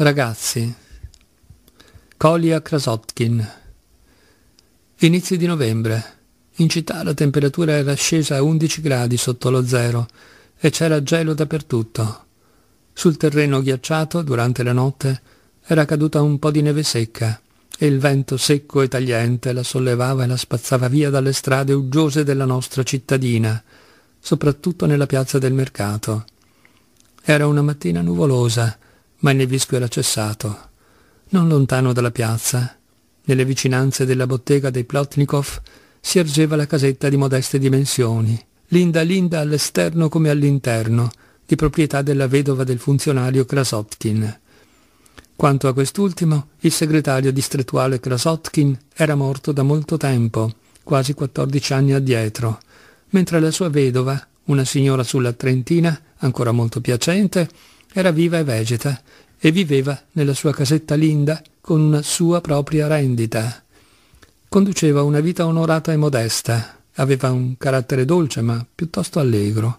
Ragazzi, Kolia Krasotkin. Inizi di novembre. In città la temperatura era scesa a 11 gradi sotto lo zero e c'era gelo dappertutto. Sul terreno ghiacciato, durante la notte, era caduta un po' di neve secca e il vento secco e tagliente la sollevava e la spazzava via dalle strade uggiose della nostra cittadina, soprattutto nella piazza del mercato. Era una mattina nuvolosa, ma il nevisco era cessato. Non lontano dalla piazza, nelle vicinanze della bottega dei Plotnikov, si ergeva la casetta di modeste dimensioni, linda linda all'esterno come all'interno, di proprietà della vedova del funzionario Krasotkin. Quanto a quest'ultimo, il segretario distrettuale Krasotkin era morto da molto tempo, quasi 14 anni addietro, mentre la sua vedova, una signora sulla Trentina, ancora molto piacente, era viva e vegeta e viveva nella sua casetta linda con una sua propria rendita. Conduceva una vita onorata e modesta, aveva un carattere dolce ma piuttosto allegro.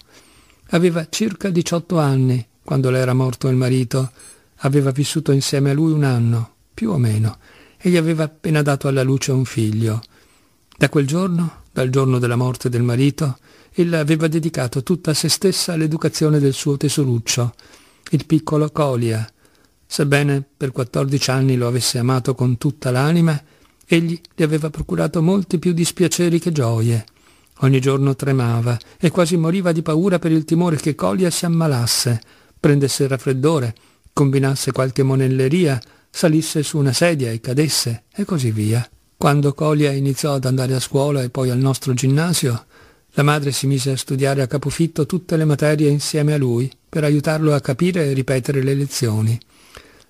Aveva circa 18 anni quando le era morto il marito, aveva vissuto insieme a lui un anno, più o meno, e gli aveva appena dato alla luce un figlio. Da quel giorno, dal giorno della morte del marito, ella aveva dedicato tutta se stessa all'educazione del suo tesoruccio, il piccolo Colia. Sebbene per 14 anni lo avesse amato con tutta l'anima, egli gli aveva procurato molti più dispiaceri che gioie. Ogni giorno tremava e quasi moriva di paura per il timore che Colia si ammalasse, prendesse raffreddore, combinasse qualche monelleria, salisse su una sedia e cadesse, e così via. Quando Colia iniziò ad andare a scuola e poi al nostro ginnasio, la madre si mise a studiare a capofitto tutte le materie insieme a lui, per aiutarlo a capire e ripetere le lezioni.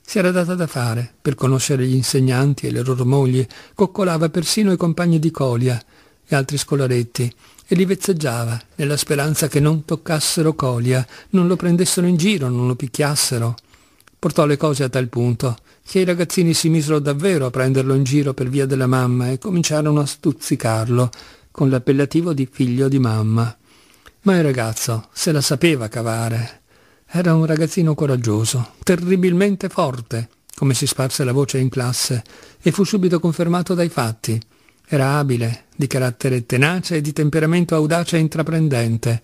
Si era data da fare, per conoscere gli insegnanti e le loro mogli, coccolava persino i compagni di Colia e altri scolaretti, e li vezzeggiava, nella speranza che non toccassero Colia, non lo prendessero in giro, non lo picchiassero. Portò le cose a tal punto che i ragazzini si misero davvero a prenderlo in giro per via della mamma e cominciarono a stuzzicarlo, con l'appellativo di figlio di mamma. Ma il ragazzo se la sapeva cavare. Era un ragazzino coraggioso, terribilmente forte, come si sparse la voce in classe, e fu subito confermato dai fatti. Era abile, di carattere tenace e di temperamento audace e intraprendente.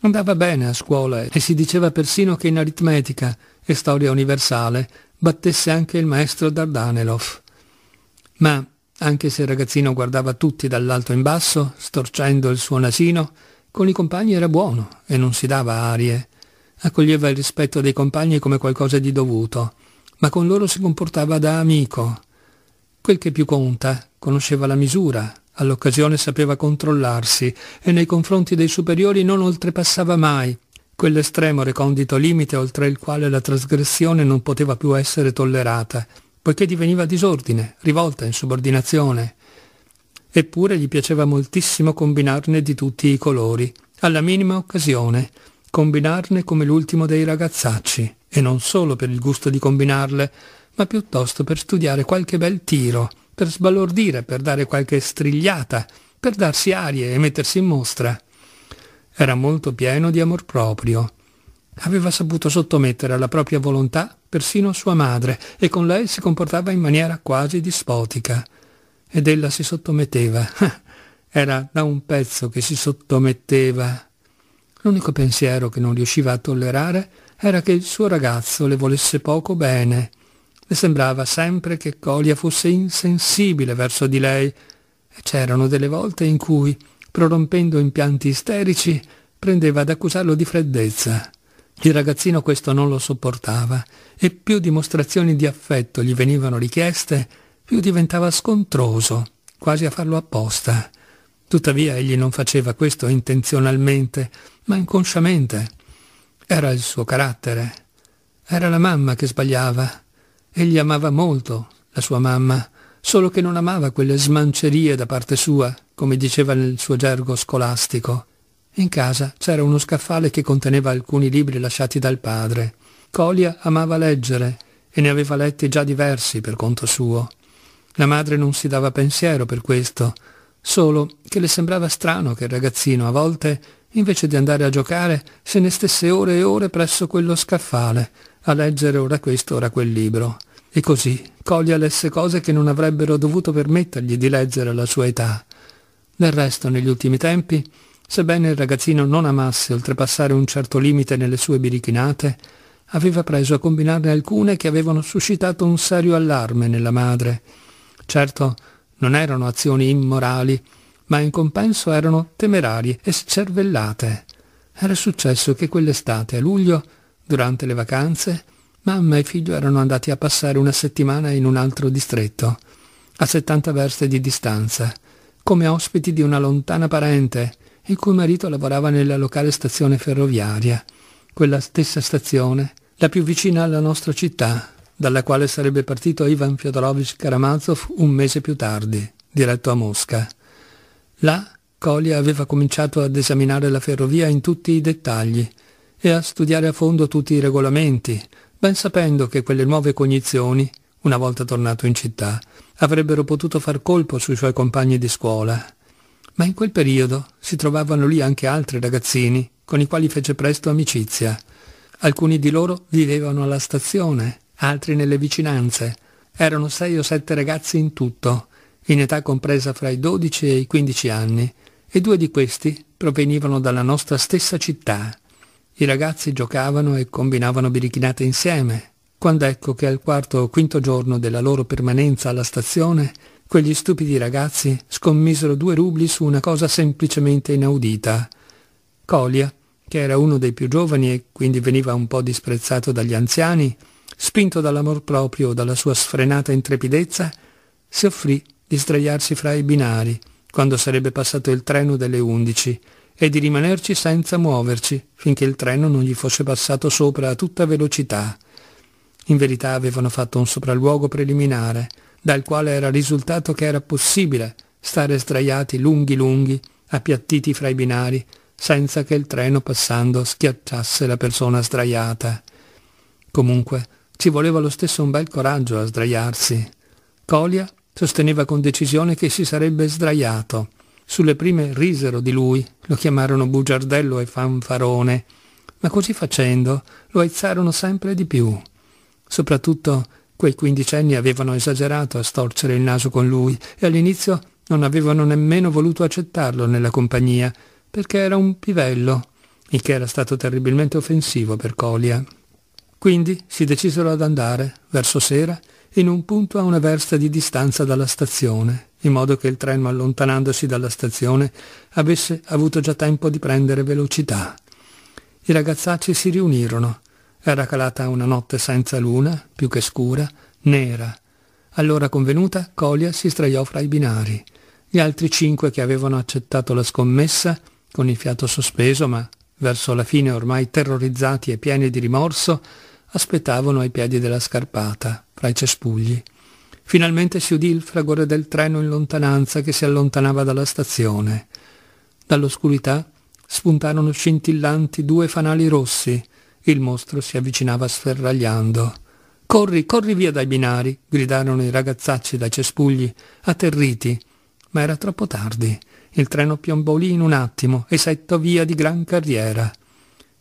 Andava bene a scuola e si diceva persino che in aritmetica e storia universale battesse anche il maestro Dardanelov. Ma anche se il ragazzino guardava tutti dall'alto in basso, storcendo il suo nasino, con i compagni era buono e non si dava arie. Accoglieva il rispetto dei compagni come qualcosa di dovuto, ma con loro si comportava da amico. Quel che più conta, conosceva la misura, all'occasione sapeva controllarsi e nei confronti dei superiori non oltrepassava mai quell'estremo recondito limite oltre il quale la trasgressione non poteva più essere tollerata poiché diveniva disordine, rivolta, insubordinazione. Eppure gli piaceva moltissimo combinarne di tutti i colori, alla minima occasione, combinarne come l'ultimo dei ragazzacci, e non solo per il gusto di combinarle, ma piuttosto per studiare qualche bel tiro, per sbalordire, per dare qualche strigliata, per darsi arie e mettersi in mostra. Era molto pieno di amor proprio. Aveva saputo sottomettere alla propria volontà persino sua madre, e con lei si comportava in maniera quasi dispotica. Ed ella si sottometteva. Era da un pezzo che si sottometteva. L'unico pensiero che non riusciva a tollerare era che il suo ragazzo le volesse poco bene. Le sembrava sempre che Colia fosse insensibile verso di lei, e c'erano delle volte in cui, prorompendo in pianti isterici, prendeva ad accusarlo di freddezza. Il ragazzino questo non lo sopportava e più dimostrazioni di affetto gli venivano richieste, più diventava scontroso, quasi a farlo apposta. Tuttavia egli non faceva questo intenzionalmente, ma inconsciamente. Era il suo carattere. Era la mamma che sbagliava. Egli amava molto la sua mamma, solo che non amava quelle smancerie da parte sua, come diceva nel suo gergo scolastico. In casa c'era uno scaffale che conteneva alcuni libri lasciati dal padre. Colia amava leggere e ne aveva letti già diversi per conto suo. La madre non si dava pensiero per questo, solo che le sembrava strano che il ragazzino a volte, invece di andare a giocare, se ne stesse ore e ore presso quello scaffale, a leggere ora questo, ora quel libro. E così Colia lesse cose che non avrebbero dovuto permettergli di leggere alla sua età. Del resto, negli ultimi tempi, Sebbene il ragazzino non amasse oltrepassare un certo limite nelle sue birichinate, aveva preso a combinarne alcune che avevano suscitato un serio allarme nella madre. Certo, non erano azioni immorali, ma in compenso erano temerarie e scervellate. Era successo che quell'estate, a luglio, durante le vacanze, mamma e figlio erano andati a passare una settimana in un altro distretto, a 70 verste di distanza, come ospiti di una lontana parente, il cui marito lavorava nella locale stazione ferroviaria, quella stessa stazione, la più vicina alla nostra città, dalla quale sarebbe partito Ivan Fyodorovich Karamazov un mese più tardi, diretto a Mosca. Là Kolia aveva cominciato ad esaminare la ferrovia in tutti i dettagli e a studiare a fondo tutti i regolamenti, ben sapendo che quelle nuove cognizioni, una volta tornato in città, avrebbero potuto far colpo sui suoi compagni di scuola, ma in quel periodo si trovavano lì anche altri ragazzini, con i quali fece presto amicizia. Alcuni di loro vivevano alla stazione, altri nelle vicinanze. Erano sei o sette ragazzi in tutto, in età compresa fra i 12 e i 15 anni, e due di questi provenivano dalla nostra stessa città. I ragazzi giocavano e combinavano birichinate insieme, quando ecco che al quarto o quinto giorno della loro permanenza alla stazione Quegli stupidi ragazzi scommisero due rubli su una cosa semplicemente inaudita. Colia, che era uno dei più giovani e quindi veniva un po' disprezzato dagli anziani, spinto dall'amor proprio o dalla sua sfrenata intrepidezza, si offrì di sdraiarsi fra i binari, quando sarebbe passato il treno delle undici, e di rimanerci senza muoverci, finché il treno non gli fosse passato sopra a tutta velocità. In verità avevano fatto un sopralluogo preliminare, dal quale era risultato che era possibile stare sdraiati lunghi lunghi, appiattiti fra i binari, senza che il treno passando schiacciasse la persona sdraiata. Comunque, ci voleva lo stesso un bel coraggio a sdraiarsi. Colia sosteneva con decisione che si sarebbe sdraiato. Sulle prime risero di lui, lo chiamarono bugiardello e fanfarone, ma così facendo lo aizzarono sempre di più. Soprattutto Quei quindicenni avevano esagerato a storcere il naso con lui e all'inizio non avevano nemmeno voluto accettarlo nella compagnia, perché era un pivello, il che era stato terribilmente offensivo per Colia. Quindi si decisero ad andare, verso sera, in un punto a una versta di distanza dalla stazione, in modo che il treno allontanandosi dalla stazione avesse avuto già tempo di prendere velocità. I ragazzacci si riunirono era calata una notte senza luna, più che scura, nera. Allora convenuta, Colia si straiò fra i binari. Gli altri cinque che avevano accettato la scommessa, con il fiato sospeso, ma verso la fine ormai terrorizzati e pieni di rimorso, aspettavano ai piedi della scarpata, fra i cespugli. Finalmente si udì il fragore del treno in lontananza che si allontanava dalla stazione. Dall'oscurità spuntarono scintillanti due fanali rossi, il mostro si avvicinava sferragliando. Corri, corri via dai binari, gridarono i ragazzacci dai cespugli, atterriti. Ma era troppo tardi. Il treno piombò lì in un attimo e settò via di gran carriera.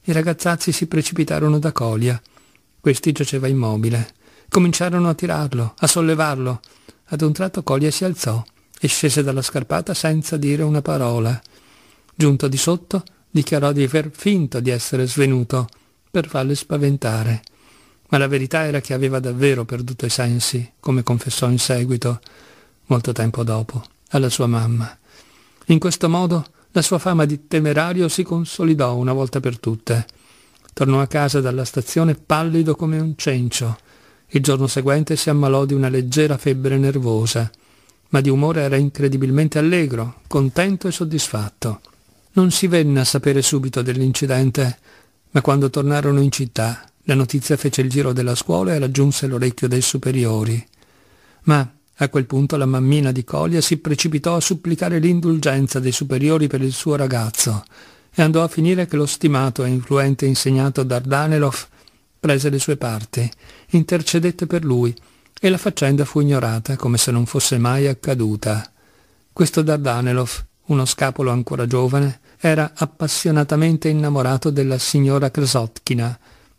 I ragazzacci si precipitarono da Colia. Questi giaceva immobile. Cominciarono a tirarlo, a sollevarlo. Ad un tratto Colia si alzò e scese dalla scarpata senza dire una parola. Giunto di sotto, dichiarò di aver finto di essere svenuto per farle spaventare. Ma la verità era che aveva davvero perduto i sensi, come confessò in seguito, molto tempo dopo, alla sua mamma. In questo modo la sua fama di temerario si consolidò una volta per tutte. Tornò a casa dalla stazione pallido come un cencio. Il giorno seguente si ammalò di una leggera febbre nervosa, ma di umore era incredibilmente allegro, contento e soddisfatto. Non si venne a sapere subito dell'incidente, ma quando tornarono in città, la notizia fece il giro della scuola e raggiunse l'orecchio dei superiori. Ma a quel punto la mammina di Colia si precipitò a supplicare l'indulgenza dei superiori per il suo ragazzo e andò a finire che lo stimato e influente insegnato Dardanelov prese le sue parti, intercedette per lui e la faccenda fu ignorata come se non fosse mai accaduta. Questo Dardanelov, uno scapolo ancora giovane, era appassionatamente innamorato della signora Krasotkina,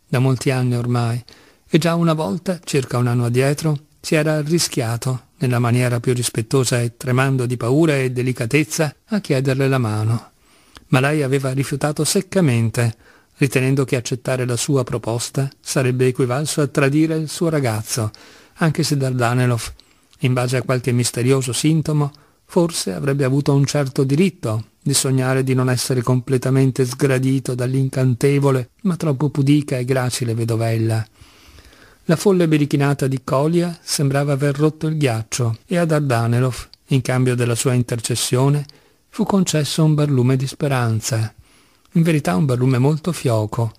da molti anni ormai, e già una volta, circa un anno addietro, si era arrischiato, nella maniera più rispettosa e tremando di paura e delicatezza, a chiederle la mano. Ma lei aveva rifiutato seccamente, ritenendo che accettare la sua proposta sarebbe equivalso a tradire il suo ragazzo, anche se Dardanelov, in base a qualche misterioso sintomo, Forse avrebbe avuto un certo diritto di sognare di non essere completamente sgradito dall'incantevole ma troppo pudica e gracile vedovella. La folle berichinata di Colia sembrava aver rotto il ghiaccio e ad Ardanelov, in cambio della sua intercessione, fu concesso un barlume di speranza. In verità un barlume molto fioco,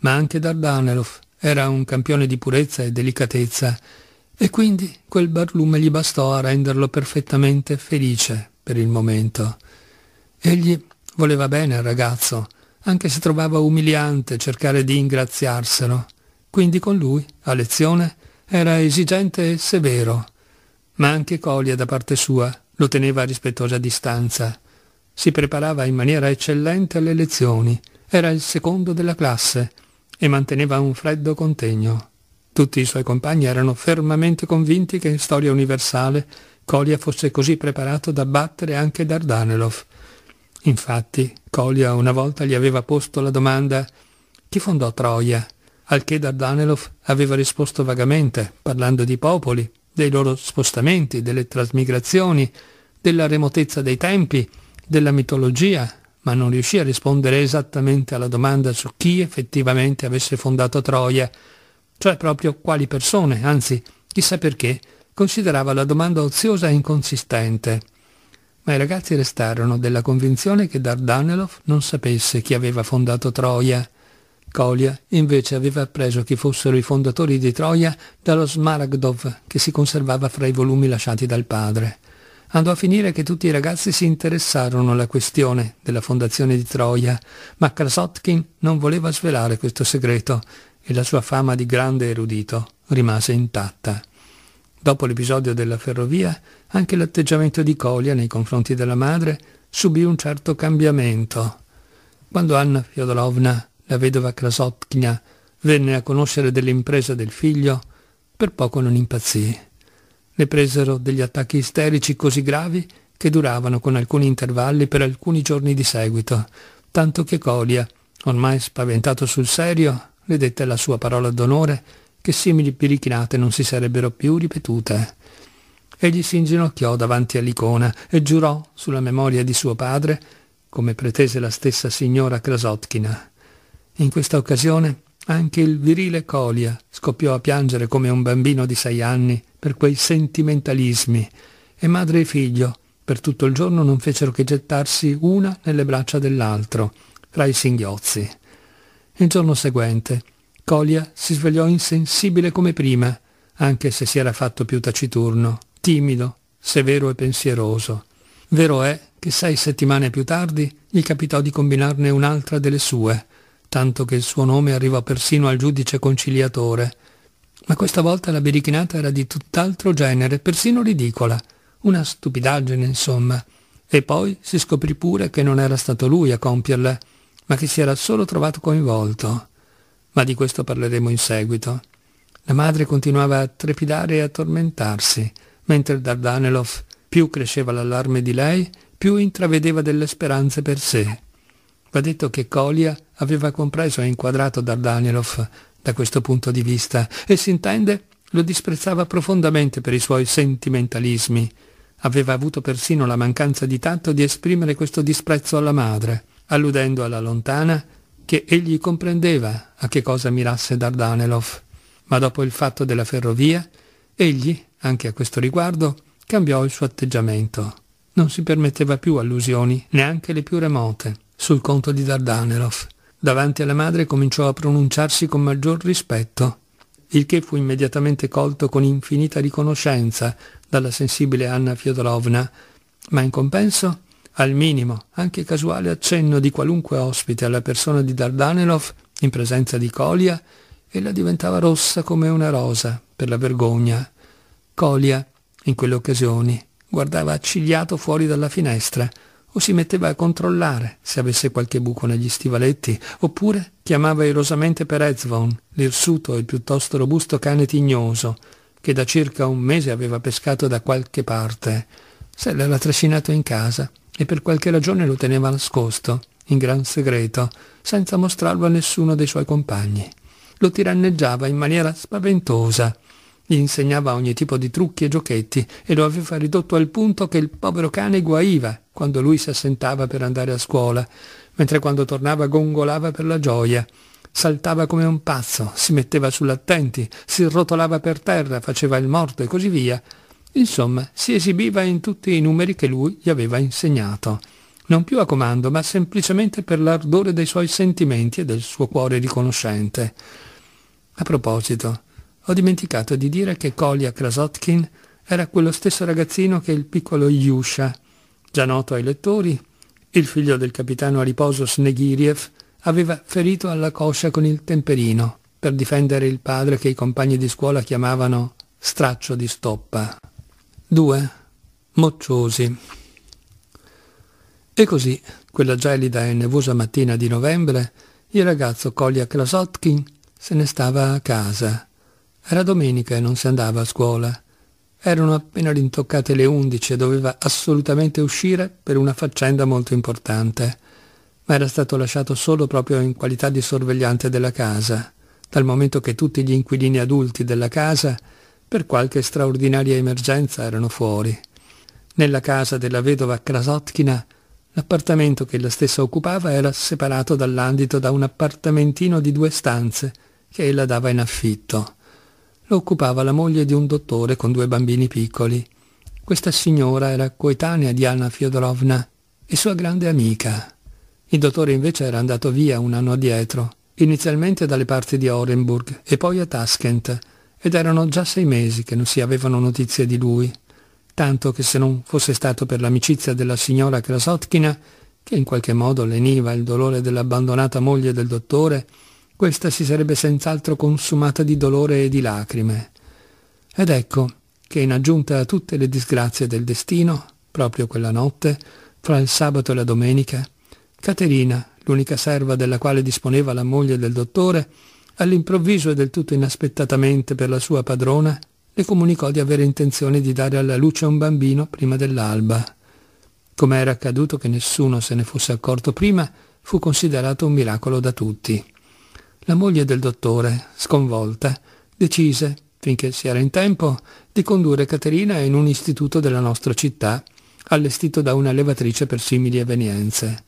ma anche Dardanelov era un campione di purezza e delicatezza e quindi quel barlume gli bastò a renderlo perfettamente felice per il momento. Egli voleva bene al ragazzo, anche se trovava umiliante cercare di ingraziarselo. Quindi con lui, a lezione, era esigente e severo. Ma anche Colia da parte sua lo teneva a rispettosa distanza. Si preparava in maniera eccellente alle lezioni, era il secondo della classe e manteneva un freddo contegno. Tutti i suoi compagni erano fermamente convinti che in storia universale Colia fosse così preparato da battere anche Dardanelov. Infatti, Colia una volta gli aveva posto la domanda «Chi fondò Troia?» al che Dardanelov aveva risposto vagamente, parlando di popoli, dei loro spostamenti, delle trasmigrazioni, della remotezza dei tempi, della mitologia, ma non riuscì a rispondere esattamente alla domanda su chi effettivamente avesse fondato Troia, cioè proprio quali persone, anzi, chissà perché, considerava la domanda oziosa e inconsistente. Ma i ragazzi restarono della convinzione che Dardanelov non sapesse chi aveva fondato Troia. Colia invece aveva appreso chi fossero i fondatori di Troia dallo Smaragdov che si conservava fra i volumi lasciati dal padre. Andò a finire che tutti i ragazzi si interessarono alla questione della fondazione di Troia, ma Krasotkin non voleva svelare questo segreto e la sua fama di grande erudito rimase intatta. Dopo l'episodio della ferrovia, anche l'atteggiamento di Colia nei confronti della madre subì un certo cambiamento. Quando Anna Fiodorovna, la vedova Krasotkina, venne a conoscere dell'impresa del figlio, per poco non impazzì. Le presero degli attacchi isterici così gravi che duravano con alcuni intervalli per alcuni giorni di seguito, tanto che Colia, ormai spaventato sul serio, Vedette la sua parola d'onore che simili pirichinate non si sarebbero più ripetute. Egli si inginocchiò davanti all'icona e giurò sulla memoria di suo padre, come pretese la stessa signora Krasotkina. In questa occasione anche il virile Colia scoppiò a piangere come un bambino di sei anni per quei sentimentalismi e madre e figlio per tutto il giorno non fecero che gettarsi una nelle braccia dell'altro, fra i singhiozzi. Il giorno seguente, Colia si svegliò insensibile come prima, anche se si era fatto più taciturno, timido, severo e pensieroso. Vero è che sei settimane più tardi gli capitò di combinarne un'altra delle sue, tanto che il suo nome arrivò persino al giudice conciliatore. Ma questa volta la birichinata era di tutt'altro genere, persino ridicola, una stupidaggine insomma. E poi si scoprì pure che non era stato lui a compierla, ma che si era solo trovato coinvolto. Ma di questo parleremo in seguito. La madre continuava a trepidare e a tormentarsi, mentre Dardanelov più cresceva l'allarme di lei, più intravedeva delle speranze per sé. Va detto che Colia aveva compreso e inquadrato Dardanelov da questo punto di vista e s'intende lo disprezzava profondamente per i suoi sentimentalismi. Aveva avuto persino la mancanza di tatto di esprimere questo disprezzo alla madre alludendo alla lontana che egli comprendeva a che cosa mirasse Dardanelov, ma dopo il fatto della ferrovia, egli, anche a questo riguardo, cambiò il suo atteggiamento. Non si permetteva più allusioni, neanche le più remote, sul conto di Dardanelov. Davanti alla madre cominciò a pronunciarsi con maggior rispetto, il che fu immediatamente colto con infinita riconoscenza dalla sensibile Anna Fiodorovna, ma in compenso al minimo, anche casuale accenno di qualunque ospite alla persona di Dardanelov, in presenza di Colia, ella diventava rossa come una rosa, per la vergogna. Colia, in quelle occasioni, guardava accigliato fuori dalla finestra, o si metteva a controllare se avesse qualche buco negli stivaletti, oppure chiamava irosamente per Edzvon, l'irsuto e piuttosto robusto cane tignoso, che da circa un mese aveva pescato da qualche parte. Se l'aveva trascinato in casa e per qualche ragione lo teneva nascosto, in gran segreto, senza mostrarlo a nessuno dei suoi compagni. Lo tiranneggiava in maniera spaventosa, gli insegnava ogni tipo di trucchi e giochetti e lo aveva ridotto al punto che il povero cane guaiva quando lui si assentava per andare a scuola, mentre quando tornava gongolava per la gioia. Saltava come un pazzo, si metteva sull'attenti, si rotolava per terra, faceva il morto e così via, Insomma, si esibiva in tutti i numeri che lui gli aveva insegnato, non più a comando, ma semplicemente per l'ardore dei suoi sentimenti e del suo cuore riconoscente. A proposito, ho dimenticato di dire che Kolia Krasotkin era quello stesso ragazzino che il piccolo Yusha, già noto ai lettori, il figlio del capitano a riposo Snegiriev, aveva ferito alla coscia con il temperino per difendere il padre che i compagni di scuola chiamavano straccio di stoppa. 2. Mocciosi. E così, quella gelida e nevosa mattina di novembre, il ragazzo Kolya Krasotkin se ne stava a casa. Era domenica e non si andava a scuola. Erano appena rintoccate le undici e doveva assolutamente uscire per una faccenda molto importante. Ma era stato lasciato solo proprio in qualità di sorvegliante della casa, dal momento che tutti gli inquilini adulti della casa per qualche straordinaria emergenza erano fuori. Nella casa della vedova Krasotkina l'appartamento che ella stessa occupava era separato dall'andito da un appartamentino di due stanze che ella dava in affitto. Lo occupava la moglie di un dottore con due bambini piccoli. Questa signora era coetanea di Anna Fyodorovna e sua grande amica. Il dottore invece era andato via un anno addietro, inizialmente dalle parti di Orenburg e poi a Tashkent, ed erano già sei mesi che non si avevano notizie di lui, tanto che se non fosse stato per l'amicizia della signora Krasotkina, che in qualche modo leniva il dolore dell'abbandonata moglie del dottore, questa si sarebbe senz'altro consumata di dolore e di lacrime. Ed ecco che in aggiunta a tutte le disgrazie del destino, proprio quella notte, fra il sabato e la domenica, Caterina, l'unica serva della quale disponeva la moglie del dottore, All'improvviso e del tutto inaspettatamente per la sua padrona, le comunicò di avere intenzione di dare alla luce un bambino prima dell'alba. Come era accaduto che nessuno se ne fosse accorto prima, fu considerato un miracolo da tutti. La moglie del dottore, sconvolta, decise, finché si era in tempo, di condurre Caterina in un istituto della nostra città, allestito da una levatrice per simili evenienze.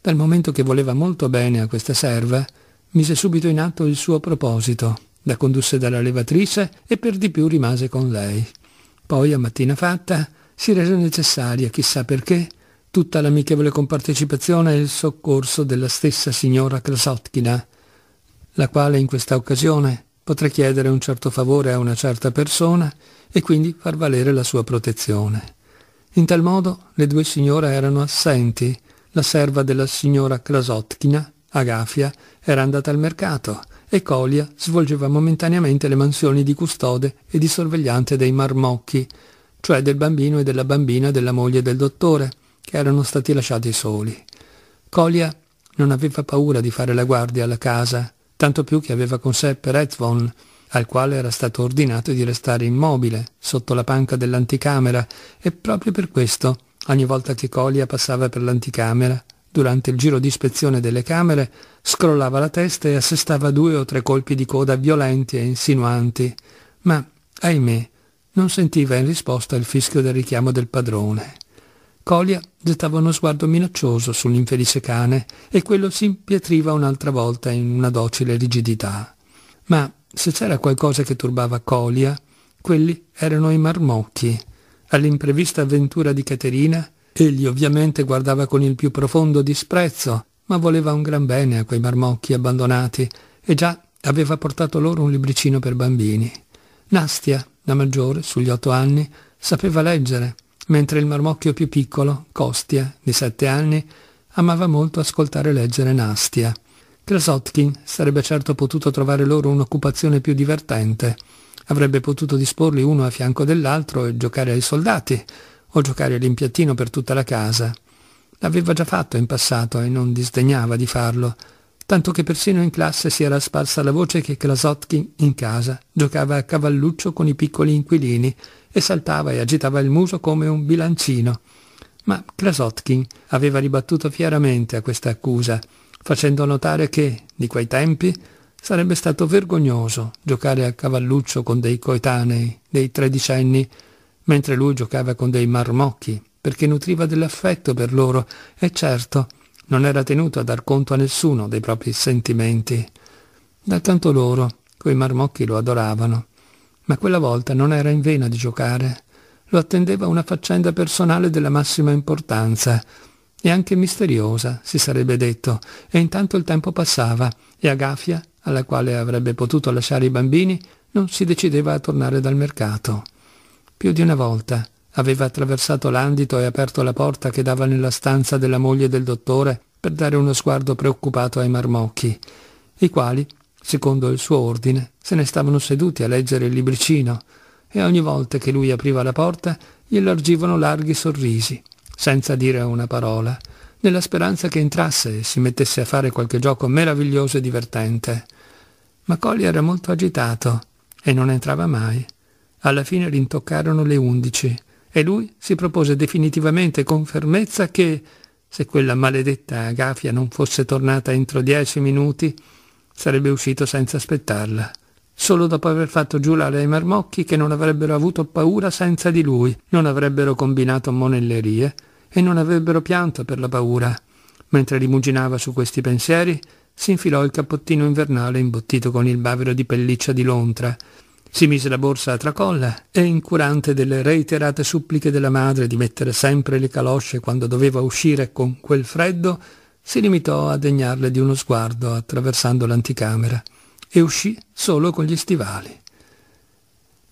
Dal momento che voleva molto bene a questa serva, mise subito in atto il suo proposito, la condusse dalla levatrice e per di più rimase con lei. Poi, a mattina fatta, si rese necessaria, chissà perché, tutta l'amichevole compartecipazione e il soccorso della stessa signora Krasotkina, la quale in questa occasione potrà chiedere un certo favore a una certa persona e quindi far valere la sua protezione. In tal modo le due signore erano assenti, la serva della signora Krasotkina Agafia era andata al mercato e Colia svolgeva momentaneamente le mansioni di custode e di sorvegliante dei marmocchi, cioè del bambino e della bambina della moglie del dottore, che erano stati lasciati soli. Colia non aveva paura di fare la guardia alla casa, tanto più che aveva con sé Peretvon, al quale era stato ordinato di restare immobile sotto la panca dell'anticamera, e proprio per questo, ogni volta che Colia passava per l'anticamera, durante il giro di ispezione delle camere, scrollava la testa e assestava due o tre colpi di coda violenti e insinuanti, ma, ahimè, non sentiva in risposta il fischio del richiamo del padrone. Colia gettava uno sguardo minaccioso sull'infelice cane e quello si impietriva un'altra volta in una docile rigidità. Ma se c'era qualcosa che turbava Colia, quelli erano i marmocchi. All'imprevista avventura di Caterina, Egli ovviamente guardava con il più profondo disprezzo, ma voleva un gran bene a quei marmocchi abbandonati e già aveva portato loro un libricino per bambini. Nastia, la maggiore, sugli otto anni, sapeva leggere, mentre il marmocchio più piccolo, Costia, di sette anni, amava molto ascoltare leggere Nastia. Krasotkin sarebbe certo potuto trovare loro un'occupazione più divertente. Avrebbe potuto disporli uno a fianco dell'altro e giocare ai soldati, o giocare all'impiattino per tutta la casa. L'aveva già fatto in passato e non disdegnava di farlo, tanto che persino in classe si era sparsa la voce che Krasotkin in casa giocava a cavalluccio con i piccoli inquilini e saltava e agitava il muso come un bilancino. Ma Krasotkin aveva ribattuto fieramente a questa accusa, facendo notare che, di quei tempi, sarebbe stato vergognoso giocare a cavalluccio con dei coetanei, dei tredicenni, mentre lui giocava con dei marmocchi, perché nutriva dell'affetto per loro e certo non era tenuto a dar conto a nessuno dei propri sentimenti. Dal canto loro, quei marmocchi lo adoravano, ma quella volta non era in vena di giocare. Lo attendeva una faccenda personale della massima importanza, e anche misteriosa, si sarebbe detto, e intanto il tempo passava, e Agafia, alla quale avrebbe potuto lasciare i bambini, non si decideva a tornare dal mercato. Più di una volta aveva attraversato l'andito e aperto la porta che dava nella stanza della moglie del dottore per dare uno sguardo preoccupato ai marmocchi, i quali, secondo il suo ordine, se ne stavano seduti a leggere il libricino e ogni volta che lui apriva la porta gli elargivano larghi sorrisi, senza dire una parola, nella speranza che entrasse e si mettesse a fare qualche gioco meraviglioso e divertente. Ma Colli era molto agitato e non entrava mai. Alla fine rintoccarono le undici e lui si propose definitivamente con fermezza che, se quella maledetta Agafia non fosse tornata entro dieci minuti, sarebbe uscito senza aspettarla solo dopo aver fatto giurare ai marmocchi che non avrebbero avuto paura senza di lui, non avrebbero combinato monellerie e non avrebbero pianto per la paura. Mentre rimuginava su questi pensieri, si infilò il cappottino invernale imbottito con il bavero di pelliccia di lontra si mise la borsa a tracolla e, incurante delle reiterate suppliche della madre di mettere sempre le calosce quando doveva uscire con quel freddo, si limitò a degnarle di uno sguardo attraversando l'anticamera e uscì solo con gli stivali.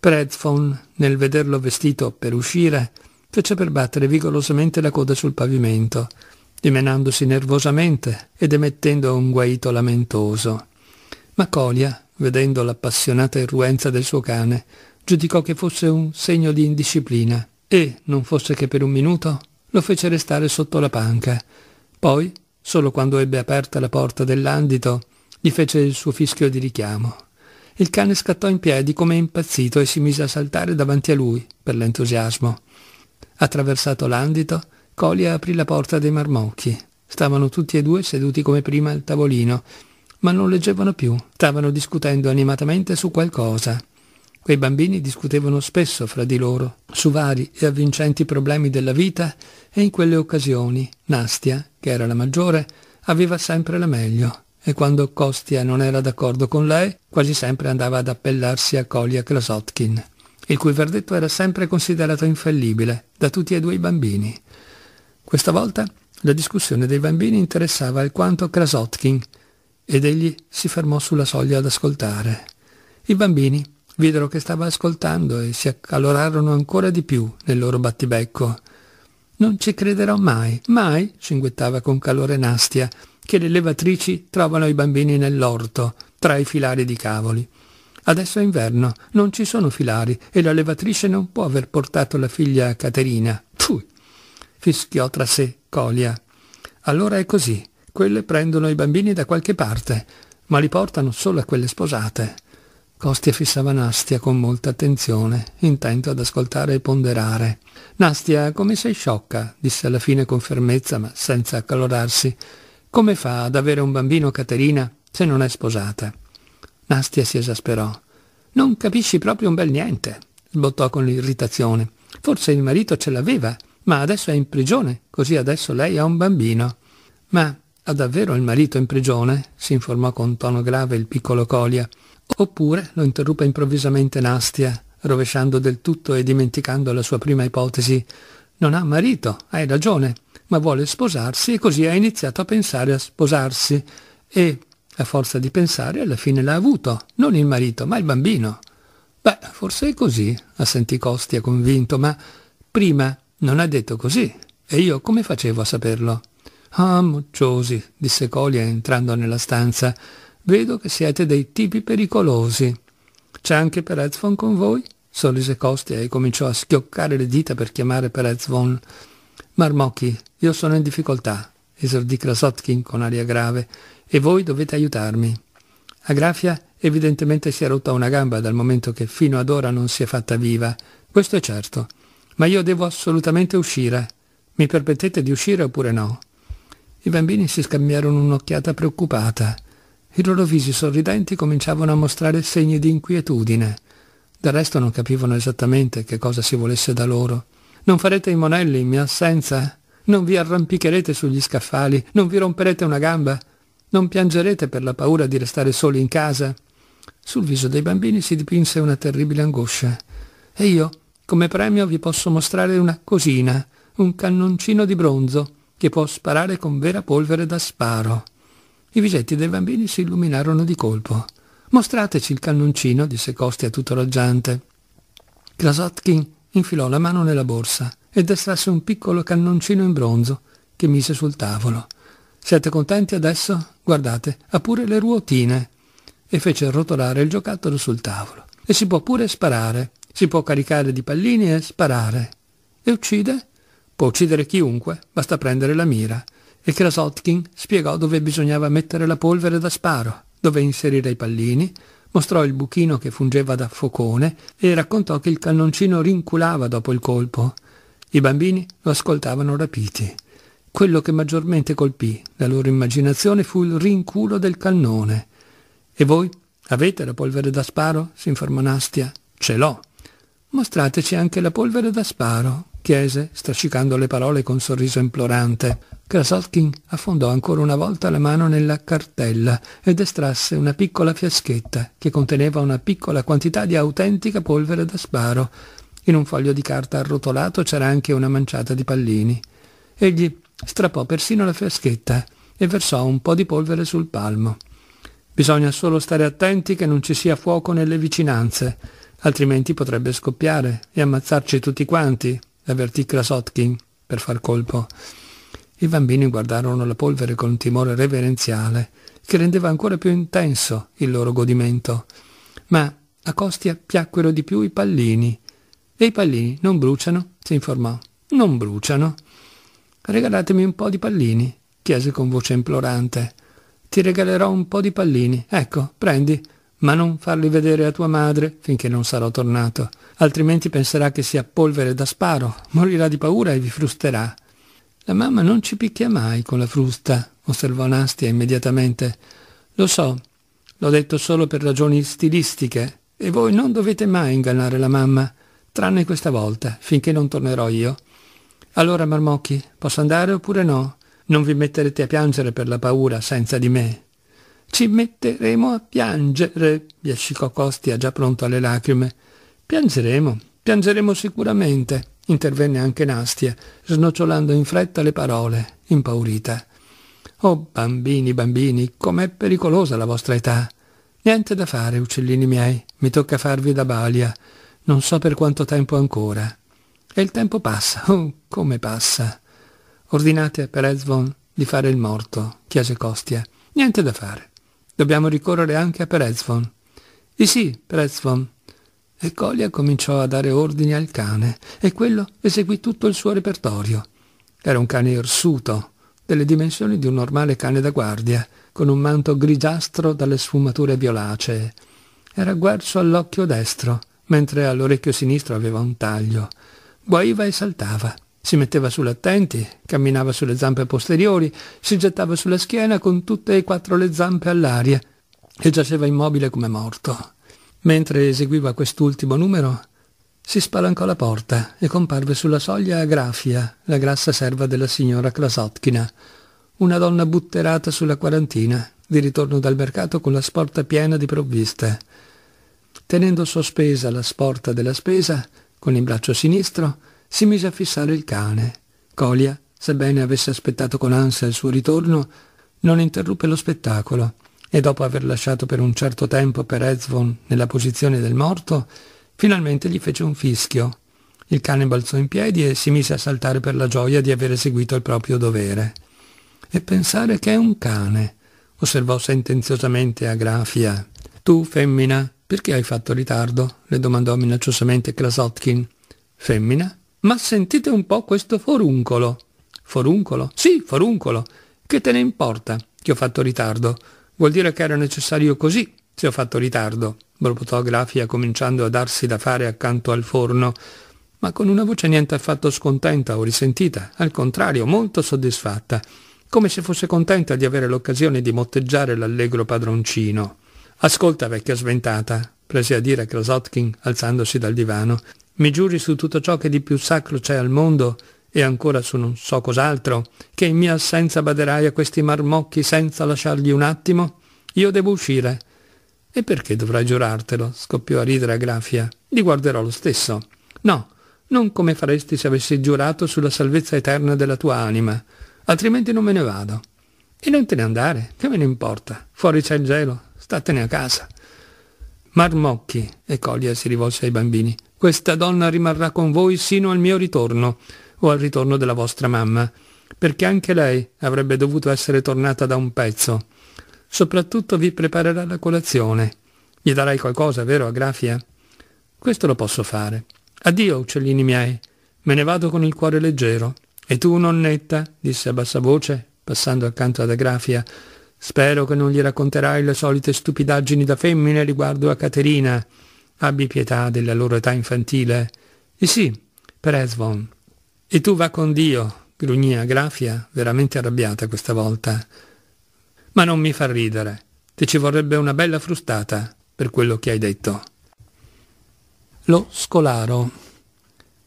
Predfon, nel vederlo vestito per uscire, fece per battere vigorosamente la coda sul pavimento, dimenandosi nervosamente ed emettendo un guaito lamentoso. Ma Colia vedendo l'appassionata irruenza del suo cane, giudicò che fosse un segno di indisciplina e, non fosse che per un minuto, lo fece restare sotto la panca. Poi, solo quando ebbe aperta la porta dell'andito, gli fece il suo fischio di richiamo. Il cane scattò in piedi come impazzito e si mise a saltare davanti a lui, per l'entusiasmo. Attraversato l'andito, Colia aprì la porta dei marmocchi. Stavano tutti e due seduti come prima al tavolino ma non leggevano più, stavano discutendo animatamente su qualcosa. Quei bambini discutevano spesso fra di loro, su vari e avvincenti problemi della vita e in quelle occasioni Nastia, che era la maggiore, aveva sempre la meglio e quando Kostia non era d'accordo con lei, quasi sempre andava ad appellarsi a Kolia Krasotkin, il cui verdetto era sempre considerato infallibile da tutti e due i bambini. Questa volta la discussione dei bambini interessava alquanto Krasotkin, ed egli si fermò sulla soglia ad ascoltare. I bambini videro che stava ascoltando e si accalorarono ancora di più nel loro battibecco. Non ci crederò mai, mai, cinguettava con calore Nastia, che le levatrici trovano i bambini nell'orto, tra i filari di cavoli. Adesso è inverno, non ci sono filari e la levatrice non può aver portato la figlia Caterina. Pfui! fischiò tra sé Colia. Allora è così, quelle prendono i bambini da qualche parte, ma li portano solo a quelle sposate. Costia fissava Nastia con molta attenzione, intento ad ascoltare e ponderare. Nastia, come sei sciocca, disse alla fine con fermezza ma senza accalorarsi. Come fa ad avere un bambino Caterina se non è sposata? Nastia si esasperò. Non capisci proprio un bel niente, sbottò con l'irritazione. Forse il marito ce l'aveva, ma adesso è in prigione, così adesso lei ha un bambino. Ma ha davvero il marito in prigione? si informò con tono grave il piccolo Colia. Oppure lo interruppe improvvisamente Nastia, rovesciando del tutto e dimenticando la sua prima ipotesi. Non ha marito, hai ragione, ma vuole sposarsi e così ha iniziato a pensare a sposarsi. E, a forza di pensare, alla fine l'ha avuto, non il marito, ma il bambino. Beh, forse è così, assentì Costia convinto, ma prima non ha detto così, e io come facevo a saperlo? Ah, mocciosi, disse Colia entrando nella stanza, vedo che siete dei tipi pericolosi. C'è anche Perezvon con voi? sorrise Costia e cominciò a schioccare le dita per chiamare Perezvon. Marmocchi, io sono in difficoltà, esordì Krasotkin con aria grave, e voi dovete aiutarmi. Agrafia evidentemente si è rotta una gamba dal momento che fino ad ora non si è fatta viva, questo è certo. Ma io devo assolutamente uscire. Mi permettete di uscire oppure no? I bambini si scambiarono un'occhiata preoccupata. I loro visi sorridenti cominciavano a mostrare segni di inquietudine. Del resto non capivano esattamente che cosa si volesse da loro. Non farete i monelli in mia assenza? Non vi arrampicherete sugli scaffali? Non vi romperete una gamba? Non piangerete per la paura di restare soli in casa? Sul viso dei bambini si dipinse una terribile angoscia. E io, come premio, vi posso mostrare una cosina, un cannoncino di bronzo, che può sparare con vera polvere da sparo. I visetti dei bambini si illuminarono di colpo. Mostrateci il cannoncino, disse Costi a tutto raggiante. Krasotkin infilò la mano nella borsa ed estrasse un piccolo cannoncino in bronzo che mise sul tavolo. Siete contenti adesso? Guardate, ha pure le ruotine. E fece rotolare il giocattolo sul tavolo. E si può pure sparare. Si può caricare di pallini e sparare. E uccide? Può uccidere chiunque, basta prendere la mira. E Krasotkin spiegò dove bisognava mettere la polvere da sparo, dove inserire i pallini, mostrò il buchino che fungeva da focone e raccontò che il cannoncino rinculava dopo il colpo. I bambini lo ascoltavano rapiti. Quello che maggiormente colpì la loro immaginazione fu il rinculo del cannone. E voi? Avete la polvere da sparo? si informò Nastia. Ce l'ho. Mostrateci anche la polvere da sparo chiese, strascicando le parole con sorriso implorante. Krasotkin affondò ancora una volta la mano nella cartella ed estrasse una piccola fiaschetta che conteneva una piccola quantità di autentica polvere da sparo. In un foglio di carta arrotolato c'era anche una manciata di pallini. Egli strappò persino la fiaschetta e versò un po' di polvere sul palmo. Bisogna solo stare attenti che non ci sia fuoco nelle vicinanze, altrimenti potrebbe scoppiare e ammazzarci tutti quanti, avvertì Krasotkin per far colpo. I bambini guardarono la polvere con timore reverenziale, che rendeva ancora più intenso il loro godimento. Ma a Costia piacquero di più i pallini. E i pallini non bruciano? si informò. Non bruciano. Regalatemi un po' di pallini, chiese con voce implorante. Ti regalerò un po' di pallini. Ecco, prendi ma non farli vedere a tua madre finché non sarò tornato, altrimenti penserà che sia polvere da sparo, morirà di paura e vi frusterà. La mamma non ci picchia mai con la frusta, osservò Nastia immediatamente. Lo so, l'ho detto solo per ragioni stilistiche, e voi non dovete mai ingannare la mamma, tranne questa volta, finché non tornerò io. Allora, Marmocchi, posso andare oppure no? Non vi metterete a piangere per la paura senza di me, ci metteremo a piangere, biascicò Costia già pronto alle lacrime. Piangeremo, piangeremo sicuramente, intervenne anche Nastia, snocciolando in fretta le parole, impaurita. Oh bambini, bambini, com'è pericolosa la vostra età. Niente da fare, uccellini miei, mi tocca farvi da balia. Non so per quanto tempo ancora. E il tempo passa, oh, come passa. Ordinate a Perezvon di fare il morto, chiese Costia. Niente da fare. Dobbiamo ricorrere anche a Perezvon. Di sì, Perezvon. E Colia cominciò a dare ordini al cane e quello eseguì tutto il suo repertorio. Era un cane irsuto, delle dimensioni di un normale cane da guardia, con un manto grigiastro dalle sfumature violacee. Era guerzo all'occhio destro, mentre all'orecchio sinistro aveva un taglio. Guaiva e saltava. Si metteva sull'attenti, camminava sulle zampe posteriori, si gettava sulla schiena con tutte e quattro le zampe all'aria e giaceva immobile come morto. Mentre eseguiva quest'ultimo numero, si spalancò la porta e comparve sulla soglia Grafia, la grassa serva della signora Krasotkina, una donna butterata sulla quarantina, di ritorno dal mercato con la sporta piena di provviste. Tenendo sospesa la sporta della spesa, con il braccio sinistro, si mise a fissare il cane. Colia, sebbene avesse aspettato con ansia il suo ritorno, non interruppe lo spettacolo e dopo aver lasciato per un certo tempo Perezvon nella posizione del morto, finalmente gli fece un fischio. Il cane balzò in piedi e si mise a saltare per la gioia di aver eseguito il proprio dovere. E pensare che è un cane, osservò sentenziosamente Agrafia. Tu, femmina, perché hai fatto ritardo? le domandò minacciosamente Krasotkin. Femmina? Ma sentite un po' questo foruncolo. Foruncolo? Sì, foruncolo. Che te ne importa che ho fatto ritardo? Vuol dire che era necessario così, se ho fatto ritardo, borbottò Grafia cominciando a darsi da fare accanto al forno, ma con una voce niente affatto scontenta o risentita, al contrario molto soddisfatta, come se fosse contenta di avere l'occasione di motteggiare l'allegro padroncino. Ascolta, vecchia sventata, prese a dire Krasotkin alzandosi dal divano. Mi giuri su tutto ciò che di più sacro c'è al mondo, e ancora su non so cos'altro, che in mia assenza baderai a questi marmocchi senza lasciargli un attimo? Io devo uscire. E perché dovrai giurartelo? scoppiò a ridere a Grafia. Li guarderò lo stesso. No, non come faresti se avessi giurato sulla salvezza eterna della tua anima, altrimenti non me ne vado. E non te ne andare, che me ne importa? Fuori c'è il gelo, statene a casa. Marmocchi, e Colia si rivolse ai bambini, questa donna rimarrà con voi sino al mio ritorno o al ritorno della vostra mamma, perché anche lei avrebbe dovuto essere tornata da un pezzo. Soprattutto vi preparerà la colazione. Gli darai qualcosa, vero, Agrafia? Questo lo posso fare. Addio, uccellini miei. Me ne vado con il cuore leggero. E tu, nonnetta, disse a bassa voce, passando accanto ad Agrafia, spero che non gli racconterai le solite stupidaggini da femmine riguardo a Caterina abbi pietà della loro età infantile. E sì, per Esvon. E tu va con Dio, grugnì Grafia, veramente arrabbiata questa volta. Ma non mi fa ridere. Ti ci vorrebbe una bella frustata per quello che hai detto. Lo scolaro.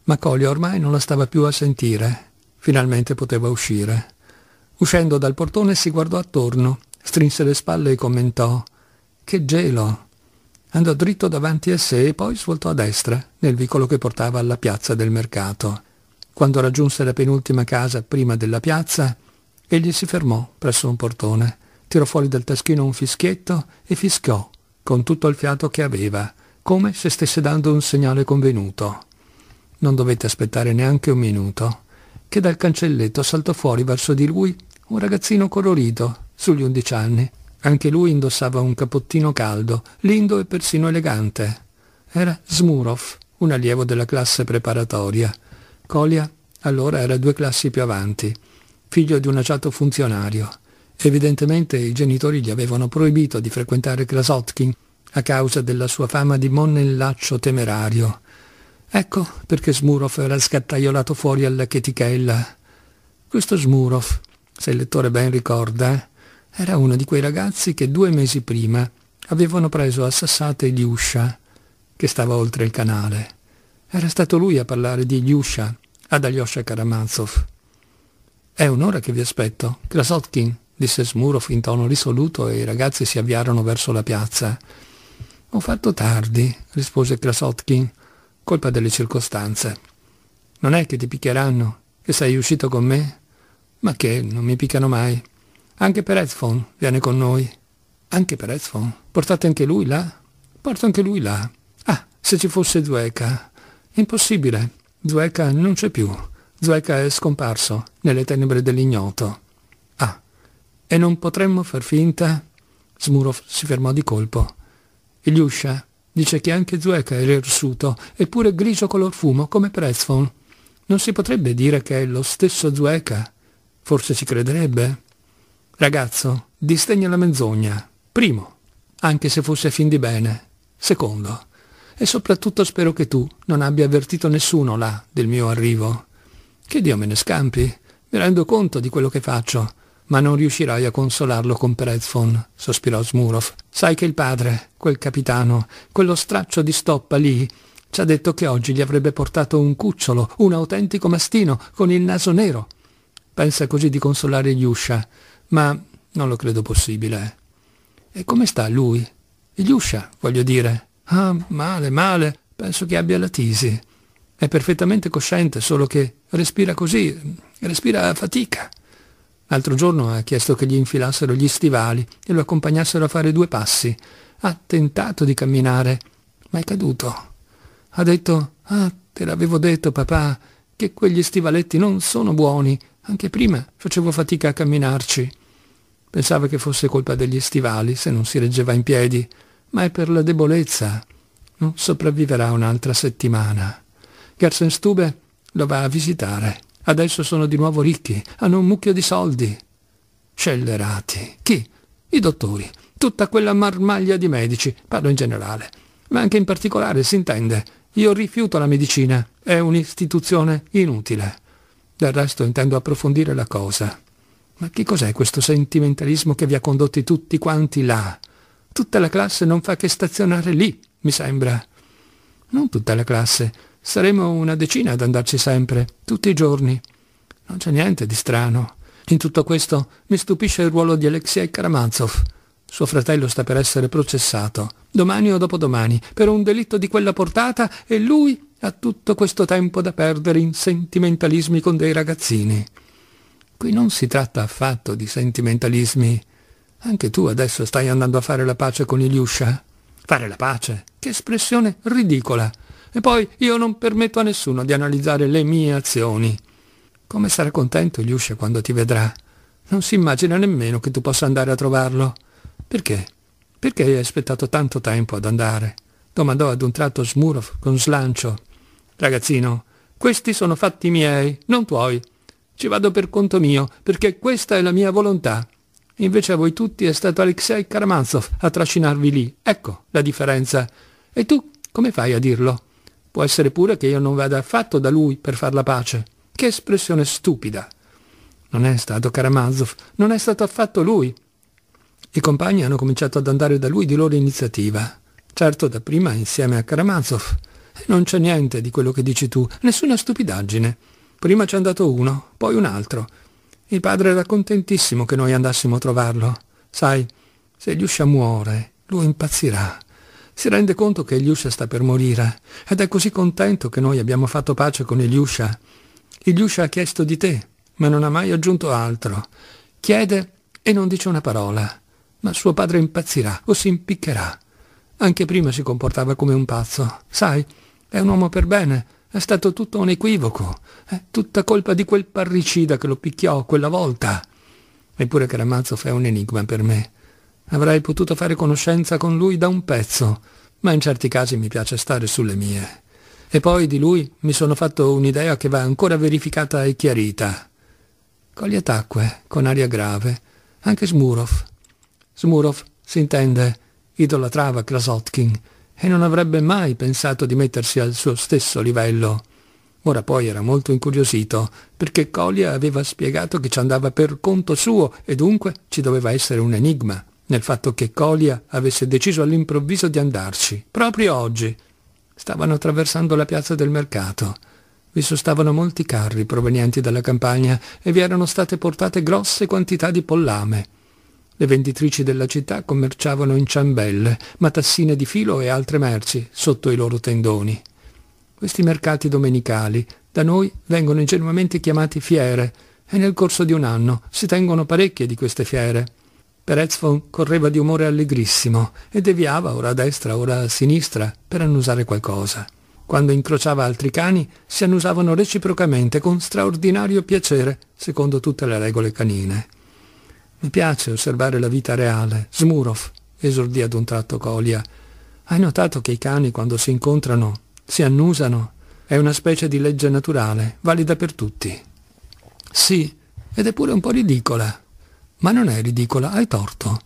Macaulay ormai non la stava più a sentire. Finalmente poteva uscire. Uscendo dal portone si guardò attorno, strinse le spalle e commentò Che gelo! Andò dritto davanti a sé e poi svoltò a destra, nel vicolo che portava alla piazza del mercato. Quando raggiunse la penultima casa prima della piazza, egli si fermò presso un portone, tirò fuori dal taschino un fischietto e fischiò, con tutto il fiato che aveva, come se stesse dando un segnale convenuto. Non dovette aspettare neanche un minuto, che dal cancelletto saltò fuori verso di lui un ragazzino colorito, sugli undici anni, anche lui indossava un capottino caldo, lindo e persino elegante. Era Smurov, un allievo della classe preparatoria. Kolia allora era due classi più avanti, figlio di un agiato funzionario. Evidentemente i genitori gli avevano proibito di frequentare Krasotkin a causa della sua fama di monnellaccio temerario. Ecco perché Smurov era scattaiolato fuori alla chetichella. Questo Smurov, se il lettore ben ricorda, eh, era uno di quei ragazzi che due mesi prima avevano preso a sassate Liuscia, che stava oltre il canale. Era stato lui a parlare di Liuscia ad Alyosha Karamazov. «È un'ora che vi aspetto, Krasotkin», disse Smurov in tono risoluto e i ragazzi si avviarono verso la piazza. «Ho fatto tardi», rispose Krasotkin, «colpa delle circostanze. Non è che ti picchieranno, che sei uscito con me? Ma che, non mi piccano mai». Anche per Edphone viene con noi. Anche per Edphone. Portate anche lui là? Porto anche lui là. Ah, se ci fosse Zueca. Impossibile. Zueca non c'è più. Zueca è scomparso nelle tenebre dell'ignoto. Ah, e non potremmo far finta? Smurov si fermò di colpo. Ilyusha dice che anche Zueca è irsuto, eppure grigio color fumo, come Prezfon. Non si potrebbe dire che è lo stesso Zueca? Forse si crederebbe? Ragazzo, disdegna la menzogna. Primo, anche se fosse a fin di bene. Secondo, e soprattutto spero che tu non abbia avvertito nessuno là del mio arrivo. Che Dio me ne scampi, mi rendo conto di quello che faccio, ma non riuscirai a consolarlo con Perezfon, sospirò Smurov. Sai che il padre, quel capitano, quello straccio di stoppa lì, ci ha detto che oggi gli avrebbe portato un cucciolo, un autentico mastino, con il naso nero. Pensa così di consolare Yusha, ma non lo credo possibile. E come sta lui? Iliuscia, voglio dire. Ah, male, male, penso che abbia la tisi. È perfettamente cosciente, solo che respira così, respira a fatica. L'altro giorno ha chiesto che gli infilassero gli stivali e lo accompagnassero a fare due passi. Ha tentato di camminare, ma è caduto. Ha detto, ah, te l'avevo detto papà, che quegli stivaletti non sono buoni. Anche prima facevo fatica a camminarci. Pensava che fosse colpa degli stivali se non si reggeva in piedi, ma è per la debolezza. Non sopravviverà un'altra settimana. Gersenstube lo va a visitare. Adesso sono di nuovo ricchi, hanno un mucchio di soldi. Scellerati. Chi? I dottori. Tutta quella marmaglia di medici, parlo in generale. Ma anche in particolare, si intende. Io rifiuto la medicina, è un'istituzione inutile. Del resto intendo approfondire la cosa. Ma che cos'è questo sentimentalismo che vi ha condotti tutti quanti là? Tutta la classe non fa che stazionare lì, mi sembra. Non tutta la classe, saremo una decina ad andarci sempre, tutti i giorni. Non c'è niente di strano. In tutto questo mi stupisce il ruolo di Alexei Karamazov. Suo fratello sta per essere processato, domani o dopodomani, per un delitto di quella portata e lui ha tutto questo tempo da perdere in sentimentalismi con dei ragazzini. Qui non si tratta affatto di sentimentalismi. Anche tu adesso stai andando a fare la pace con Iliuscia? Fare la pace? Che espressione ridicola! E poi io non permetto a nessuno di analizzare le mie azioni. Come sarà contento Iliuscia quando ti vedrà? Non si immagina nemmeno che tu possa andare a trovarlo. Perché? Perché hai aspettato tanto tempo ad andare? domandò ad un tratto Smurov con slancio. Ragazzino, questi sono fatti miei, non tuoi. Ci vado per conto mio, perché questa è la mia volontà. Invece a voi tutti è stato Alexei Karamazov a trascinarvi lì. Ecco la differenza. E tu come fai a dirlo? Può essere pure che io non vada affatto da lui per far la pace. Che espressione stupida. Non è stato Karamazov, non è stato affatto lui. I compagni hanno cominciato ad andare da lui di loro iniziativa. Certo, dapprima insieme a Karamazov. E Non c'è niente di quello che dici tu, nessuna stupidaggine. Prima ci è andato uno, poi un altro. Il padre era contentissimo che noi andassimo a trovarlo. Sai, se Liuscia muore, lui impazzirà. Si rende conto che Iliuscia sta per morire ed è così contento che noi abbiamo fatto pace con Iliuscia. Iliuscia ha chiesto di te, ma non ha mai aggiunto altro. Chiede e non dice una parola, ma suo padre impazzirà o si impiccherà. Anche prima si comportava come un pazzo. Sai, è un uomo per bene, è stato tutto un equivoco, è tutta colpa di quel parricida che lo picchiò quella volta. Eppure Karamazov è un enigma per me. Avrei potuto fare conoscenza con lui da un pezzo, ma in certi casi mi piace stare sulle mie. E poi di lui mi sono fatto un'idea che va ancora verificata e chiarita. Colli tacque, con aria grave, anche Smurov. Smurov, si intende, idolatrava Krasotkin, e non avrebbe mai pensato di mettersi al suo stesso livello. Ora poi era molto incuriosito, perché Colia aveva spiegato che ci andava per conto suo e dunque ci doveva essere un enigma nel fatto che Colia avesse deciso all'improvviso di andarci, proprio oggi. Stavano attraversando la piazza del mercato. Vi sostavano molti carri provenienti dalla campagna e vi erano state portate grosse quantità di pollame. Le venditrici della città commerciavano in ciambelle, matassine di filo e altre merci sotto i loro tendoni. Questi mercati domenicali da noi vengono ingenuamente chiamati fiere e nel corso di un anno si tengono parecchie di queste fiere. Perezfon correva di umore allegrissimo e deviava ora a destra, ora a sinistra per annusare qualcosa. Quando incrociava altri cani si annusavano reciprocamente con straordinario piacere, secondo tutte le regole canine. Mi piace osservare la vita reale. Smurov, esordì ad un tratto Colia. Hai notato che i cani quando si incontrano si annusano? È una specie di legge naturale, valida per tutti. Sì, ed è pure un po' ridicola. Ma non è ridicola, hai torto.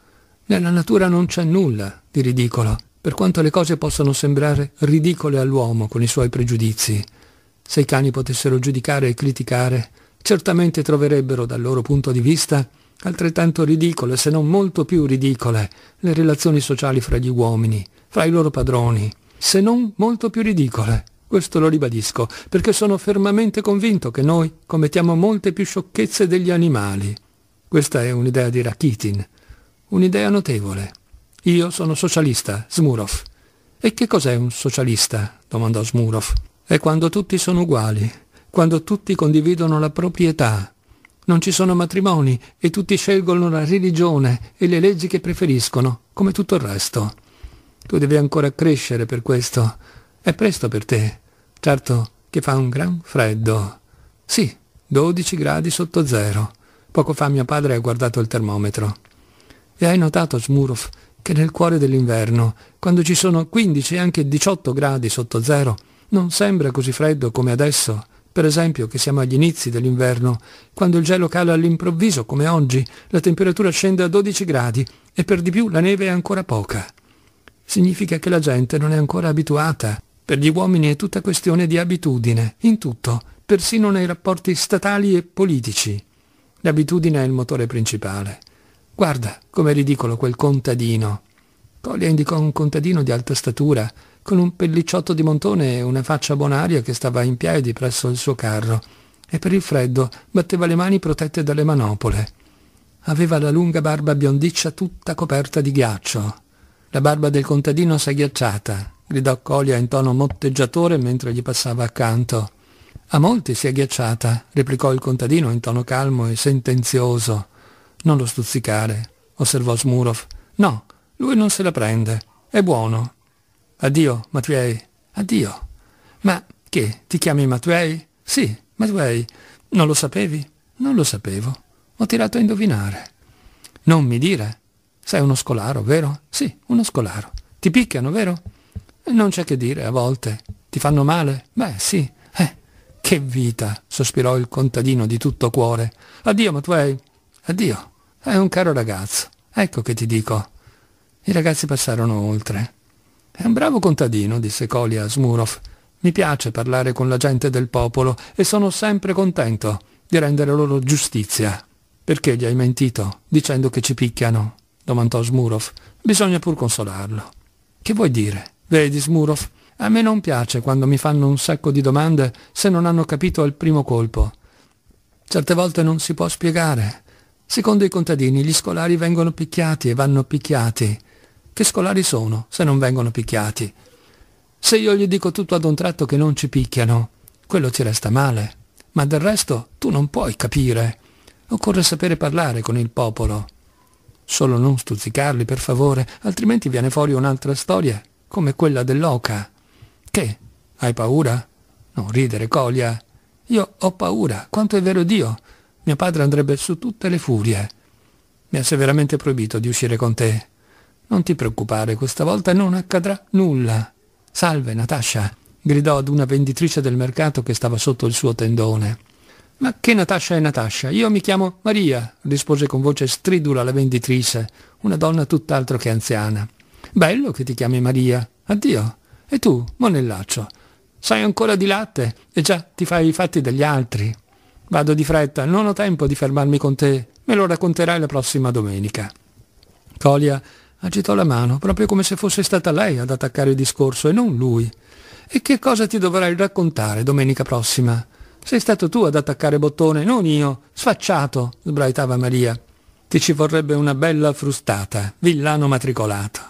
Nella natura non c'è nulla di ridicolo, per quanto le cose possano sembrare ridicole all'uomo con i suoi pregiudizi. Se i cani potessero giudicare e criticare, certamente troverebbero dal loro punto di vista altrettanto ridicole, se non molto più ridicole, le relazioni sociali fra gli uomini, fra i loro padroni, se non molto più ridicole. Questo lo ribadisco, perché sono fermamente convinto che noi commettiamo molte più sciocchezze degli animali. Questa è un'idea di Rakitin, un'idea notevole. Io sono socialista, Smurov. E che cos'è un socialista? domandò Smurov. È quando tutti sono uguali, quando tutti condividono la proprietà, non ci sono matrimoni e tutti scelgono la religione e le leggi che preferiscono, come tutto il resto. Tu devi ancora crescere per questo. È presto per te. Certo che fa un gran freddo. Sì, 12 gradi sotto zero. Poco fa mio padre ha guardato il termometro. E hai notato, Smurov, che nel cuore dell'inverno, quando ci sono 15 e anche 18 gradi sotto zero, non sembra così freddo come adesso. Per esempio che siamo agli inizi dell'inverno, quando il gelo cala all'improvviso, come oggi, la temperatura scende a 12 gradi e per di più la neve è ancora poca. Significa che la gente non è ancora abituata. Per gli uomini è tutta questione di abitudine, in tutto, persino nei rapporti statali e politici. L'abitudine è il motore principale. Guarda com'è ridicolo quel contadino. Collia indicò un contadino di alta statura, con un pellicciotto di montone e una faccia bonaria che stava in piedi presso il suo carro, e per il freddo batteva le mani protette dalle manopole. Aveva la lunga barba biondiccia tutta coperta di ghiaccio. La barba del contadino si è ghiacciata, gridò Colia in tono motteggiatore mentre gli passava accanto. A molti si è ghiacciata, replicò il contadino in tono calmo e sentenzioso. Non lo stuzzicare, osservò Smurov. No, lui non se la prende. È buono, Addio, Matwei, addio. Ma che, ti chiami Matwei? Sì, Matwei. Non lo sapevi? Non lo sapevo. Ho tirato a indovinare. Non mi dire. Sei uno scolaro, vero? Sì, uno scolaro. Ti picchiano, vero? Non c'è che dire, a volte. Ti fanno male? Beh, sì. Eh, che vita, sospirò il contadino di tutto cuore. Addio, Matwei. Addio. È un caro ragazzo. Ecco che ti dico. I ragazzi passarono oltre. È un bravo contadino, disse Kolia a Smurov. Mi piace parlare con la gente del popolo e sono sempre contento di rendere loro giustizia. Perché gli hai mentito, dicendo che ci picchiano? domandò Smurov. Bisogna pur consolarlo. Che vuoi dire? Vedi, Smurov, a me non piace quando mi fanno un sacco di domande se non hanno capito al primo colpo. Certe volte non si può spiegare. Secondo i contadini gli scolari vengono picchiati e vanno picchiati. Che scolari sono se non vengono picchiati? Se io gli dico tutto ad un tratto che non ci picchiano, quello ci resta male. Ma del resto tu non puoi capire. Occorre sapere parlare con il popolo. Solo non stuzzicarli, per favore, altrimenti viene fuori un'altra storia, come quella dell'oca. Che? Hai paura? Non ridere, Colia. Io ho paura, quanto è vero Dio. Mio padre andrebbe su tutte le furie. Mi ha severamente proibito di uscire con te. Non ti preoccupare, questa volta non accadrà nulla. Salve, Natascia, gridò ad una venditrice del mercato che stava sotto il suo tendone. Ma che Natascia è Natascia? Io mi chiamo Maria, rispose con voce stridula la venditrice, una donna tutt'altro che anziana. Bello che ti chiami Maria. Addio. E tu, monellaccio, sai ancora di latte e già ti fai i fatti degli altri. Vado di fretta, non ho tempo di fermarmi con te, me lo racconterai la prossima domenica. Colia Agitò la mano, proprio come se fosse stata lei ad attaccare il discorso e non lui. E che cosa ti dovrai raccontare domenica prossima? Sei stato tu ad attaccare bottone, non io. Sfacciato, sbraitava Maria. Ti ci vorrebbe una bella frustata, villano matricolato.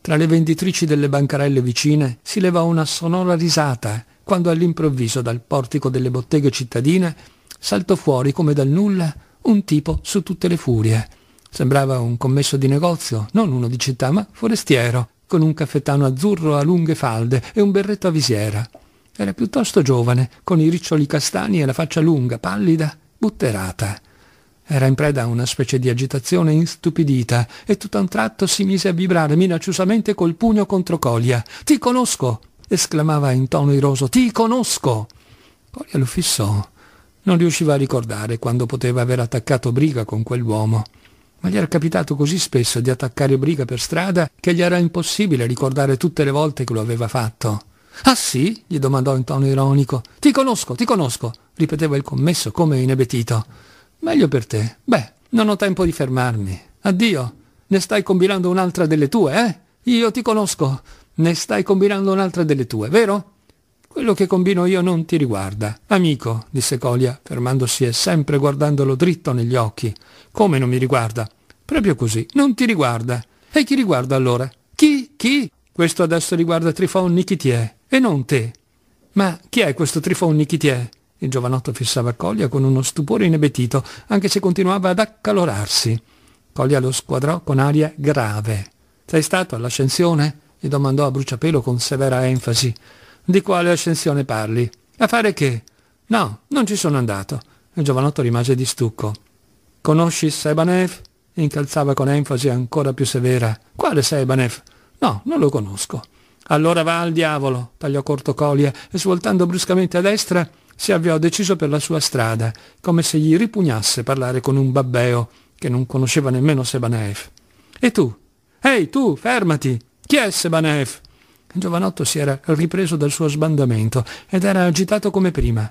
Tra le venditrici delle bancarelle vicine si levò una sonora risata quando all'improvviso dal portico delle botteghe cittadine saltò fuori come dal nulla un tipo su tutte le furie Sembrava un commesso di negozio, non uno di città, ma forestiero, con un caffettano azzurro a lunghe falde e un berretto a visiera. Era piuttosto giovane, con i riccioli castani e la faccia lunga, pallida, butterata. Era in preda a una specie di agitazione instupidita e tutto a un tratto si mise a vibrare minacciosamente col pugno contro Colia. Ti conosco! esclamava in tono iroso. Ti conosco! Colia lo fissò. Non riusciva a ricordare quando poteva aver attaccato briga con quell'uomo ma gli era capitato così spesso di attaccare Briga per strada che gli era impossibile ricordare tutte le volte che lo aveva fatto. Ah sì? gli domandò in tono ironico. Ti conosco, ti conosco, ripeteva il commesso come inebetito. Meglio per te. Beh, non ho tempo di fermarmi. Addio. Ne stai combinando un'altra delle tue, eh? Io ti conosco. Ne stai combinando un'altra delle tue, vero? Quello che combino io non ti riguarda. Amico, disse Colia, fermandosi e sempre guardandolo dritto negli occhi. Come non mi riguarda? Proprio così, non ti riguarda. E chi riguarda allora? Chi? Chi? Questo adesso riguarda Trifon Nikitie e non te. Ma chi è questo Trifon Nikitie? Il giovanotto fissava Coglia con uno stupore inebetito, anche se continuava ad accalorarsi. Coglia lo squadrò con aria grave. Sei stato all'ascensione? gli domandò a bruciapelo con severa enfasi. Di quale ascensione parli? A fare che? No, non ci sono andato. Il giovanotto rimase di stucco. Conosci Sebanev? incalzava con enfasi ancora più severa. Quale Sebanef? No, non lo conosco. Allora va al diavolo, tagliò corto Colia e svoltando bruscamente a destra si avviò deciso per la sua strada, come se gli ripugnasse parlare con un babbeo che non conosceva nemmeno Sebanef. E tu? Ehi, tu, fermati! Chi è Sebanef? Il giovanotto si era ripreso dal suo sbandamento ed era agitato come prima.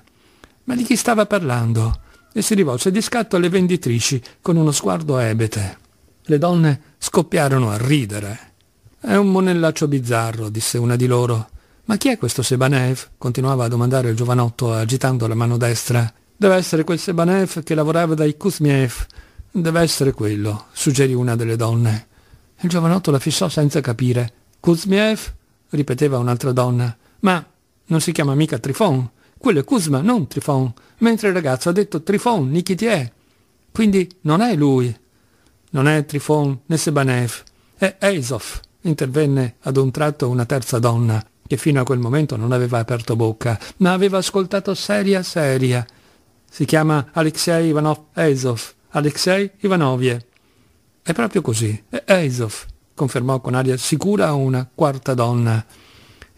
Ma di chi stava parlando? e si rivolse di scatto alle venditrici con uno sguardo ebete. Le donne scoppiarono a ridere. È un monellaccio bizzarro, disse una di loro. Ma chi è questo Sebanev? continuava a domandare il giovanotto agitando la mano destra. Deve essere quel Sebanev che lavorava dai Kuzmiev. Deve essere quello, suggerì una delle donne. Il giovanotto la fissò senza capire. Kuzmiev? ripeteva un'altra donna. Ma non si chiama mica Trifon? Quello è Kuzma, non Trifon. Mentre il ragazzo ha detto Trifon, Nikitiè. Quindi non è lui. Non è Trifon né Sebanev. È Aesov. Intervenne ad un tratto una terza donna, che fino a quel momento non aveva aperto bocca, ma aveva ascoltato seria seria. Si chiama Alexei Ivanov Aesov. Alexei Ivanovie. È proprio così. È Aesov. Confermò con aria sicura una quarta donna.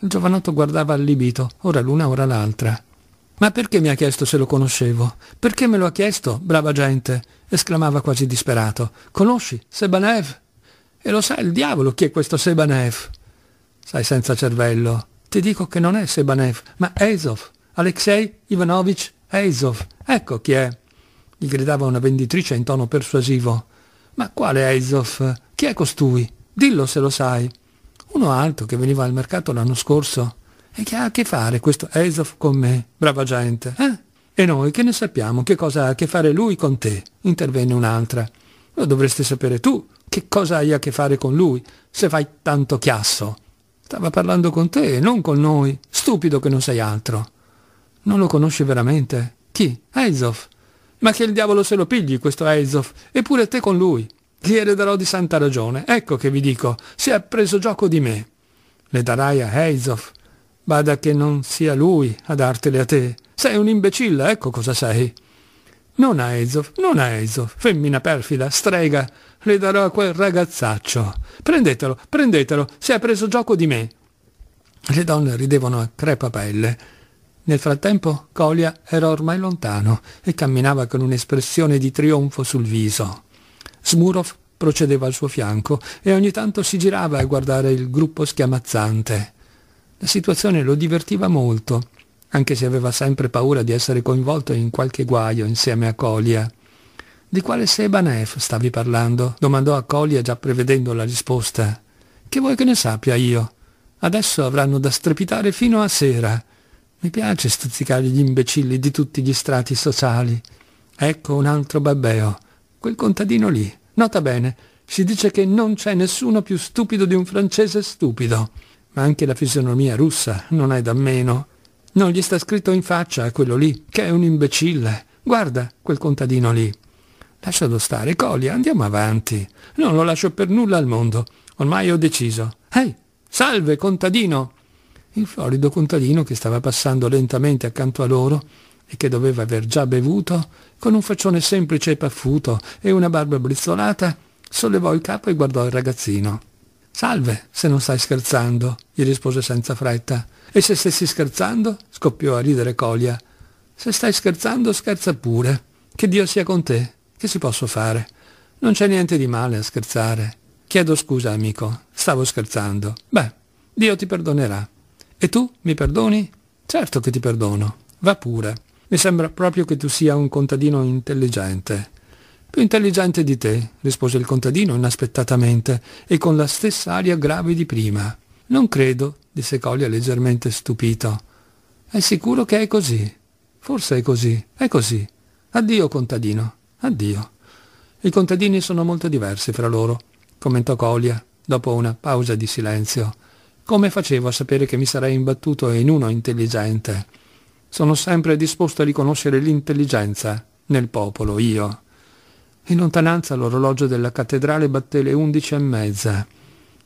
Il giovanotto guardava allibito, ora l'una, ora l'altra. Ma perché mi ha chiesto se lo conoscevo? Perché me lo ha chiesto, brava gente? esclamava quasi disperato. Conosci Sebanev? E lo sa il diavolo chi è questo Sebanev? Sai senza cervello. Ti dico che non è Sebanev, ma Ezov. Alexei Ivanovich Ezov. Ecco chi è. gli gridava una venditrice in tono persuasivo. Ma quale Ezov? Chi è costui? Dillo se lo sai. Uno alto che veniva al mercato l'anno scorso. E che ha a che fare questo Aesop con me, brava gente? Eh? E noi che ne sappiamo? Che cosa ha a che fare lui con te? Intervenne un'altra. Lo dovresti sapere tu. Che cosa hai a che fare con lui, se fai tanto chiasso? Stava parlando con te, e non con noi. Stupido che non sei altro. Non lo conosci veramente? Chi? Aizov. Ma che il diavolo se lo pigli questo Aizov, eppure te con lui. Gliele darò di santa ragione. Ecco che vi dico, si è preso gioco di me. Le darai a Aizov. Bada che non sia lui a dartele a te. Sei un imbecilla, ecco cosa sei. Non a Aizov, non a Aizov, femmina perfida, strega, le darò a quel ragazzaccio. Prendetelo, prendetelo, si è preso gioco di me. Le donne ridevano a crepapelle. Nel frattempo Colia era ormai lontano e camminava con un'espressione di trionfo sul viso. Smurov procedeva al suo fianco e ogni tanto si girava a guardare il gruppo schiamazzante. La situazione lo divertiva molto, anche se aveva sempre paura di essere coinvolto in qualche guaio insieme a Colia. Di quale Sebanef stavi parlando? domandò a Colia già prevedendo la risposta. Che vuoi che ne sappia io? Adesso avranno da strepitare fino a sera. Mi piace stuzzicare gli imbecilli di tutti gli strati sociali. Ecco un altro babbeo. Quel contadino lì. Nota bene, si dice che non c'è nessuno più stupido di un francese stupido ma anche la fisionomia russa non è da meno. Non gli sta scritto in faccia a quello lì, che è un imbecille. Guarda quel contadino lì. Lascialo stare, Colia, andiamo avanti. Non lo lascio per nulla al mondo. Ormai ho deciso. Ehi, hey, salve, contadino! Il florido contadino che stava passando lentamente accanto a loro e che doveva aver già bevuto, con un faccione semplice e paffuto e una barba brizzolata, sollevò il capo e guardò il ragazzino. Salve, se non stai scherzando, gli rispose senza fretta. E se stessi scherzando? scoppiò a ridere Colia. Se stai scherzando, scherza pure. Che Dio sia con te. Che si posso fare? Non c'è niente di male a scherzare. Chiedo scusa, amico. Stavo scherzando. Beh, Dio ti perdonerà. E tu mi perdoni? Certo che ti perdono. Va pure. Mi sembra proprio che tu sia un contadino intelligente. Più intelligente di te, rispose il contadino inaspettatamente e con la stessa aria grave di prima. Non credo, disse Colia leggermente stupito. È sicuro che è così. Forse è così, è così. Addio, contadino, addio. I contadini sono molto diversi fra loro, commentò Colia, dopo una pausa di silenzio. Come facevo a sapere che mi sarei imbattuto in uno intelligente? Sono sempre disposto a riconoscere l'intelligenza nel popolo, io. In lontananza l'orologio della cattedrale batté le undici e mezza.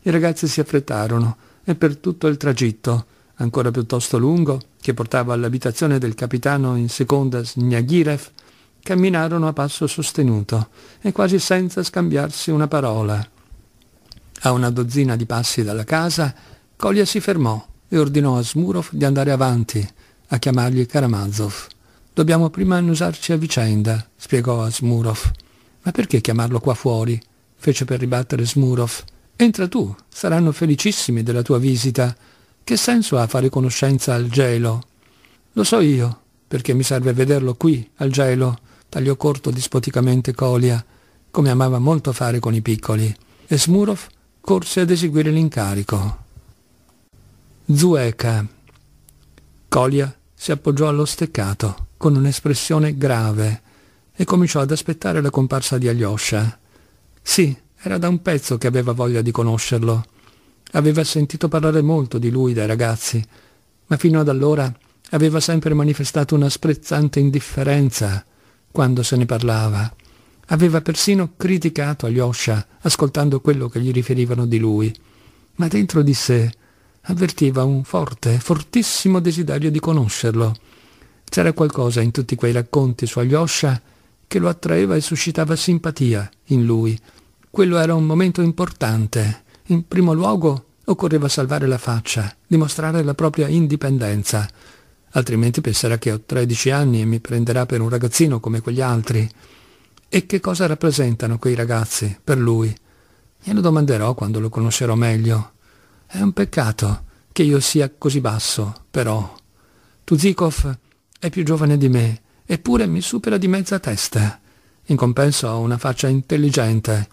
I ragazzi si affrettarono e per tutto il tragitto, ancora piuttosto lungo, che portava all'abitazione del capitano in seconda Snyagirev, camminarono a passo sostenuto e quasi senza scambiarsi una parola. A una dozzina di passi dalla casa, Colia si fermò e ordinò a Smurov di andare avanti, a chiamargli Karamazov. Dobbiamo prima annusarci a vicenda, spiegò a Smurov. Ma perché chiamarlo qua fuori? fece per ribattere Smurov. Entra tu, saranno felicissimi della tua visita. Che senso ha fare conoscenza al gelo? Lo so io, perché mi serve vederlo qui, al gelo, tagliò corto dispoticamente Colia, come amava molto fare con i piccoli. E Smurov corse ad eseguire l'incarico. Zueca. Colia si appoggiò allo steccato, con un'espressione grave, e cominciò ad aspettare la comparsa di Alyosha. Sì, era da un pezzo che aveva voglia di conoscerlo. Aveva sentito parlare molto di lui dai ragazzi, ma fino ad allora aveva sempre manifestato una sprezzante indifferenza quando se ne parlava. Aveva persino criticato Alyosha, ascoltando quello che gli riferivano di lui. Ma dentro di sé avvertiva un forte, fortissimo desiderio di conoscerlo. C'era qualcosa in tutti quei racconti su Alyosha che lo attraeva e suscitava simpatia in lui. Quello era un momento importante. In primo luogo occorreva salvare la faccia, dimostrare la propria indipendenza, altrimenti penserà che ho 13 anni e mi prenderà per un ragazzino come quegli altri. E che cosa rappresentano quei ragazzi per lui? Glielo domanderò quando lo conoscerò meglio. È un peccato che io sia così basso, però. Tuzikov è più giovane di me eppure mi supera di mezza testa. In compenso ho una faccia intelligente.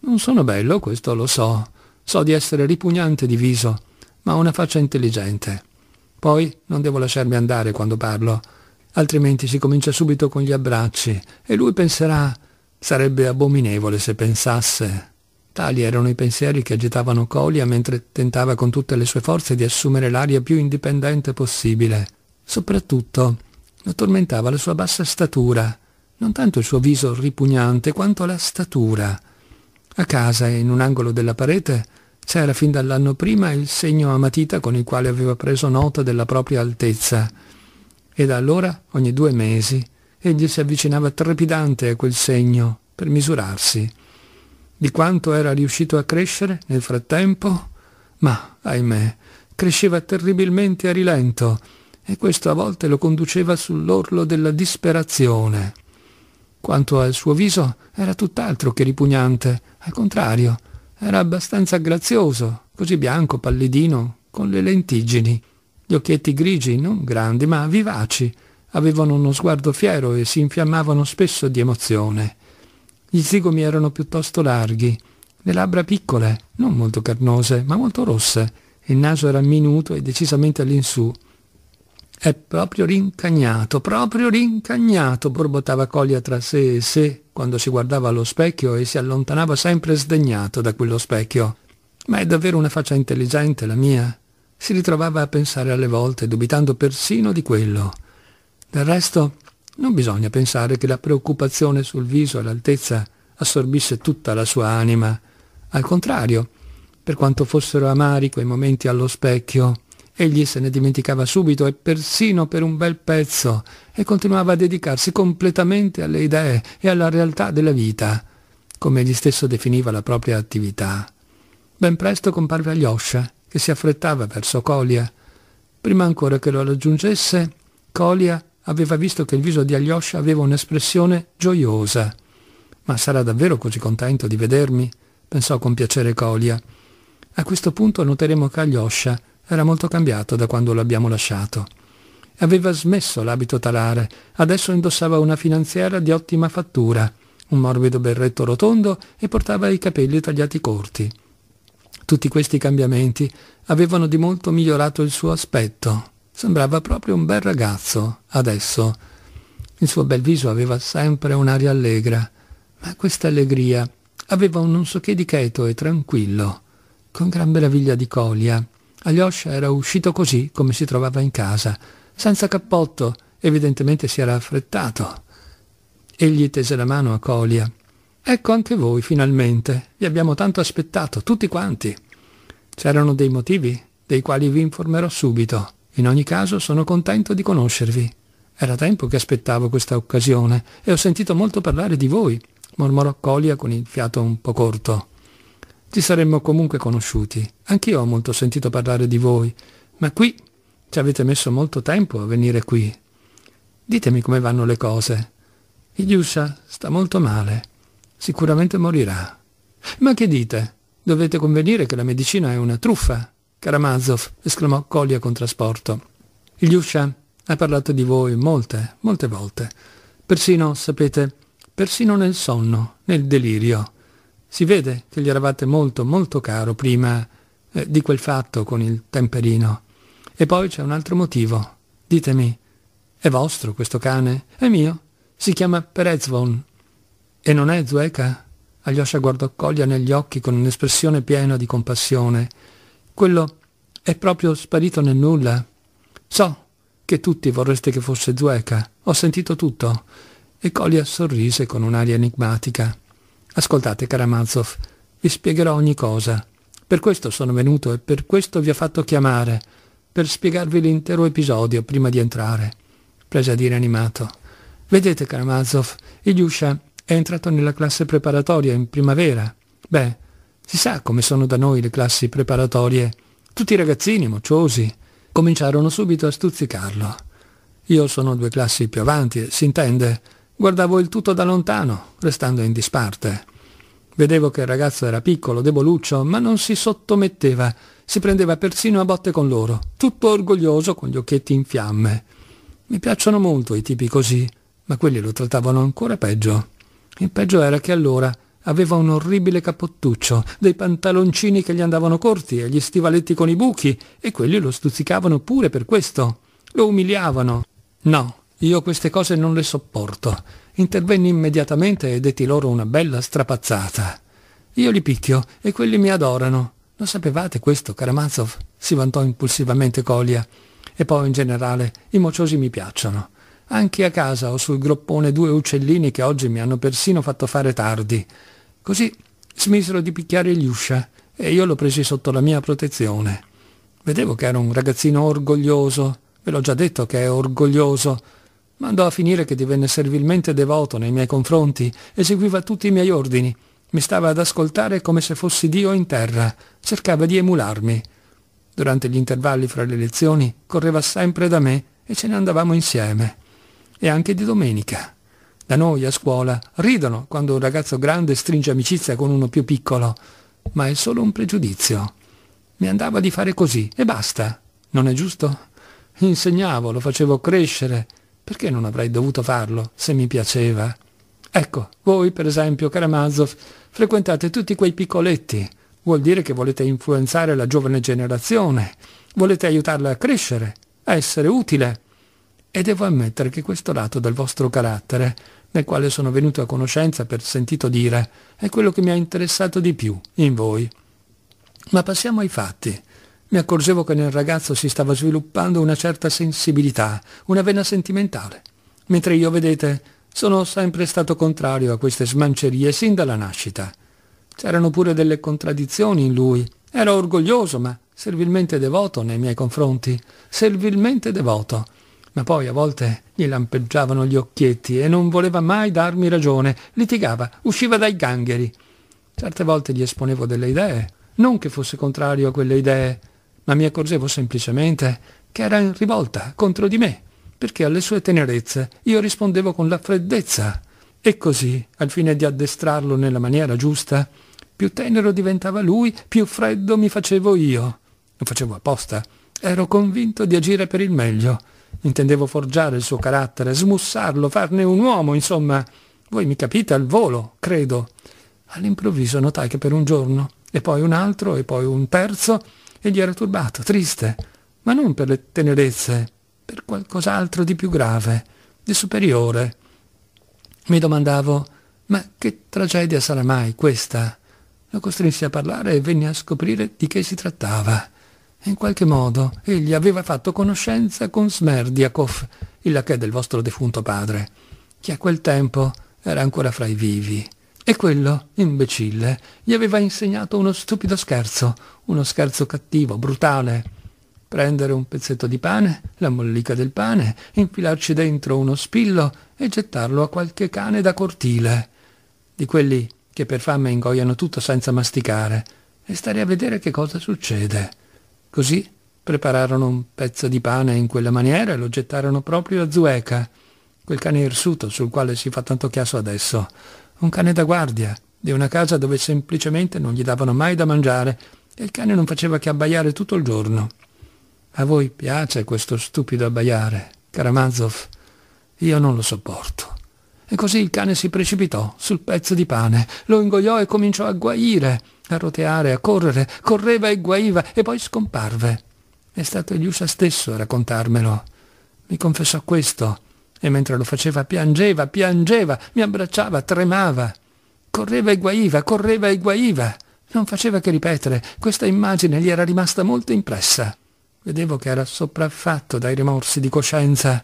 Non sono bello, questo lo so. So di essere ripugnante di viso, ma ho una faccia intelligente. Poi non devo lasciarmi andare quando parlo, altrimenti si comincia subito con gli abbracci e lui penserà sarebbe abominevole se pensasse. Tali erano i pensieri che agitavano Colia mentre tentava con tutte le sue forze di assumere l'aria più indipendente possibile. Soprattutto lo tormentava la sua bassa statura, non tanto il suo viso ripugnante quanto la statura. A casa, in un angolo della parete, c'era fin dall'anno prima il segno a matita con il quale aveva preso nota della propria altezza. E da allora, ogni due mesi, egli si avvicinava trepidante a quel segno per misurarsi. Di quanto era riuscito a crescere nel frattempo? Ma, ahimè, cresceva terribilmente a rilento e questo a volte lo conduceva sull'orlo della disperazione. Quanto al suo viso, era tutt'altro che ripugnante, al contrario, era abbastanza grazioso, così bianco, pallidino, con le lentiggini. Gli occhietti grigi, non grandi, ma vivaci, avevano uno sguardo fiero e si infiammavano spesso di emozione. Gli zigomi erano piuttosto larghi, le labbra piccole, non molto carnose, ma molto rosse, il naso era minuto e decisamente all'insù, è proprio rincagnato, proprio rincagnato, borbottava Colia tra sé e sé quando si guardava allo specchio e si allontanava sempre sdegnato da quello specchio. Ma è davvero una faccia intelligente la mia? Si ritrovava a pensare alle volte, dubitando persino di quello. Del resto, non bisogna pensare che la preoccupazione sul viso all'altezza assorbisse tutta la sua anima. Al contrario, per quanto fossero amari quei momenti allo specchio, Egli se ne dimenticava subito e persino per un bel pezzo e continuava a dedicarsi completamente alle idee e alla realtà della vita, come egli stesso definiva la propria attività. Ben presto comparve Alyosha, che si affrettava verso Colia. Prima ancora che lo raggiungesse, Colia aveva visto che il viso di Alyosha aveva un'espressione gioiosa. Ma sarà davvero così contento di vedermi? pensò con piacere Colia. A questo punto noteremo che Alyosha era molto cambiato da quando l'abbiamo lasciato. Aveva smesso l'abito talare, adesso indossava una finanziera di ottima fattura, un morbido berretto rotondo e portava i capelli tagliati corti. Tutti questi cambiamenti avevano di molto migliorato il suo aspetto. Sembrava proprio un bel ragazzo, adesso. Il suo bel viso aveva sempre un'aria allegra, ma questa allegria aveva un non so che di cheto e tranquillo, con gran meraviglia di colia Alyosha era uscito così come si trovava in casa, senza cappotto, evidentemente si era affrettato. Egli tese la mano a Colia. Ecco anche voi, finalmente. Vi abbiamo tanto aspettato, tutti quanti. C'erano dei motivi, dei quali vi informerò subito. In ogni caso sono contento di conoscervi. Era tempo che aspettavo questa occasione e ho sentito molto parlare di voi, mormorò Colia con il fiato un po' corto ci saremmo comunque conosciuti. Anch'io ho molto sentito parlare di voi, ma qui ci avete messo molto tempo a venire qui. Ditemi come vanno le cose. Ilyusha sta molto male. Sicuramente morirà. Ma che dite? Dovete convenire che la medicina è una truffa. Karamazov esclamò Colia con trasporto. Ilyusha ha parlato di voi molte, molte volte. Persino, sapete, persino nel sonno, nel delirio. Si vede che gli eravate molto molto caro prima eh, di quel fatto con il temperino. E poi c'è un altro motivo. Ditemi, è vostro questo cane? È mio. Si chiama Perezvon. E non è Zueca? Alyosha guardò Coglia negli occhi con un'espressione piena di compassione. Quello è proprio sparito nel nulla. So che tutti vorreste che fosse Zueca. Ho sentito tutto. E Coglia sorrise con un'aria enigmatica. Ascoltate, Karamazov, vi spiegherò ogni cosa. Per questo sono venuto e per questo vi ho fatto chiamare, per spiegarvi l'intero episodio prima di entrare, prese a dire animato. Vedete, Karamazov, Ilyusha è entrato nella classe preparatoria in primavera. Beh, si sa come sono da noi le classi preparatorie. Tutti ragazzini, mocciosi, cominciarono subito a stuzzicarlo. Io sono due classi più avanti, si intende, Guardavo il tutto da lontano, restando in disparte. Vedevo che il ragazzo era piccolo, deboluccio, ma non si sottometteva, si prendeva persino a botte con loro, tutto orgoglioso con gli occhietti in fiamme. Mi piacciono molto i tipi così, ma quelli lo trattavano ancora peggio. Il peggio era che allora aveva un orribile cappottuccio, dei pantaloncini che gli andavano corti e gli stivaletti con i buchi, e quelli lo stuzzicavano pure per questo. Lo umiliavano. No, io queste cose non le sopporto. Intervenni immediatamente e detti loro una bella strapazzata. Io li picchio e quelli mi adorano. Lo sapevate questo, Karamazov? si vantò impulsivamente Colia. E poi in generale i mociosi mi piacciono. Anche a casa ho sul groppone due uccellini che oggi mi hanno persino fatto fare tardi. Così smisero di picchiare gli uscia e io lo presi sotto la mia protezione. Vedevo che era un ragazzino orgoglioso, ve l'ho già detto che è orgoglioso, ma andò a finire che divenne servilmente devoto nei miei confronti, eseguiva tutti i miei ordini, mi stava ad ascoltare come se fossi Dio in terra, cercava di emularmi. Durante gli intervalli fra le lezioni correva sempre da me e ce ne andavamo insieme. E anche di domenica. Da noi a scuola ridono quando un ragazzo grande stringe amicizia con uno più piccolo, ma è solo un pregiudizio. Mi andava di fare così e basta, non è giusto? Insegnavo, lo facevo crescere, perché non avrei dovuto farlo se mi piaceva? Ecco, voi per esempio, Karamazov, frequentate tutti quei piccoletti. Vuol dire che volete influenzare la giovane generazione, volete aiutarla a crescere, a essere utile. E devo ammettere che questo lato del vostro carattere, nel quale sono venuto a conoscenza per sentito dire, è quello che mi ha interessato di più in voi. Ma passiamo ai fatti mi accorgevo che nel ragazzo si stava sviluppando una certa sensibilità, una vena sentimentale, mentre io, vedete, sono sempre stato contrario a queste smancerie sin dalla nascita. C'erano pure delle contraddizioni in lui. Era orgoglioso, ma servilmente devoto nei miei confronti, servilmente devoto. Ma poi a volte gli lampeggiavano gli occhietti e non voleva mai darmi ragione, litigava, usciva dai gangheri. Certe volte gli esponevo delle idee, non che fosse contrario a quelle idee, ma mi accorgevo semplicemente che era in rivolta contro di me, perché alle sue tenerezze io rispondevo con la freddezza. E così, al fine di addestrarlo nella maniera giusta, più tenero diventava lui, più freddo mi facevo io. Lo facevo apposta. Ero convinto di agire per il meglio. Intendevo forgiare il suo carattere, smussarlo, farne un uomo, insomma. Voi mi capite al volo, credo. All'improvviso notai che per un giorno, e poi un altro, e poi un terzo, Egli era turbato, triste, ma non per le tenerezze, per qualcos'altro di più grave, di superiore. Mi domandavo, ma che tragedia sarà mai questa? Lo costrinsi a parlare e venni a scoprire di che si trattava. In qualche modo egli aveva fatto conoscenza con Smerdiakov, il lacchè del vostro defunto padre, che a quel tempo era ancora fra i vivi. E quello, imbecille, gli aveva insegnato uno stupido scherzo, uno scherzo cattivo, brutale. Prendere un pezzetto di pane, la mollica del pane, infilarci dentro uno spillo e gettarlo a qualche cane da cortile. Di quelli che per fame ingoiano tutto senza masticare, e stare a vedere che cosa succede. Così prepararono un pezzo di pane in quella maniera e lo gettarono proprio a Zueca, quel cane irsuto sul quale si fa tanto chiasso adesso un cane da guardia, di una casa dove semplicemente non gli davano mai da mangiare e il cane non faceva che abbaiare tutto il giorno. A voi piace questo stupido abbaiare, Karamazov? Io non lo sopporto. E così il cane si precipitò sul pezzo di pane, lo ingoiò e cominciò a guaire, a roteare, a correre, correva e guaiva e poi scomparve. È stato Eliusa stesso a raccontarmelo. Mi confessò questo e mentre lo faceva piangeva, piangeva, mi abbracciava, tremava. Correva e guaiva, correva e guaiva. Non faceva che ripetere, questa immagine gli era rimasta molto impressa. Vedevo che era sopraffatto dai rimorsi di coscienza.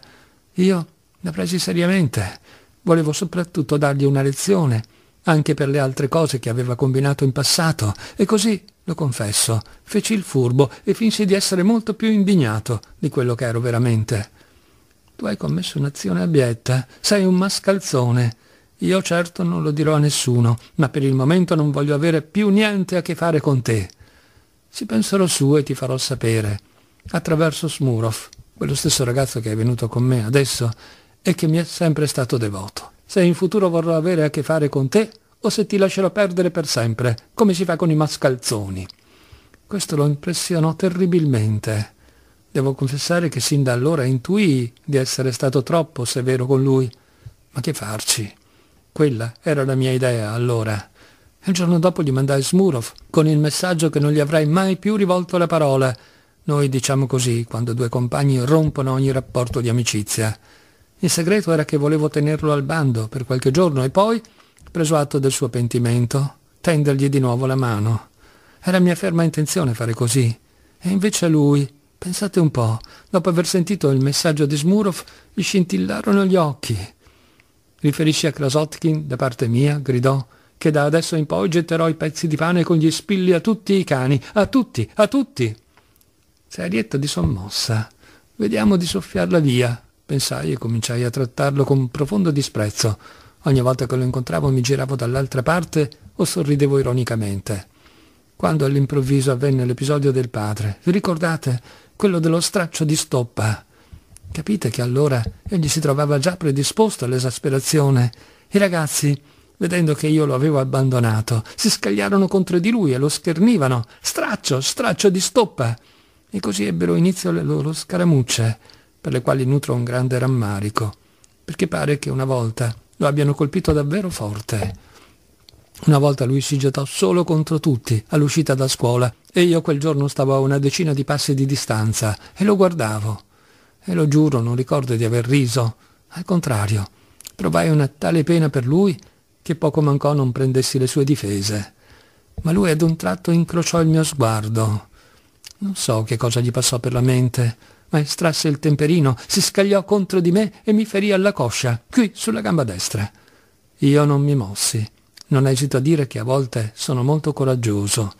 Io la presi seriamente. Volevo soprattutto dargli una lezione, anche per le altre cose che aveva combinato in passato, e così, lo confesso, feci il furbo e finsi di essere molto più indignato di quello che ero veramente tu hai commesso un'azione abietta, sei un mascalzone. Io certo non lo dirò a nessuno, ma per il momento non voglio avere più niente a che fare con te. Ci penserò su e ti farò sapere, attraverso Smurov, quello stesso ragazzo che è venuto con me adesso e che mi è sempre stato devoto. Se in futuro vorrò avere a che fare con te o se ti lascerò perdere per sempre, come si fa con i mascalzoni. Questo lo impressionò terribilmente. Devo confessare che sin da allora intuì di essere stato troppo severo con lui. Ma che farci? Quella era la mia idea allora. Il giorno dopo gli mandai Smurov con il messaggio che non gli avrei mai più rivolto la parola. Noi diciamo così quando due compagni rompono ogni rapporto di amicizia. Il segreto era che volevo tenerlo al bando per qualche giorno e poi, preso atto del suo pentimento, tendergli di nuovo la mano. Era mia ferma intenzione fare così. E invece lui, Pensate un po', dopo aver sentito il messaggio di Smurov, gli scintillarono gli occhi. Riferisci a Krasotkin, da parte mia, gridò, che da adesso in poi getterò i pezzi di pane con gli spilli a tutti i cani, a tutti, a tutti. Serietta di sommossa. Vediamo di soffiarla via, pensai e cominciai a trattarlo con profondo disprezzo. Ogni volta che lo incontravo mi giravo dall'altra parte o sorridevo ironicamente. Quando all'improvviso avvenne l'episodio del padre, vi ricordate? quello dello straccio di stoppa. Capite che allora egli si trovava già predisposto all'esasperazione. I ragazzi, vedendo che io lo avevo abbandonato, si scagliarono contro di lui e lo schernivano. Straccio, straccio di stoppa. E così ebbero inizio le loro scaramucce, per le quali nutro un grande rammarico, perché pare che una volta lo abbiano colpito davvero forte. Una volta lui si gettò solo contro tutti all'uscita da scuola e io quel giorno stavo a una decina di passi di distanza e lo guardavo. E lo giuro, non ricordo di aver riso. Al contrario, provai una tale pena per lui che poco mancò non prendessi le sue difese. Ma lui ad un tratto incrociò il mio sguardo. Non so che cosa gli passò per la mente, ma estrasse il temperino, si scagliò contro di me e mi ferì alla coscia, qui sulla gamba destra. Io non mi mossi non esito a dire che a volte sono molto coraggioso.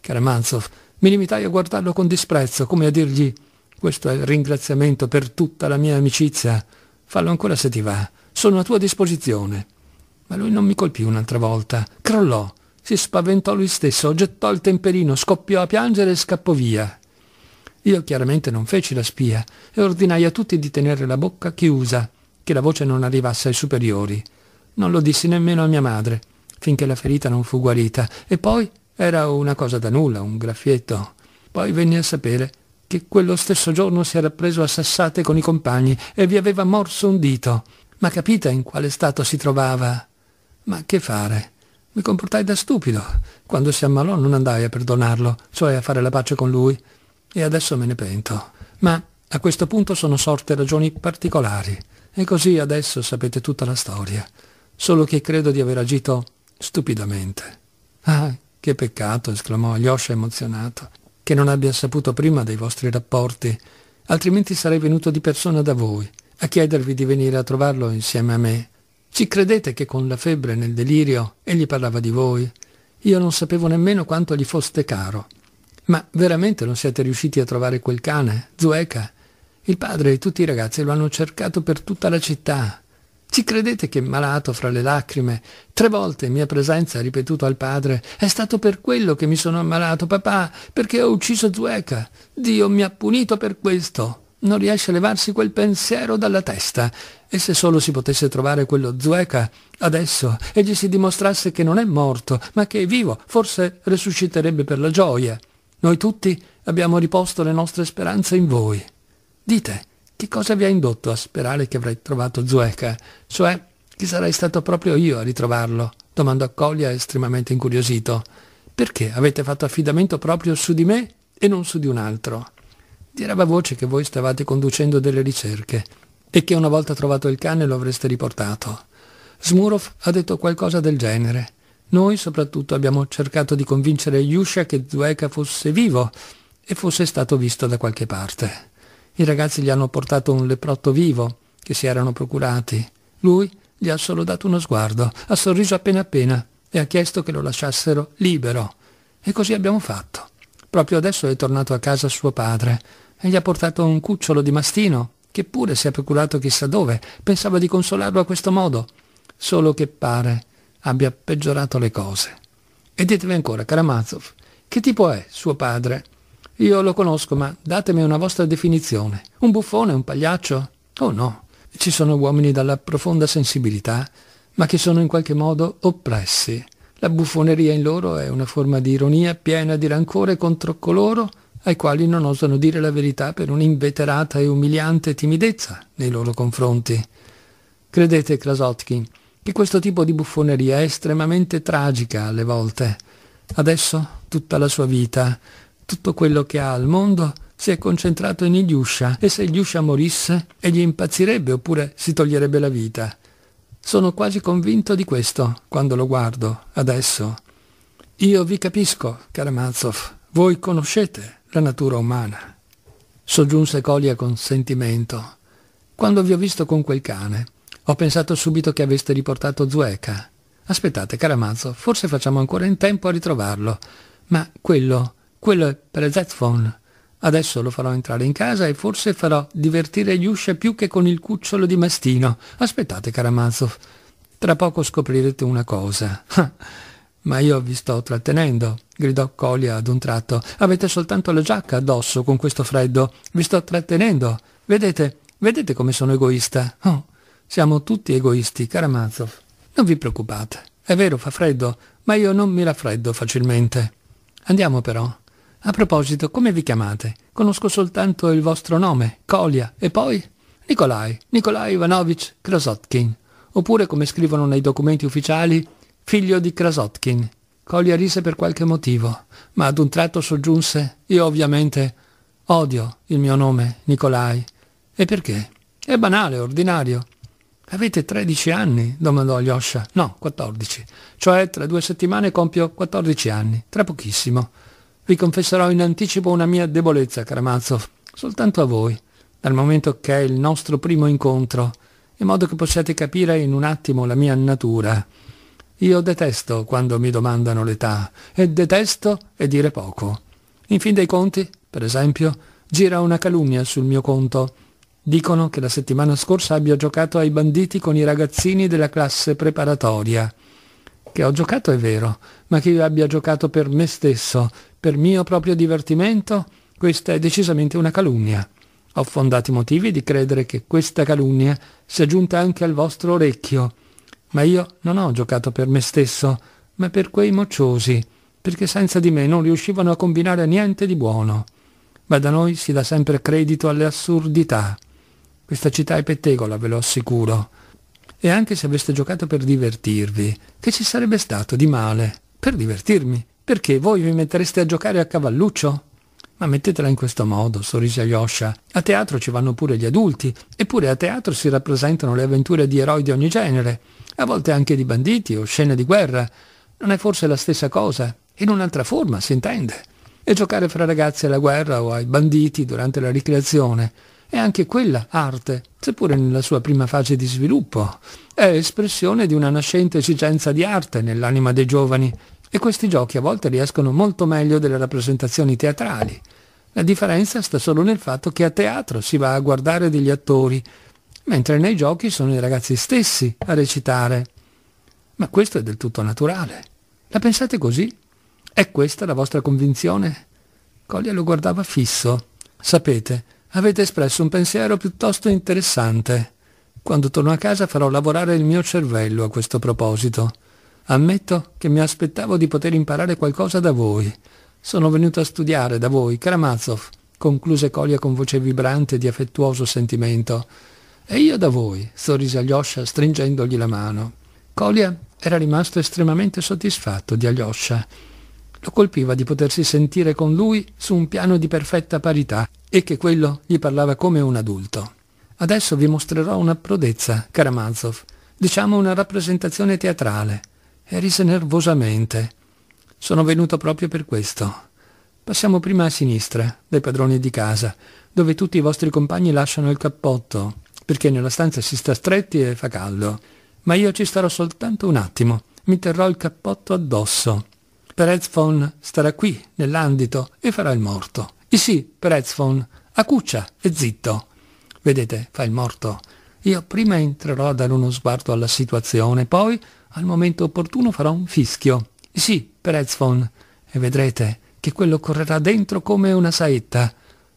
Karamazov, mi limitai a guardarlo con disprezzo, come a dirgli questo è il ringraziamento per tutta la mia amicizia. Fallo ancora se ti va. Sono a tua disposizione. Ma lui non mi colpì un'altra volta. Crollò. Si spaventò lui stesso, gettò il temperino, scoppiò a piangere e scappò via. Io chiaramente non feci la spia e ordinai a tutti di tenere la bocca chiusa, che la voce non arrivasse ai superiori. Non lo dissi nemmeno a mia madre, finché la ferita non fu guarita, e poi era una cosa da nulla, un graffietto. Poi venne a sapere che quello stesso giorno si era preso a sassate con i compagni e vi aveva morso un dito. Ma capita in quale stato si trovava? Ma che fare? Mi comportai da stupido. Quando si ammalò non andai a perdonarlo, cioè a fare la pace con lui. E adesso me ne pento. Ma a questo punto sono sorte ragioni particolari. E così adesso sapete tutta la storia. Solo che credo di aver agito stupidamente. Ah, che peccato, esclamò Alyosha emozionato, che non abbia saputo prima dei vostri rapporti, altrimenti sarei venuto di persona da voi, a chiedervi di venire a trovarlo insieme a me. Ci credete che con la febbre nel delirio egli parlava di voi? Io non sapevo nemmeno quanto gli foste caro. Ma veramente non siete riusciti a trovare quel cane, Zueca? Il padre e tutti i ragazzi lo hanno cercato per tutta la città. Ci credete che malato fra le lacrime, tre volte in mia presenza ha ripetuto al padre, è stato per quello che mi sono ammalato, papà, perché ho ucciso Zueca. Dio mi ha punito per questo. Non riesce a levarsi quel pensiero dalla testa. E se solo si potesse trovare quello Zueca, adesso, e gli si dimostrasse che non è morto, ma che è vivo, forse resusciterebbe per la gioia. Noi tutti abbiamo riposto le nostre speranze in voi. Dite, che cosa vi ha indotto a sperare che avrei trovato Zueca? Cioè, che sarei stato proprio io a ritrovarlo? domandò Colia estremamente incuriosito. Perché avete fatto affidamento proprio su di me e non su di un altro? Dirava voce che voi stavate conducendo delle ricerche e che una volta trovato il cane lo avreste riportato. Smurov ha detto qualcosa del genere. Noi soprattutto abbiamo cercato di convincere Yusha che Zueca fosse vivo e fosse stato visto da qualche parte. I ragazzi gli hanno portato un leprotto vivo che si erano procurati. Lui gli ha solo dato uno sguardo, ha sorriso appena appena e ha chiesto che lo lasciassero libero. E così abbiamo fatto. Proprio adesso è tornato a casa suo padre e gli ha portato un cucciolo di mastino, che pure si è procurato chissà dove. Pensava di consolarlo a questo modo. Solo che pare abbia peggiorato le cose. E ditemi ancora, Karamazov, che tipo è suo padre? Io lo conosco, ma datemi una vostra definizione. Un buffone, un pagliaccio? Oh no, ci sono uomini dalla profonda sensibilità, ma che sono in qualche modo oppressi. La buffoneria in loro è una forma di ironia piena di rancore contro coloro ai quali non osano dire la verità per un'inveterata e umiliante timidezza nei loro confronti. Credete, Krasotkin, che questo tipo di buffoneria è estremamente tragica alle volte. Adesso tutta la sua vita tutto quello che ha al mondo si è concentrato in Ilyusha e se Ilyusha morisse egli impazzirebbe oppure si toglierebbe la vita. Sono quasi convinto di questo quando lo guardo adesso. Io vi capisco, Karamazov, voi conoscete la natura umana. Soggiunse Colia con sentimento. Quando vi ho visto con quel cane, ho pensato subito che aveste riportato Zueca. Aspettate, Karamazov, forse facciamo ancora in tempo a ritrovarlo. Ma quello quello è per Zetfon. Adesso lo farò entrare in casa e forse farò divertire Yusha più che con il cucciolo di mastino. Aspettate, Karamazov. Tra poco scoprirete una cosa. Ma io vi sto trattenendo, gridò Colia ad un tratto. Avete soltanto la giacca addosso con questo freddo. Vi sto trattenendo. Vedete, vedete come sono egoista. Oh, siamo tutti egoisti, Karamazov. Non vi preoccupate. È vero, fa freddo, ma io non mi raffreddo facilmente. Andiamo però. A proposito, come vi chiamate? Conosco soltanto il vostro nome, Kolia, e poi? Nikolai, Nikolai Ivanovich Krasotkin, oppure come scrivono nei documenti ufficiali, figlio di Krasotkin. Kolia rise per qualche motivo, ma ad un tratto soggiunse, io ovviamente odio il mio nome, Nikolai. E perché? È banale, ordinario. Avete 13 anni? domandò Alyosha. No, 14. Cioè, tra due settimane compio 14 anni, tra pochissimo. Vi confesserò in anticipo una mia debolezza, Karamazov, soltanto a voi, dal momento che è il nostro primo incontro, in modo che possiate capire in un attimo la mia natura. Io detesto quando mi domandano l'età, e detesto e dire poco. In fin dei conti, per esempio, gira una calunnia sul mio conto. Dicono che la settimana scorsa abbia giocato ai banditi con i ragazzini della classe preparatoria che ho giocato è vero, ma che io abbia giocato per me stesso, per mio proprio divertimento, questa è decisamente una calunnia. Ho fondati motivi di credere che questa calunnia sia giunta anche al vostro orecchio. Ma io non ho giocato per me stesso, ma per quei mocciosi, perché senza di me non riuscivano a combinare niente di buono. Ma da noi si dà sempre credito alle assurdità. Questa città è pettegola, ve lo assicuro. E anche se aveste giocato per divertirvi, che ci sarebbe stato di male? Per divertirmi? Perché voi vi mettereste a giocare a cavalluccio? Ma mettetela in questo modo, sorrise Yosha. A teatro ci vanno pure gli adulti, eppure a teatro si rappresentano le avventure di eroi di ogni genere, a volte anche di banditi o scene di guerra. Non è forse la stessa cosa? In un'altra forma, si intende. E giocare fra ragazzi alla guerra o ai banditi durante la ricreazione è anche quella arte, seppure nella sua prima fase di sviluppo. È espressione di una nascente esigenza di arte nell'anima dei giovani e questi giochi a volte riescono molto meglio delle rappresentazioni teatrali. La differenza sta solo nel fatto che a teatro si va a guardare degli attori, mentre nei giochi sono i ragazzi stessi a recitare. Ma questo è del tutto naturale. La pensate così? È questa la vostra convinzione? Colia lo guardava fisso. Sapete, Avete espresso un pensiero piuttosto interessante. Quando torno a casa farò lavorare il mio cervello a questo proposito. Ammetto che mi aspettavo di poter imparare qualcosa da voi. Sono venuto a studiare da voi, Karamazov, concluse Colia con voce vibrante di affettuoso sentimento. E io da voi, sorrise Alyosha stringendogli la mano. Colia era rimasto estremamente soddisfatto di Alyosha. Lo colpiva di potersi sentire con lui su un piano di perfetta parità e che quello gli parlava come un adulto. Adesso vi mostrerò una prodezza, Karamazov, diciamo una rappresentazione teatrale. E rise nervosamente. Sono venuto proprio per questo. Passiamo prima a sinistra, dai padroni di casa, dove tutti i vostri compagni lasciano il cappotto, perché nella stanza si sta stretti e fa caldo. Ma io ci starò soltanto un attimo. Mi terrò il cappotto addosso. Perez von starà qui, nell'andito, e farà il morto. Sì, Prezzfon, acuccia e zitto. Vedete, fa il morto. Io prima entrerò a dare uno sguardo alla situazione, poi, al momento opportuno, farò un fischio. Sì, Prezzfon, e vedrete che quello correrà dentro come una saetta.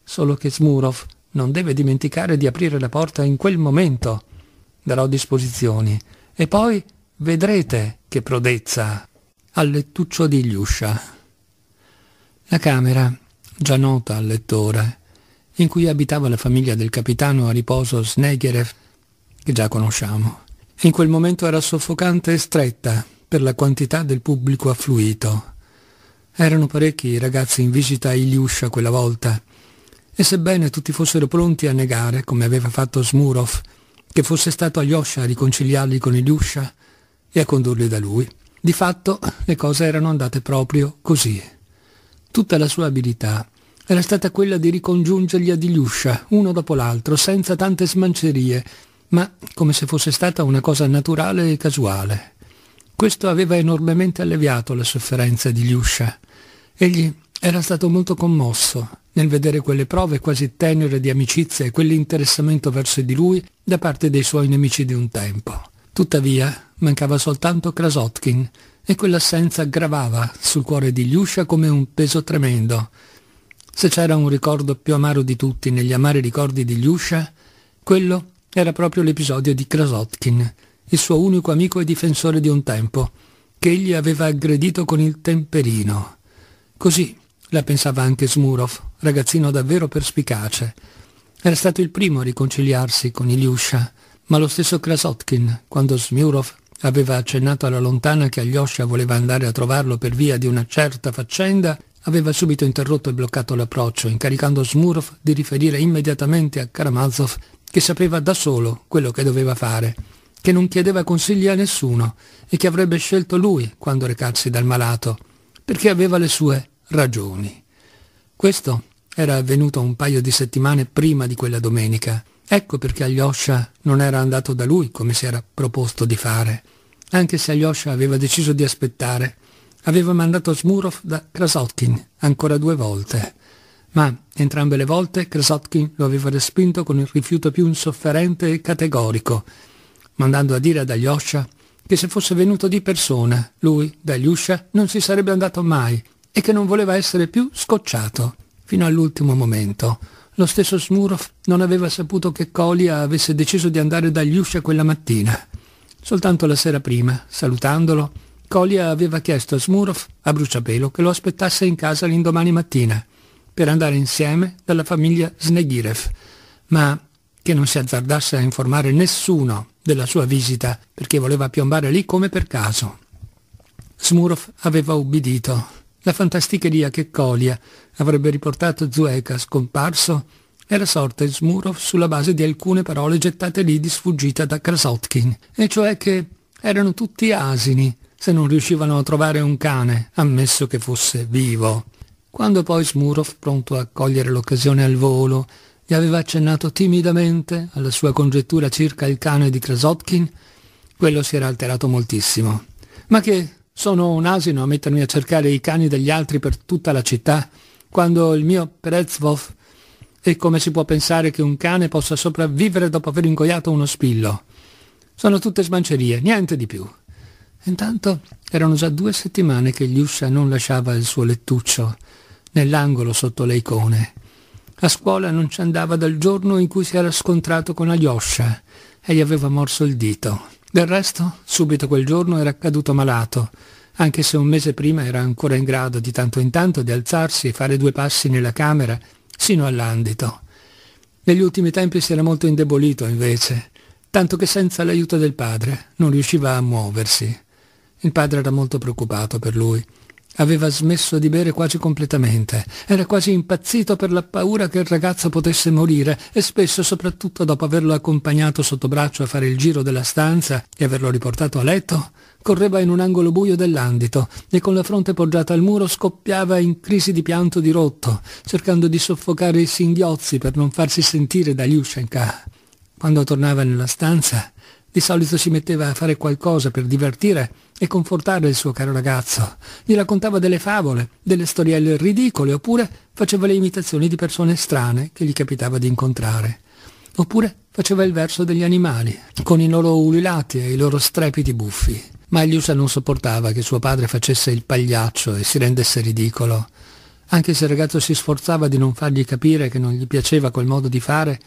Solo che Smurov non deve dimenticare di aprire la porta in quel momento. Darò disposizioni. E poi vedrete che prodezza. Al lettuccio di Iliuscia. La camera già nota al lettore, in cui abitava la famiglia del capitano a riposo Snegerev, che già conosciamo. In quel momento era soffocante e stretta per la quantità del pubblico affluito. Erano parecchi i ragazzi in visita a Iliusha quella volta, e sebbene tutti fossero pronti a negare, come aveva fatto Smurov, che fosse stato Alyosha a riconciliarli con Iliusha e a condurli da lui, di fatto le cose erano andate proprio così. Tutta la sua abilità era stata quella di ricongiungerli ad Iliuscia, uno dopo l'altro, senza tante smancerie, ma come se fosse stata una cosa naturale e casuale. Questo aveva enormemente alleviato la sofferenza di Iliuscia. Egli era stato molto commosso nel vedere quelle prove quasi tenere di amicizia e quell'interessamento verso di lui da parte dei suoi nemici di un tempo. Tuttavia mancava soltanto Krasotkin, e quell'assenza gravava sul cuore di Liuscia come un peso tremendo. Se c'era un ricordo più amaro di tutti negli amari ricordi di Liuscia, quello era proprio l'episodio di Krasotkin, il suo unico amico e difensore di un tempo, che egli aveva aggredito con il temperino. Così la pensava anche Smurov, ragazzino davvero perspicace. Era stato il primo a riconciliarsi con Ilyusha, ma lo stesso Krasotkin, quando Smurov aveva accennato alla lontana che Alyosha voleva andare a trovarlo per via di una certa faccenda, aveva subito interrotto e bloccato l'approccio, incaricando Smurov di riferire immediatamente a Karamazov che sapeva da solo quello che doveva fare, che non chiedeva consigli a nessuno e che avrebbe scelto lui quando recarsi dal malato, perché aveva le sue ragioni. Questo era avvenuto un paio di settimane prima di quella domenica. Ecco perché Alyosha non era andato da lui come si era proposto di fare, anche se Alyosha aveva deciso di aspettare. Aveva mandato Smurov da Krasotkin ancora due volte, ma entrambe le volte Krasotkin lo aveva respinto con il rifiuto più insofferente e categorico, mandando a dire ad Alyosha che se fosse venuto di persona, lui, da Alyosha, non si sarebbe andato mai e che non voleva essere più scocciato fino all'ultimo momento. Lo stesso Smurov non aveva saputo che Colia avesse deciso di andare dagli Uscia quella mattina. Soltanto la sera prima, salutandolo, Colia aveva chiesto a Smurov, a bruciapelo, che lo aspettasse in casa l'indomani mattina, per andare insieme dalla famiglia Snegirev, ma che non si azzardasse a informare nessuno della sua visita, perché voleva piombare lì come per caso. Smurov aveva ubbidito la fantasticheria che Colia avrebbe riportato Zueca scomparso era sorta in Smurov sulla base di alcune parole gettate lì di sfuggita da Krasotkin, e cioè che erano tutti asini se non riuscivano a trovare un cane, ammesso che fosse vivo. Quando poi Smurov, pronto a cogliere l'occasione al volo, gli aveva accennato timidamente alla sua congettura circa il cane di Krasotkin, quello si era alterato moltissimo. Ma che sono un asino a mettermi a cercare i cani degli altri per tutta la città, quando il mio Perezvov e come si può pensare che un cane possa sopravvivere dopo aver ingoiato uno spillo? Sono tutte smancerie, niente di più. Intanto erano già due settimane che Liuscia non lasciava il suo lettuccio, nell'angolo sotto le icone. A scuola non ci andava dal giorno in cui si era scontrato con Alyosha e gli aveva morso il dito. Del resto, subito quel giorno era caduto malato, anche se un mese prima era ancora in grado di tanto in tanto di alzarsi e fare due passi nella camera, sino all'andito. Negli ultimi tempi si era molto indebolito, invece, tanto che senza l'aiuto del padre non riusciva a muoversi. Il padre era molto preoccupato per lui Aveva smesso di bere quasi completamente, era quasi impazzito per la paura che il ragazzo potesse morire e spesso, soprattutto dopo averlo accompagnato sotto braccio a fare il giro della stanza e averlo riportato a letto, correva in un angolo buio dell'andito e con la fronte poggiata al muro scoppiava in crisi di pianto dirotto, cercando di soffocare i singhiozzi per non farsi sentire da Yushenka. Quando tornava nella stanza, di solito si metteva a fare qualcosa per divertire e confortare il suo caro ragazzo. Gli raccontava delle favole, delle storielle ridicole, oppure faceva le imitazioni di persone strane che gli capitava di incontrare. Oppure faceva il verso degli animali, con i loro ululati e i loro strepiti buffi. Ma Eliusa non sopportava che suo padre facesse il pagliaccio e si rendesse ridicolo. Anche se il ragazzo si sforzava di non fargli capire che non gli piaceva quel modo di fare,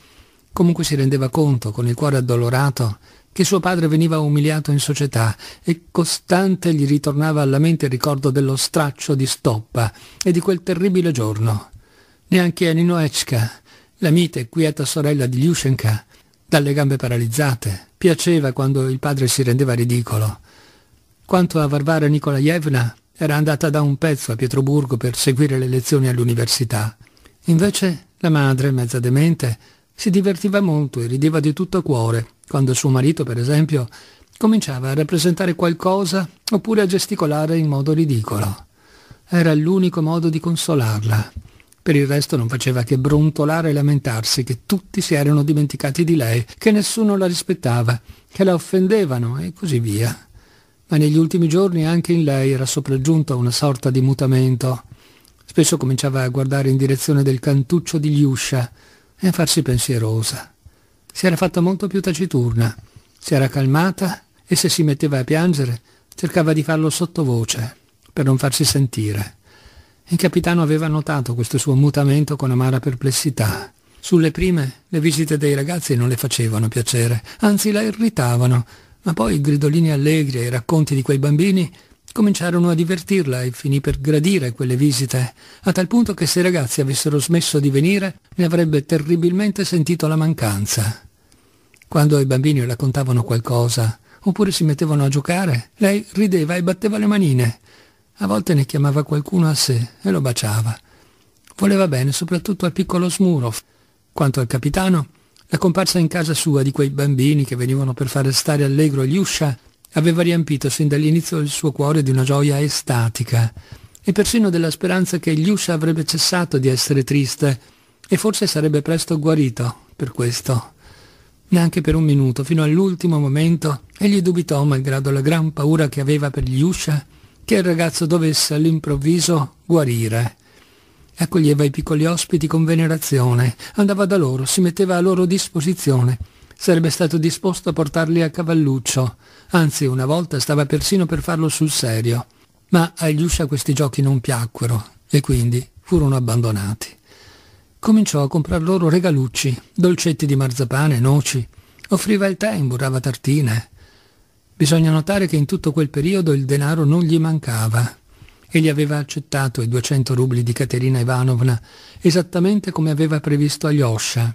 comunque si rendeva conto, con il cuore addolorato, che suo padre veniva umiliato in società e costante gli ritornava alla mente il ricordo dello straccio di stoppa e di quel terribile giorno. Neanche Anino Echka, la mite e quieta sorella di Liushenka, dalle gambe paralizzate, piaceva quando il padre si rendeva ridicolo. Quanto a Varvara Nikolaevna, era andata da un pezzo a Pietroburgo per seguire le lezioni all'università. Invece la madre, mezza demente, si divertiva molto e rideva di tutto cuore, quando suo marito, per esempio, cominciava a rappresentare qualcosa oppure a gesticolare in modo ridicolo. Era l'unico modo di consolarla. Per il resto non faceva che brontolare e lamentarsi che tutti si erano dimenticati di lei, che nessuno la rispettava, che la offendevano e così via. Ma negli ultimi giorni anche in lei era sopraggiunta una sorta di mutamento. Spesso cominciava a guardare in direzione del cantuccio di Liuscia, e a farsi pensierosa. Si era fatta molto più taciturna, si era calmata e se si metteva a piangere cercava di farlo sottovoce, per non farsi sentire. Il capitano aveva notato questo suo mutamento con amara perplessità. Sulle prime le visite dei ragazzi non le facevano piacere, anzi la irritavano, ma poi i gridolini allegri e i racconti di quei bambini cominciarono a divertirla e finì per gradire quelle visite, a tal punto che se i ragazzi avessero smesso di venire ne avrebbe terribilmente sentito la mancanza. Quando i bambini raccontavano qualcosa, oppure si mettevano a giocare, lei rideva e batteva le manine. A volte ne chiamava qualcuno a sé e lo baciava. Voleva bene soprattutto al piccolo Smurov. Quanto al capitano, la comparsa in casa sua di quei bambini che venivano per fare stare allegro gli uscia aveva riempito sin dall'inizio il suo cuore di una gioia estatica e persino della speranza che Liuscia avrebbe cessato di essere triste e forse sarebbe presto guarito per questo. Neanche per un minuto, fino all'ultimo momento, egli dubitò, malgrado la gran paura che aveva per Liuscia, che il ragazzo dovesse all'improvviso guarire. Accoglieva i piccoli ospiti con venerazione, andava da loro, si metteva a loro disposizione, sarebbe stato disposto a portarli a cavalluccio, anzi una volta stava persino per farlo sul serio, ma a Ilyusha questi giochi non piacquero e quindi furono abbandonati. Cominciò a comprar loro regalucci, dolcetti di marzapane, noci, offriva il tè, imburrava tartine. Bisogna notare che in tutto quel periodo il denaro non gli mancava. Egli aveva accettato i 200 rubli di Caterina Ivanovna esattamente come aveva previsto Alyosha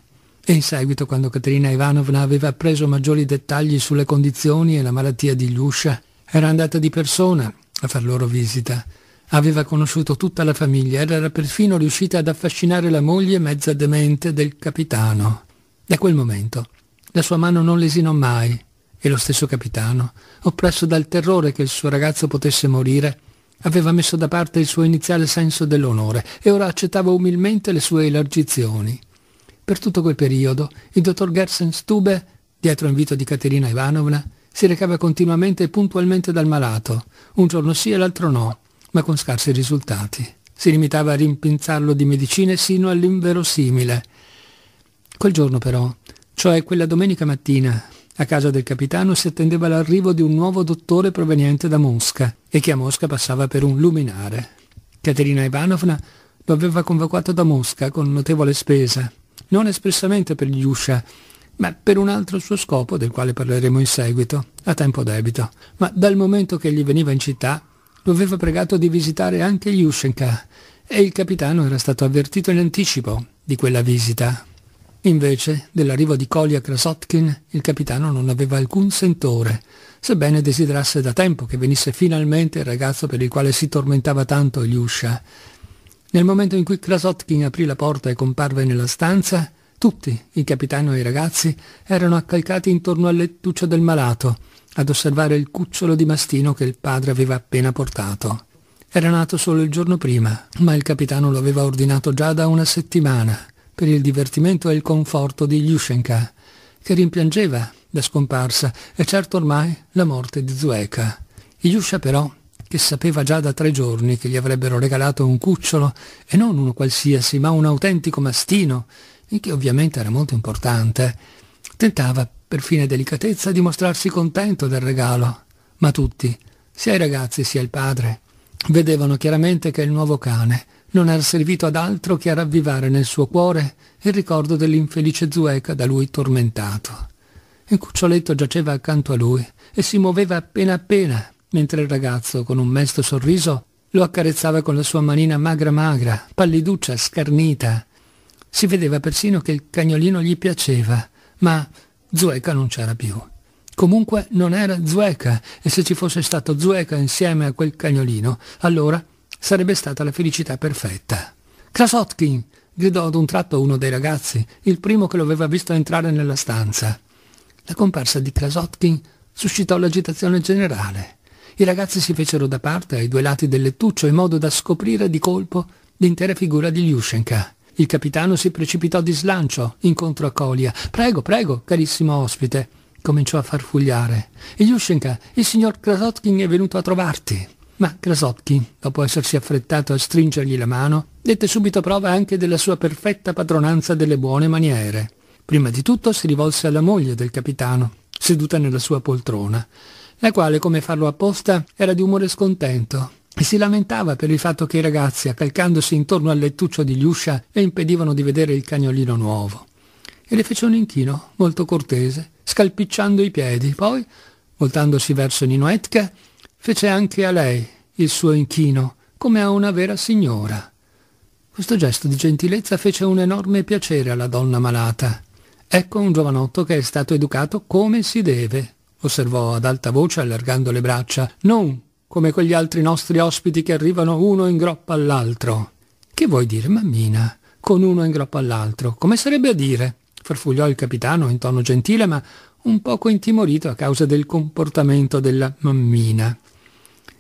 e in seguito quando Caterina Ivanovna aveva appreso maggiori dettagli sulle condizioni e la malattia di Iluscia, era andata di persona a far loro visita. Aveva conosciuto tutta la famiglia ed era perfino riuscita ad affascinare la moglie mezza demente del capitano. Da quel momento la sua mano non lesinò mai e lo stesso capitano, oppresso dal terrore che il suo ragazzo potesse morire, aveva messo da parte il suo iniziale senso dell'onore e ora accettava umilmente le sue elargizioni. Per tutto quel periodo il dottor Gersen Stube, dietro invito di Caterina Ivanovna, si recava continuamente e puntualmente dal malato, un giorno sì e l'altro no, ma con scarsi risultati. Si limitava a rimpinzarlo di medicine sino all'inverosimile. Quel giorno però, cioè quella domenica mattina, a casa del capitano si attendeva l'arrivo di un nuovo dottore proveniente da Mosca e che a Mosca passava per un luminare. Caterina Ivanovna lo aveva convocato da Mosca con notevole spesa non espressamente per gli Usha, ma per un altro suo scopo del quale parleremo in seguito, a tempo debito. Ma dal momento che gli veniva in città, lo aveva pregato di visitare anche gli Ushenka, e il capitano era stato avvertito in anticipo di quella visita. Invece, dell'arrivo di Kolia Krasotkin, il capitano non aveva alcun sentore, sebbene desiderasse da tempo che venisse finalmente il ragazzo per il quale si tormentava tanto Ilyusha, nel momento in cui Krasotkin aprì la porta e comparve nella stanza, tutti, il capitano e i ragazzi, erano accalcati intorno al lettuccio del malato, ad osservare il cucciolo di mastino che il padre aveva appena portato. Era nato solo il giorno prima, ma il capitano lo aveva ordinato già da una settimana, per il divertimento e il conforto di Yushenka, che rimpiangeva la scomparsa e certo ormai la morte di Zueka. Yusha però che sapeva già da tre giorni che gli avrebbero regalato un cucciolo, e non uno qualsiasi, ma un autentico mastino, il che ovviamente era molto importante. Tentava, per fine delicatezza, di mostrarsi contento del regalo, ma tutti, sia i ragazzi sia il padre, vedevano chiaramente che il nuovo cane non era servito ad altro che a ravvivare nel suo cuore il ricordo dell'infelice Zueca da lui tormentato. Il cuccioletto giaceva accanto a lui e si muoveva appena appena, mentre il ragazzo, con un mesto sorriso, lo accarezzava con la sua manina magra magra, palliduccia, scarnita. Si vedeva persino che il cagnolino gli piaceva, ma Zueca non c'era più. Comunque non era Zueca, e se ci fosse stato Zueca insieme a quel cagnolino, allora sarebbe stata la felicità perfetta. Krasotkin! gridò ad un tratto uno dei ragazzi, il primo che lo aveva visto entrare nella stanza. La comparsa di Krasotkin suscitò l'agitazione generale. I ragazzi si fecero da parte ai due lati del lettuccio in modo da scoprire di colpo l'intera figura di Liushenka. Il capitano si precipitò di slancio incontro a Colia. Prego, prego, carissimo ospite. Cominciò a far farfugliare. Ilyushenka, il signor Krasotkin è venuto a trovarti. Ma Krasotkin, dopo essersi affrettato a stringergli la mano, dette subito prova anche della sua perfetta padronanza delle buone maniere. Prima di tutto si rivolse alla moglie del capitano, seduta nella sua poltrona la quale, come farlo apposta, era di umore scontento e si lamentava per il fatto che i ragazzi, accalcandosi intorno al lettuccio di Liuscia, le impedivano di vedere il cagnolino nuovo. E le fece un inchino, molto cortese, scalpicciando i piedi, poi, voltandosi verso Ninoetka, fece anche a lei il suo inchino, come a una vera signora. Questo gesto di gentilezza fece un enorme piacere alla donna malata. Ecco un giovanotto che è stato educato come si deve, osservò ad alta voce allargando le braccia, non come quegli altri nostri ospiti che arrivano uno in groppa all'altro. Che vuoi dire, mammina? Con uno in groppa all'altro, come sarebbe a dire? farfugliò il capitano in tono gentile ma un poco intimorito a causa del comportamento della mammina.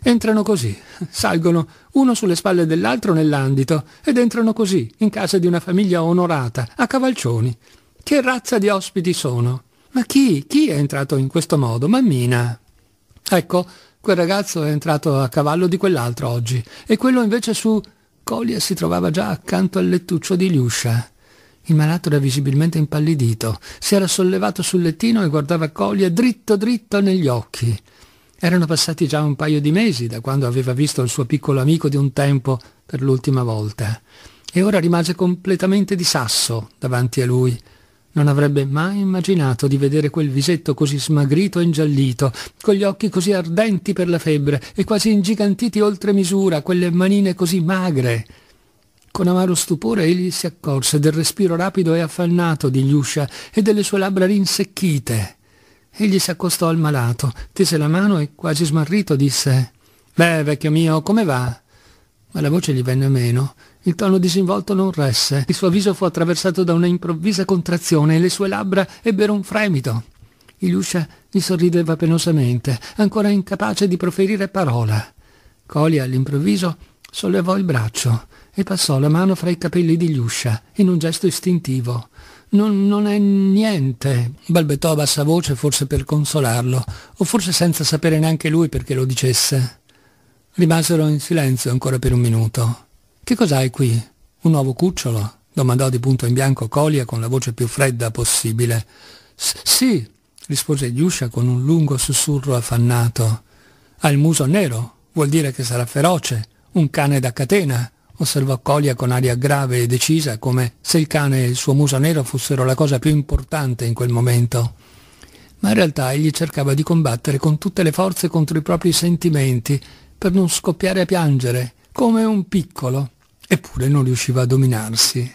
Entrano così, salgono uno sulle spalle dell'altro nell'andito ed entrano così in casa di una famiglia onorata, a cavalcioni. Che razza di ospiti sono? Ma chi? Chi è entrato in questo modo? Mammina. Ecco, quel ragazzo è entrato a cavallo di quell'altro oggi e quello invece su Colia si trovava già accanto al lettuccio di Liuscia. Il malato era visibilmente impallidito, si era sollevato sul lettino e guardava Colia dritto dritto negli occhi. Erano passati già un paio di mesi da quando aveva visto il suo piccolo amico di un tempo per l'ultima volta e ora rimase completamente di sasso davanti a lui non avrebbe mai immaginato di vedere quel visetto così smagrito e ingiallito, con gli occhi così ardenti per la febbre e quasi ingigantiti oltre misura, quelle manine così magre. Con amaro stupore egli si accorse del respiro rapido e affannato di Liuscia e delle sue labbra rinsecchite. Egli si accostò al malato, tese la mano e quasi smarrito disse «Beh, vecchio mio, come va?» Ma la voce gli venne meno il tono disinvolto non resse, il suo viso fu attraversato da una improvvisa contrazione e le sue labbra ebbero un fremito. Iluscia gli sorrideva penosamente, ancora incapace di proferire parola. Colia all'improvviso sollevò il braccio e passò la mano fra i capelli di Liuscia in un gesto istintivo. Non, non è niente, balbettò a bassa voce forse per consolarlo, o forse senza sapere neanche lui perché lo dicesse. Rimasero in silenzio ancora per un minuto. Che cos'hai qui? Un nuovo cucciolo? domandò di punto in bianco Colia con la voce più fredda possibile. sì, rispose Giuscia con un lungo sussurro affannato. Ha il muso nero, vuol dire che sarà feroce, un cane da catena, osservò Colia con aria grave e decisa, come se il cane e il suo muso nero fossero la cosa più importante in quel momento. Ma in realtà egli cercava di combattere con tutte le forze contro i propri sentimenti, per non scoppiare a piangere, come un piccolo. Eppure non riusciva a dominarsi.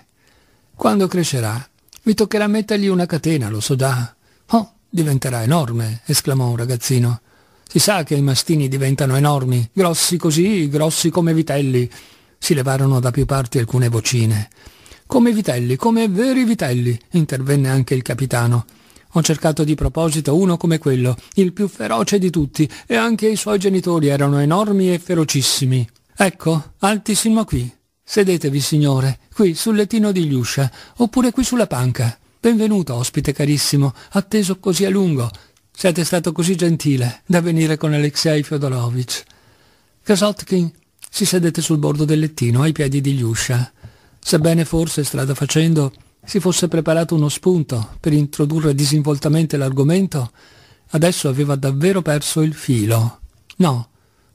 Quando crescerà, mi toccherà mettergli una catena, lo so già. Oh, diventerà enorme, esclamò un ragazzino. Si sa che i mastini diventano enormi, grossi così, grossi come vitelli. Si levarono da più parti alcune vocine. Come vitelli, come veri vitelli, intervenne anche il capitano. Ho cercato di proposito uno come quello, il più feroce di tutti, e anche i suoi genitori erano enormi e ferocissimi. Ecco, altissimo qui, Sedetevi, signore, qui sul lettino di Liuscia, oppure qui sulla panca. Benvenuto, ospite carissimo, atteso così a lungo. Siete stato così gentile da venire con Alexei Fyodorovich. Kasotkin si sedette sul bordo del lettino, ai piedi di Liuscia. Sebbene forse, strada facendo, si fosse preparato uno spunto per introdurre disinvoltamente l'argomento, adesso aveva davvero perso il filo. No,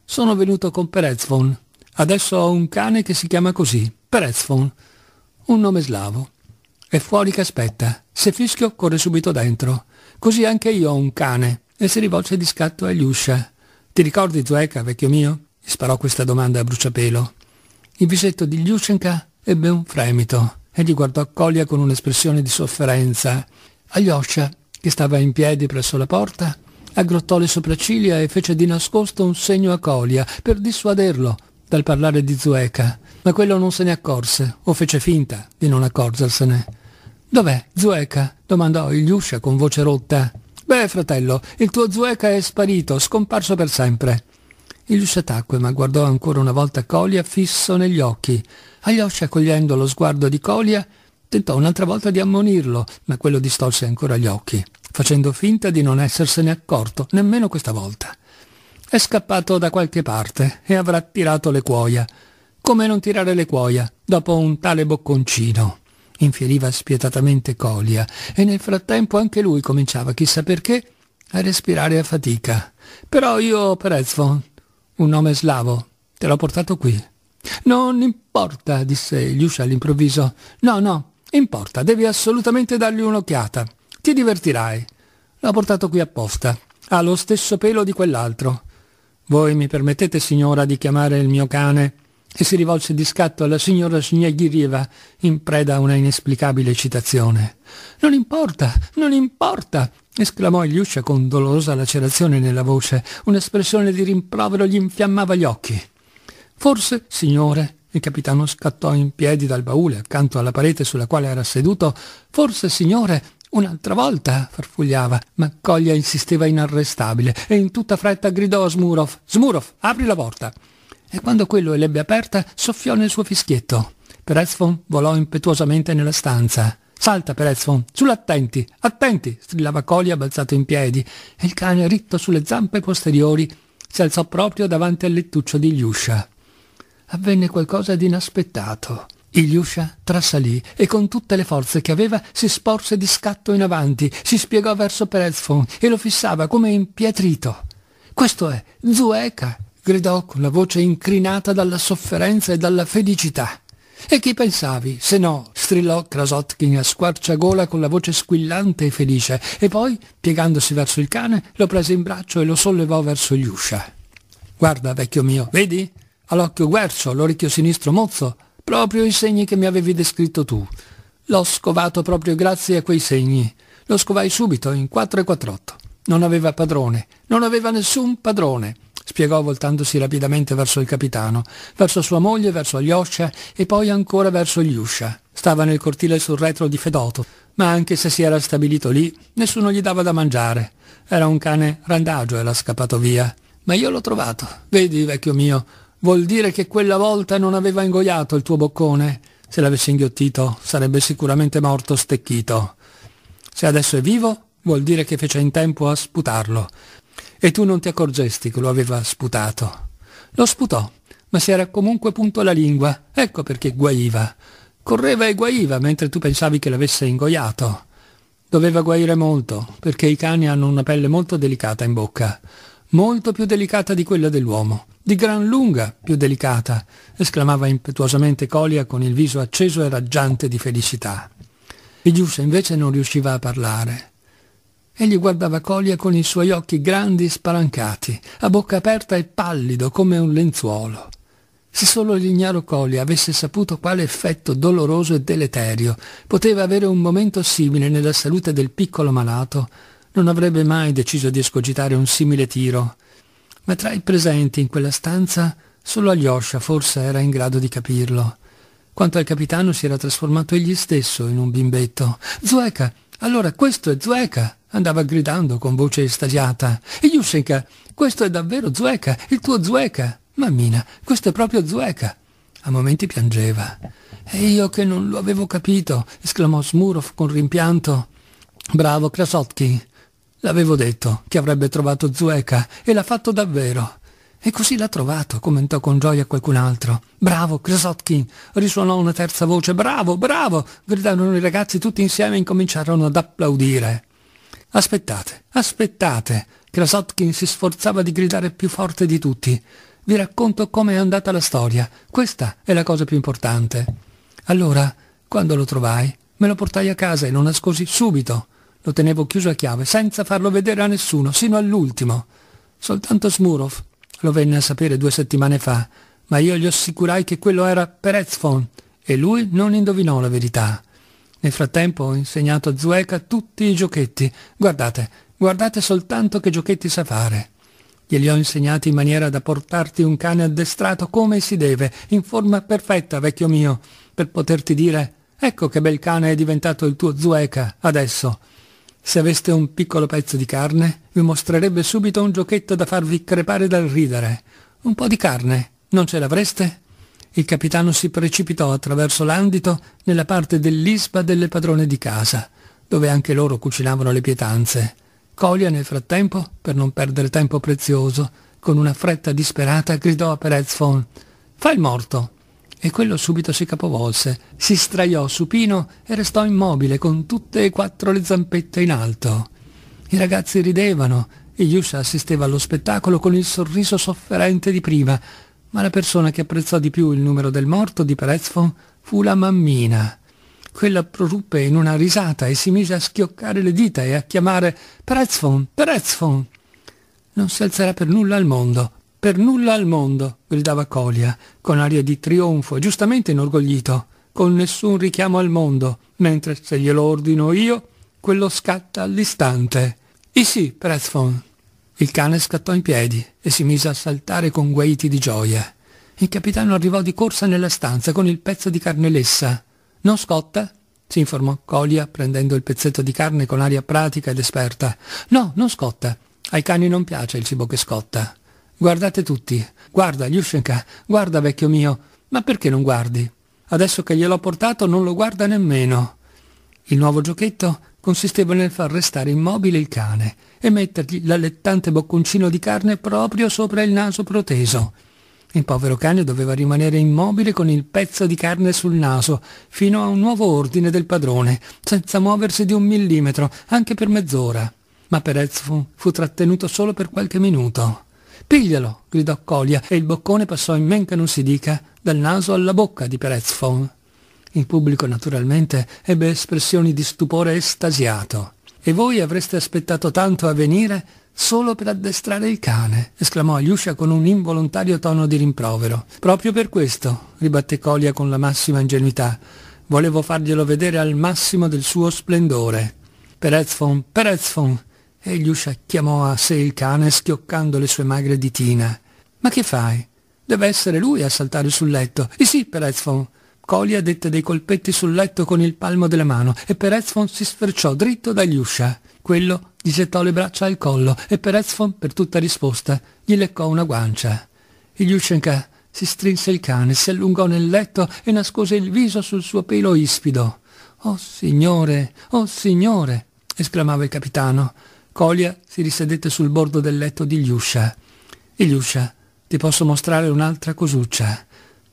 sono venuto con Perezvon, Adesso ho un cane che si chiama così, Perezfon, un nome slavo. È fuori che aspetta. Se fischio, corre subito dentro. Così anche io ho un cane. E si rivolse di scatto agli uscia. Ti ricordi, Zueca, vecchio mio? Gli sparò questa domanda a bruciapelo. Il visetto di Liushenka ebbe un fremito e gli guardò Colia con un'espressione di sofferenza. Aglioscia, che stava in piedi presso la porta, aggrottò le sopracciglia e fece di nascosto un segno a Colia per dissuaderlo dal parlare di Zueca, ma quello non se ne accorse, o fece finta di non accorgersene. Dov'è Zueca? domandò il Yusha con voce rotta. Beh, fratello, il tuo Zueca è sparito, scomparso per sempre. Il Yusha tacque, ma guardò ancora una volta Colia fisso negli occhi. Alyosha, cogliendo lo sguardo di Colia, tentò un'altra volta di ammonirlo, ma quello distolse ancora gli occhi, facendo finta di non essersene accorto nemmeno questa volta. È scappato da qualche parte e avrà tirato le cuoia. Come non tirare le cuoia dopo un tale bocconcino? infieriva spietatamente Colia e nel frattempo anche lui cominciava, chissà perché, a respirare a fatica. Però io, Perezvon, un nome slavo, te l'ho portato qui. Non importa, disse Liuscia all'improvviso. No, no, importa, devi assolutamente dargli un'occhiata. Ti divertirai. L'ho portato qui apposta. Ha lo stesso pelo di quell'altro. Voi mi permettete, signora, di chiamare il mio cane? E si rivolse di scatto alla signora Sgnaghirieva, in preda a una inesplicabile eccitazione. Non importa, non importa! esclamò Iliuscia con dolorosa lacerazione nella voce. Un'espressione di rimprovero gli infiammava gli occhi. Forse, signore, il capitano scattò in piedi dal baule accanto alla parete sulla quale era seduto. Forse, signore, Un'altra volta farfugliava, ma Coglia insisteva inarrestabile e in tutta fretta gridò a Smurov «Smurov, apri la porta!» E quando quello l'ebbe aperta, soffiò nel suo fischietto. Perezfon volò impetuosamente nella stanza. «Salta, Perezfon! Sull'attenti! Attenti!» strillava Coglia balzato in piedi e il cane, ritto sulle zampe posteriori, si alzò proprio davanti al lettuccio di Liuscia. Avvenne qualcosa di inaspettato. Ilyusha trasalì e con tutte le forze che aveva si sporse di scatto in avanti, si spiegò verso Perezfon e lo fissava come impietrito. Questo è Zueca, gridò con la voce incrinata dalla sofferenza e dalla felicità. E chi pensavi, se no, strillò Krasotkin a squarciagola con la voce squillante e felice, e poi, piegandosi verso il cane, lo prese in braccio e lo sollevò verso gli uscia. Guarda, vecchio mio, vedi? Ha l'occhio guercio, l'orecchio sinistro mozzo, Proprio i segni che mi avevi descritto tu. L'ho scovato proprio grazie a quei segni. Lo scovai subito, in 4 e 48. Non aveva padrone, non aveva nessun padrone, spiegò voltandosi rapidamente verso il capitano, verso sua moglie, verso gli Oscia e poi ancora verso gli Uscia. Stava nel cortile sul retro di Fedoto, ma anche se si era stabilito lì, nessuno gli dava da mangiare. Era un cane randagio e l'ha scappato via. Ma io l'ho trovato. Vedi, vecchio mio, Vuol dire che quella volta non aveva ingoiato il tuo boccone? Se l'avesse inghiottito, sarebbe sicuramente morto stecchito. Se adesso è vivo, vuol dire che fece in tempo a sputarlo. E tu non ti accorgesti che lo aveva sputato. Lo sputò, ma si era comunque punto la lingua. Ecco perché guaiva. Correva e guaiva mentre tu pensavi che l'avesse ingoiato. Doveva guaire molto, perché i cani hanno una pelle molto delicata in bocca, molto più delicata di quella dell'uomo. Di gran lunga più delicata, esclamava impetuosamente Colia con il viso acceso e raggiante di felicità. Pigiusa invece non riusciva a parlare. Egli guardava Colia con i suoi occhi grandi e spalancati, a bocca aperta e pallido come un lenzuolo. Se solo l'ignaro Colia avesse saputo quale effetto doloroso e deleterio poteva avere un momento simile nella salute del piccolo malato, non avrebbe mai deciso di escogitare un simile tiro ma tra i presenti in quella stanza solo Alyosha forse era in grado di capirlo. Quanto al capitano si era trasformato egli stesso in un bimbetto. Zueca! Allora questo è Zueca! andava gridando con voce estasiata. Yusenka, questo è davvero Zueca, il tuo Zueca! Mammina, questo è proprio Zueca! A momenti piangeva. E io che non lo avevo capito, esclamò Smurov con rimpianto. Bravo Krasotkin, L'avevo detto che avrebbe trovato Zueca e l'ha fatto davvero. E così l'ha trovato, commentò con gioia qualcun altro. Bravo, Krasotkin! risuonò una terza voce. Bravo, bravo! gridarono i ragazzi tutti insieme e incominciarono ad applaudire. Aspettate, aspettate! Krasotkin si sforzava di gridare più forte di tutti. Vi racconto com'è andata la storia. Questa è la cosa più importante. Allora, quando lo trovai, me lo portai a casa e lo nascosi subito. Lo tenevo chiuso a chiave, senza farlo vedere a nessuno, sino all'ultimo. Soltanto Smurov lo venne a sapere due settimane fa, ma io gli assicurai che quello era Perezfon e lui non indovinò la verità. Nel frattempo ho insegnato a Zueca tutti i giochetti. Guardate, guardate soltanto che giochetti sa fare. Glieli ho insegnati in maniera da portarti un cane addestrato come si deve, in forma perfetta, vecchio mio, per poterti dire «Ecco che bel cane è diventato il tuo Zueca, adesso». Se aveste un piccolo pezzo di carne, vi mostrerebbe subito un giochetto da farvi crepare dal ridere. Un po' di carne, non ce l'avreste? Il capitano si precipitò attraverso l'andito nella parte dell'isba delle padrone di casa, dove anche loro cucinavano le pietanze. Colia nel frattempo, per non perdere tempo prezioso, con una fretta disperata gridò a Perez Fon Fai il morto! e quello subito si capovolse, si straiò supino e restò immobile con tutte e quattro le zampette in alto. I ragazzi ridevano e Yusha assisteva allo spettacolo con il sorriso sofferente di prima, ma la persona che apprezzò di più il numero del morto di Perezfon fu la mammina. Quella proruppe in una risata e si mise a schioccare le dita e a chiamare Perezfon, Perezfon. Non si alzerà per nulla al mondo, per nulla al mondo, gridava Colia, con aria di trionfo e giustamente inorgoglito, con nessun richiamo al mondo, mentre se glielo ordino io, quello scatta all'istante. I sì, Presfon. Il cane scattò in piedi e si mise a saltare con guaiti di gioia. Il capitano arrivò di corsa nella stanza con il pezzo di carne lessa. Non scotta? si informò Colia prendendo il pezzetto di carne con aria pratica ed esperta. No, non scotta. Ai cani non piace il cibo che scotta. Guardate tutti. Guarda, Yushchenka, guarda, vecchio mio. Ma perché non guardi? Adesso che gliel'ho portato non lo guarda nemmeno. Il nuovo giochetto consisteva nel far restare immobile il cane e mettergli l'allettante bocconcino di carne proprio sopra il naso proteso. Il povero cane doveva rimanere immobile con il pezzo di carne sul naso, fino a un nuovo ordine del padrone, senza muoversi di un millimetro, anche per mezz'ora. Ma Perez fu, fu trattenuto solo per qualche minuto. Piglialo! gridò Colia e il boccone passò in men che non si dica dal naso alla bocca di Perezfon. Il pubblico naturalmente ebbe espressioni di stupore estasiato. E voi avreste aspettato tanto a venire solo per addestrare il cane, esclamò Aliuscia con un involontario tono di rimprovero. Proprio per questo, ribatté Colia con la massima ingenuità. Volevo farglielo vedere al massimo del suo splendore. Perezfon, Perezfon, Egli uscia chiamò a sé il cane schioccando le sue magre ditina. Ma che fai? Deve essere lui a saltare sul letto. E sì, Perezfon. Colia dette dei colpetti sul letto con il palmo della mano e Perezfon si sferciò dritto dagli uscia. Quello gli gettò le braccia al collo e Perezfon, per tutta risposta, gli leccò una guancia. Iliushenka si strinse il cane, si allungò nel letto e nascose il viso sul suo pelo ispido. Oh signore, oh signore! esclamava il capitano. Colia si risedette sul bordo del letto di Iliuscia. Iliuscia, ti posso mostrare un'altra cosuccia.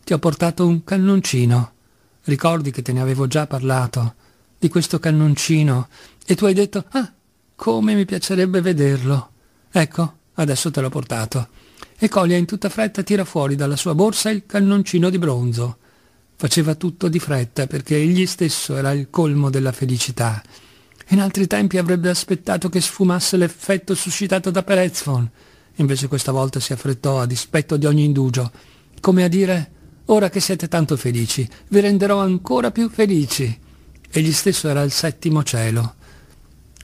Ti ho portato un cannoncino. Ricordi che te ne avevo già parlato, di questo cannoncino, e tu hai detto, ah, come mi piacerebbe vederlo. Ecco, adesso te l'ho portato. E Colia in tutta fretta tira fuori dalla sua borsa il cannoncino di bronzo. Faceva tutto di fretta perché egli stesso era il colmo della felicità. In altri tempi avrebbe aspettato che sfumasse l'effetto suscitato da Perezfon. Invece questa volta si affrettò a dispetto di ogni indugio, come a dire «Ora che siete tanto felici, vi renderò ancora più felici». Egli stesso era al settimo cielo.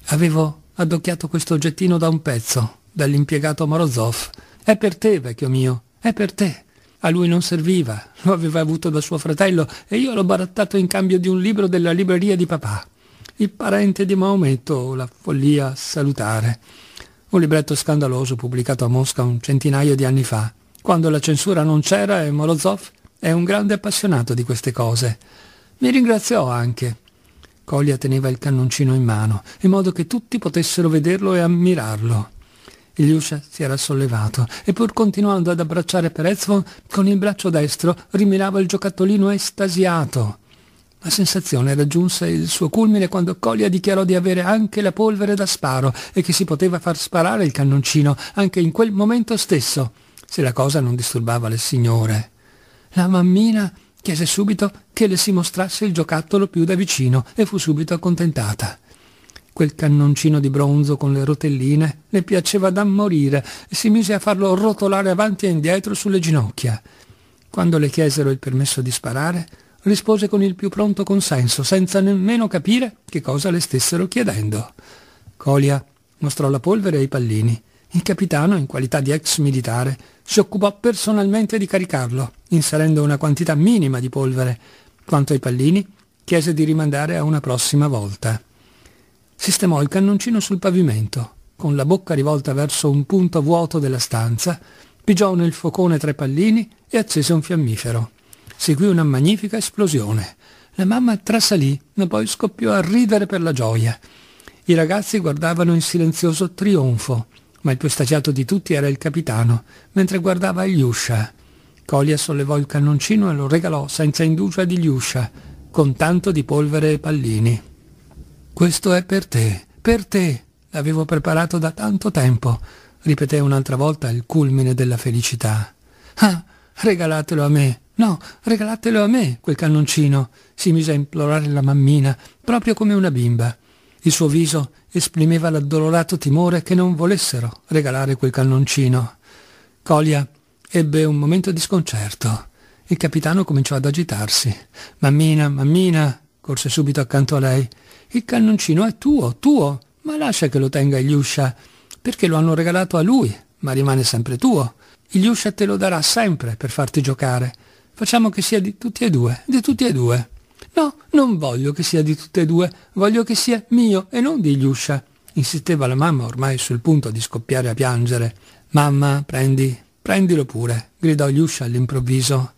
Avevo addocchiato questo oggettino da un pezzo, dall'impiegato Morozov. «È per te, vecchio mio, è per te». A lui non serviva, lo aveva avuto da suo fratello e io l'ho barattato in cambio di un libro della libreria di papà il parente di Maometto, la follia salutare. Un libretto scandaloso pubblicato a Mosca un centinaio di anni fa, quando la censura non c'era e Morozov è un grande appassionato di queste cose. Mi ringraziò anche. Colia teneva il cannoncino in mano, in modo che tutti potessero vederlo e ammirarlo. Iliuscia si era sollevato e pur continuando ad abbracciare Perezvon, con il braccio destro rimirava il giocattolino estasiato. La sensazione raggiunse il suo culmine quando Colia dichiarò di avere anche la polvere da sparo e che si poteva far sparare il cannoncino anche in quel momento stesso, se la cosa non disturbava le signore. La mammina chiese subito che le si mostrasse il giocattolo più da vicino e fu subito accontentata. Quel cannoncino di bronzo con le rotelline le piaceva da morire e si mise a farlo rotolare avanti e indietro sulle ginocchia. Quando le chiesero il permesso di sparare, rispose con il più pronto consenso, senza nemmeno capire che cosa le stessero chiedendo. Colia mostrò la polvere ai pallini. Il capitano, in qualità di ex militare, si occupò personalmente di caricarlo, inserendo una quantità minima di polvere. Quanto ai pallini, chiese di rimandare a una prossima volta. Sistemò il cannoncino sul pavimento, con la bocca rivolta verso un punto vuoto della stanza, pigiò nel focone tre pallini e accese un fiammifero. Seguì una magnifica esplosione. La mamma trasalì, ma poi scoppiò a ridere per la gioia. I ragazzi guardavano in silenzioso trionfo, ma il più stagiato di tutti era il capitano, mentre guardava Ilyusha. Colia sollevò il cannoncino e lo regalò senza indugio ad Ilyusha, con tanto di polvere e pallini. «Questo è per te, per te! L'avevo preparato da tanto tempo!» ripeté un'altra volta il culmine della felicità. «Ah, regalatelo a me!» No, regalatelo a me, quel cannoncino, si mise a implorare la mammina, proprio come una bimba. Il suo viso esprimeva l'addolorato timore che non volessero regalare quel cannoncino. Colia ebbe un momento di sconcerto. Il capitano cominciò ad agitarsi. Mammina, mammina, corse subito accanto a lei. Il cannoncino è tuo, tuo, ma lascia che lo tenga Ilyusha, perché lo hanno regalato a lui, ma rimane sempre tuo. Ilyusha te lo darà sempre per farti giocare. Facciamo che sia di tutti e due, di tutti e due. No, non voglio che sia di tutti e due, voglio che sia mio e non di Liuscia. Insisteva la mamma ormai sul punto di scoppiare a piangere. Mamma, prendi, prendilo pure, gridò Liuscia all'improvviso.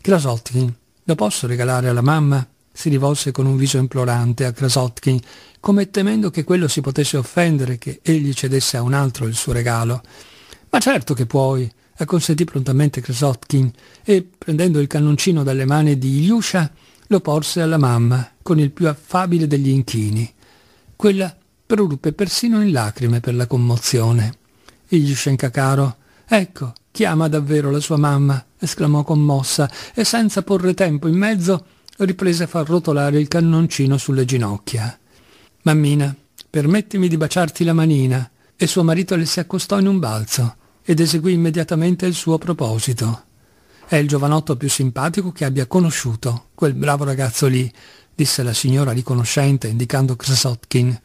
Krasotkin, lo posso regalare alla mamma? Si rivolse con un viso implorante a Krasotkin, come temendo che quello si potesse offendere che egli cedesse a un altro il suo regalo. Ma certo che puoi, acconsentì prontamente Krasotkin e, prendendo il cannoncino dalle mani di Ilyusha, lo porse alla mamma con il più affabile degli inchini. Quella proruppe persino in lacrime per la commozione. Ilyushenka caro, ecco, chiama davvero la sua mamma, esclamò commossa e senza porre tempo in mezzo riprese a far rotolare il cannoncino sulle ginocchia. Mammina, permettimi di baciarti la manina. E suo marito le si accostò in un balzo ed eseguì immediatamente il suo proposito. È il giovanotto più simpatico che abbia conosciuto, quel bravo ragazzo lì, disse la signora riconoscente indicando Krasotkin.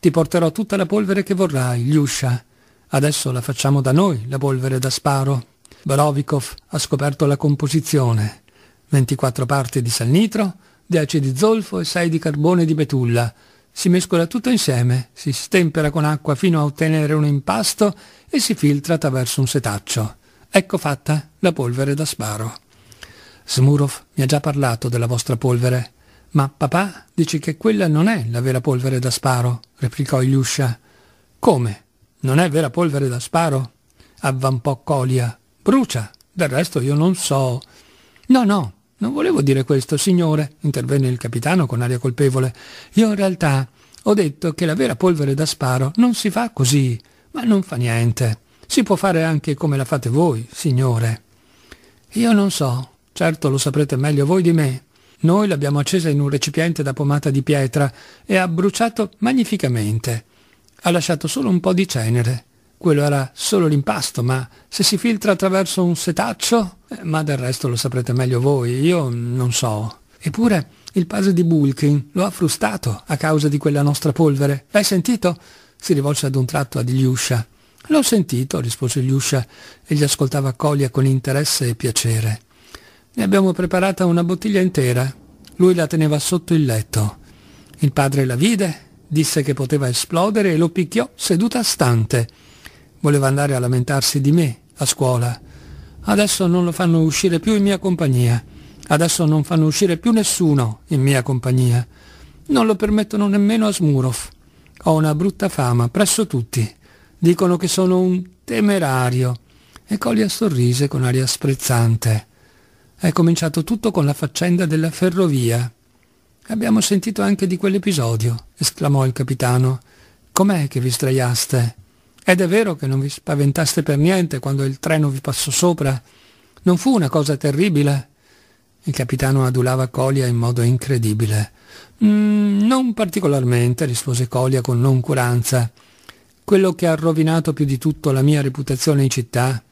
Ti porterò tutta la polvere che vorrai, Liuscia. Adesso la facciamo da noi, la polvere da sparo. Borovikov ha scoperto la composizione. 24 parti di salnitro, 10 di zolfo e 6 di carbone di betulla, si mescola tutto insieme, si stempera con acqua fino a ottenere un impasto e si filtra attraverso un setaccio. Ecco fatta la polvere da sparo. Smurov mi ha già parlato della vostra polvere. Ma papà dice che quella non è la vera polvere da sparo, replicò Iluscia. Come? Non è vera polvere da sparo? avvampò Colia. Brucia. Del resto io non so. No, no, non volevo dire questo, signore, intervenne il capitano con aria colpevole. Io in realtà ho detto che la vera polvere da sparo non si fa così, ma non fa niente. Si può fare anche come la fate voi, signore. Io non so, certo lo saprete meglio voi di me. Noi l'abbiamo accesa in un recipiente da pomata di pietra e ha bruciato magnificamente. Ha lasciato solo un po' di cenere quello era solo l'impasto, ma se si filtra attraverso un setaccio, eh, ma del resto lo saprete meglio voi, io non so. Eppure il padre di Bulkin lo ha frustato a causa di quella nostra polvere. L'hai sentito? si rivolse ad un tratto ad Ilyusha. L'ho sentito, rispose Ilyusha, e gli ascoltava Colia con interesse e piacere. Ne abbiamo preparata una bottiglia intera. Lui la teneva sotto il letto. Il padre la vide, disse che poteva esplodere e lo picchiò seduta a stante voleva andare a lamentarsi di me a scuola. Adesso non lo fanno uscire più in mia compagnia. Adesso non fanno uscire più nessuno in mia compagnia. Non lo permettono nemmeno a Smurov. Ho una brutta fama presso tutti. Dicono che sono un temerario. E Colia sorrise con aria sprezzante. È cominciato tutto con la faccenda della ferrovia. Abbiamo sentito anche di quell'episodio, esclamò il capitano. Com'è che vi sdraiaste? Ed è vero che non vi spaventaste per niente quando il treno vi passò sopra. Non fu una cosa terribile. Il capitano adulava Colia in modo incredibile. Mm, non particolarmente, rispose Colia con noncuranza. Quello che ha rovinato più di tutto la mia reputazione in città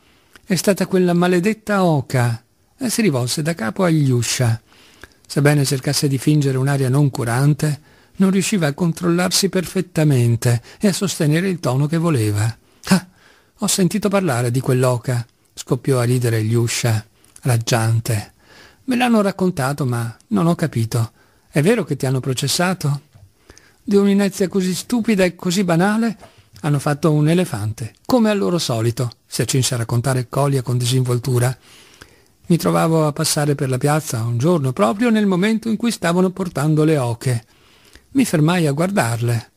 è stata quella maledetta oca. E si rivolse da capo agli uscia. Sebbene cercasse di fingere un'aria noncurante, non riusciva a controllarsi perfettamente e a sostenere il tono che voleva. Ah, ho sentito parlare di quell'oca, scoppiò a ridere Liuscia, raggiante. Me l'hanno raccontato, ma non ho capito. È vero che ti hanno processato? Di un'inezia così stupida e così banale hanno fatto un elefante, come al loro solito, si accinse a raccontare Colia con disinvoltura. Mi trovavo a passare per la piazza un giorno proprio nel momento in cui stavano portando le oche. Mi fermai a guardarle.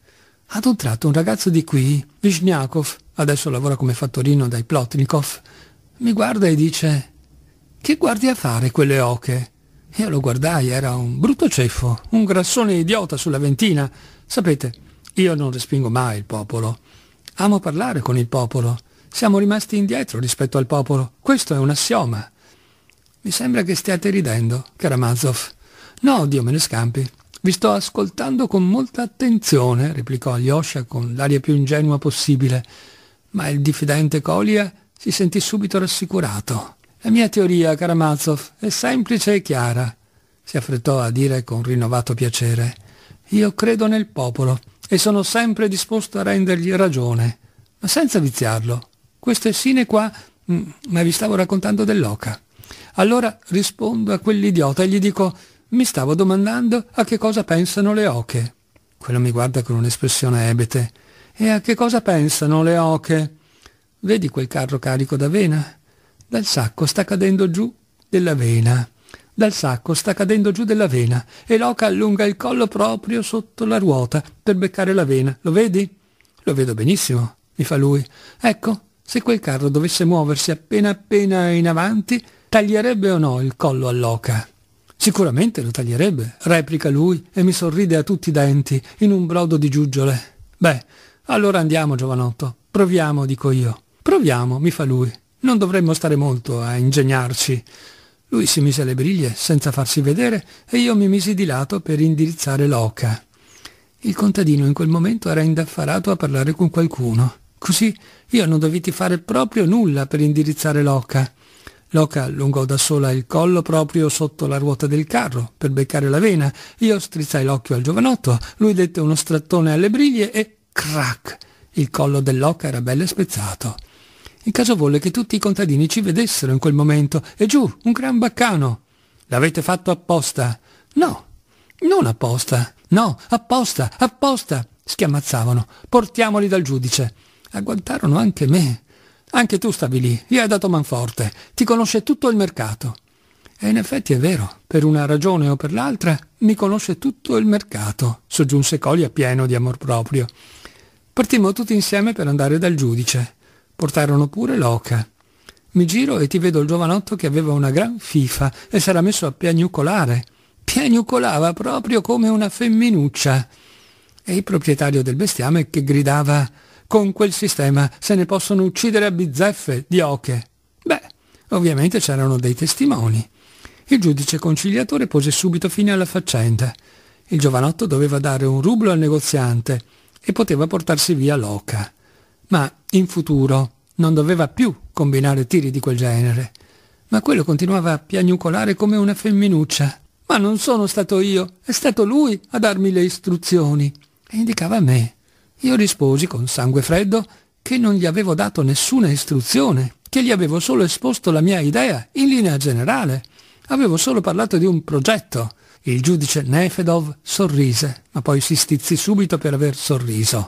Ad un tratto un ragazzo di qui, Vishniakov, adesso lavora come fattorino dai Plotnikov, mi guarda e dice «Che guardi a fare quelle oche?» Io lo guardai, era un brutto ceffo, un grassone idiota sulla ventina. Sapete, io non respingo mai il popolo. Amo parlare con il popolo. Siamo rimasti indietro rispetto al popolo. Questo è un assioma. Mi sembra che stiate ridendo, Karamazov. No, Dio me ne scampi. Vi sto ascoltando con molta attenzione, replicò Alyosha con l'aria più ingenua possibile, ma il diffidente Colia si sentì subito rassicurato. La mia teoria, Karamazov, è semplice e chiara, si affrettò a dire con rinnovato piacere. Io credo nel popolo e sono sempre disposto a rendergli ragione, ma senza viziarlo. Queste sine qua, mh, mm, ma vi stavo raccontando dell'oca. Allora rispondo a quell'idiota e gli dico mi stavo domandando a che cosa pensano le oche. Quello mi guarda con un'espressione ebete. E a che cosa pensano le oche? Vedi quel carro carico d'avena? Dal sacco sta cadendo giù dell'avena. Dal sacco sta cadendo giù dell'avena e l'oca allunga il collo proprio sotto la ruota per beccare l'avena. Lo vedi? Lo vedo benissimo, mi fa lui. Ecco, se quel carro dovesse muoversi appena appena in avanti, taglierebbe o no il collo all'oca? Sicuramente lo taglierebbe, replica lui e mi sorride a tutti i denti, in un brodo di giuggiole. Beh, allora andiamo, giovanotto. Proviamo, dico io. Proviamo, mi fa lui. Non dovremmo stare molto a ingegnarci. Lui si mise alle briglie senza farsi vedere e io mi misi di lato per indirizzare l'oca. Il contadino in quel momento era indaffarato a parlare con qualcuno. Così io non dovetti fare proprio nulla per indirizzare l'oca. Loca allungò da sola il collo proprio sotto la ruota del carro per beccare la vena. Io strizzai l'occhio al giovanotto, lui dette uno strattone alle briglie e crac! Il collo dell'oca era bello spezzato. Il caso volle che tutti i contadini ci vedessero in quel momento e giù, un gran baccano. L'avete fatto apposta? No, non apposta. No, apposta, apposta, schiamazzavano. Portiamoli dal giudice. Agguantarono anche me. Anche tu stavi lì, gli hai dato manforte, ti conosce tutto il mercato. E in effetti è vero, per una ragione o per l'altra mi conosce tutto il mercato, soggiunse Colia pieno di amor proprio. Partimmo tutti insieme per andare dal giudice. Portarono pure l'oca. Mi giro e ti vedo il giovanotto che aveva una gran fifa e s'era messo a piagnucolare. Piagnucolava proprio come una femminuccia. E il proprietario del bestiame che gridava con quel sistema se ne possono uccidere a bizzeffe di oche. Beh, ovviamente c'erano dei testimoni. Il giudice conciliatore pose subito fine alla faccenda. Il giovanotto doveva dare un rublo al negoziante e poteva portarsi via l'oca. Ma in futuro non doveva più combinare tiri di quel genere. Ma quello continuava a piagnucolare come una femminuccia. Ma non sono stato io, è stato lui a darmi le istruzioni. E indicava a me. Io risposi con sangue freddo che non gli avevo dato nessuna istruzione, che gli avevo solo esposto la mia idea in linea generale. Avevo solo parlato di un progetto. Il giudice Nefedov sorrise, ma poi si stizzì subito per aver sorriso.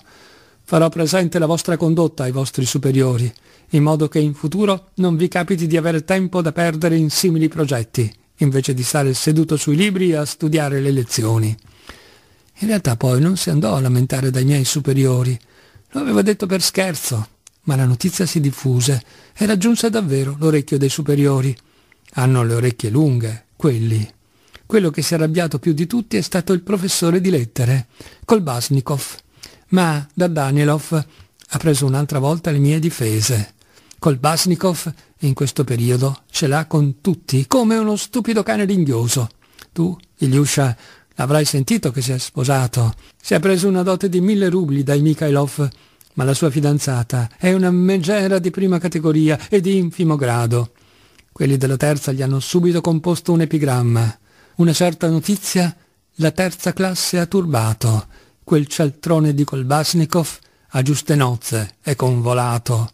Farò presente la vostra condotta ai vostri superiori, in modo che in futuro non vi capiti di avere tempo da perdere in simili progetti, invece di stare seduto sui libri a studiare le lezioni. In realtà poi non si andò a lamentare dai miei superiori. Lo aveva detto per scherzo, ma la notizia si diffuse e raggiunse davvero l'orecchio dei superiori. Hanno le orecchie lunghe, quelli. Quello che si è arrabbiato più di tutti è stato il professore di lettere, Kolbasnikov. Ma da Danilov ha preso un'altra volta le mie difese. Kolbasnikov in questo periodo ce l'ha con tutti, come uno stupido cane ringhioso. Tu, Ilyusha, Avrai sentito che si è sposato. Si è preso una dote di mille rubli dai Mikhailov, ma la sua fidanzata è una megera di prima categoria e di infimo grado. Quelli della terza gli hanno subito composto un epigramma. Una certa notizia la terza classe ha turbato. Quel cialtrone di Kolbasnikov a giuste nozze è convolato.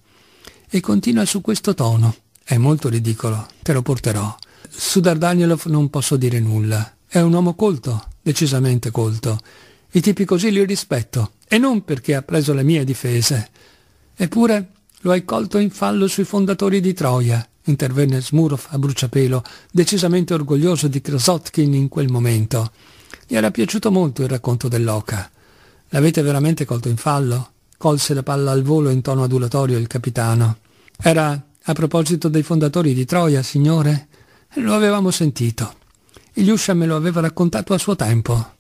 E continua su questo tono. È molto ridicolo, te lo porterò. Su Dardanilov non posso dire nulla. È un uomo colto, decisamente colto. I tipi così li rispetto, e non perché ha preso le mie difese. Eppure lo hai colto in fallo sui fondatori di Troia, intervenne Smurov a bruciapelo, decisamente orgoglioso di Krasotkin in quel momento. Gli era piaciuto molto il racconto dell'Oca. L'avete veramente colto in fallo? colse la palla al volo in tono adulatorio il capitano. Era a proposito dei fondatori di Troia, signore? Lo avevamo sentito. Iliuscia me lo aveva raccontato a suo tempo.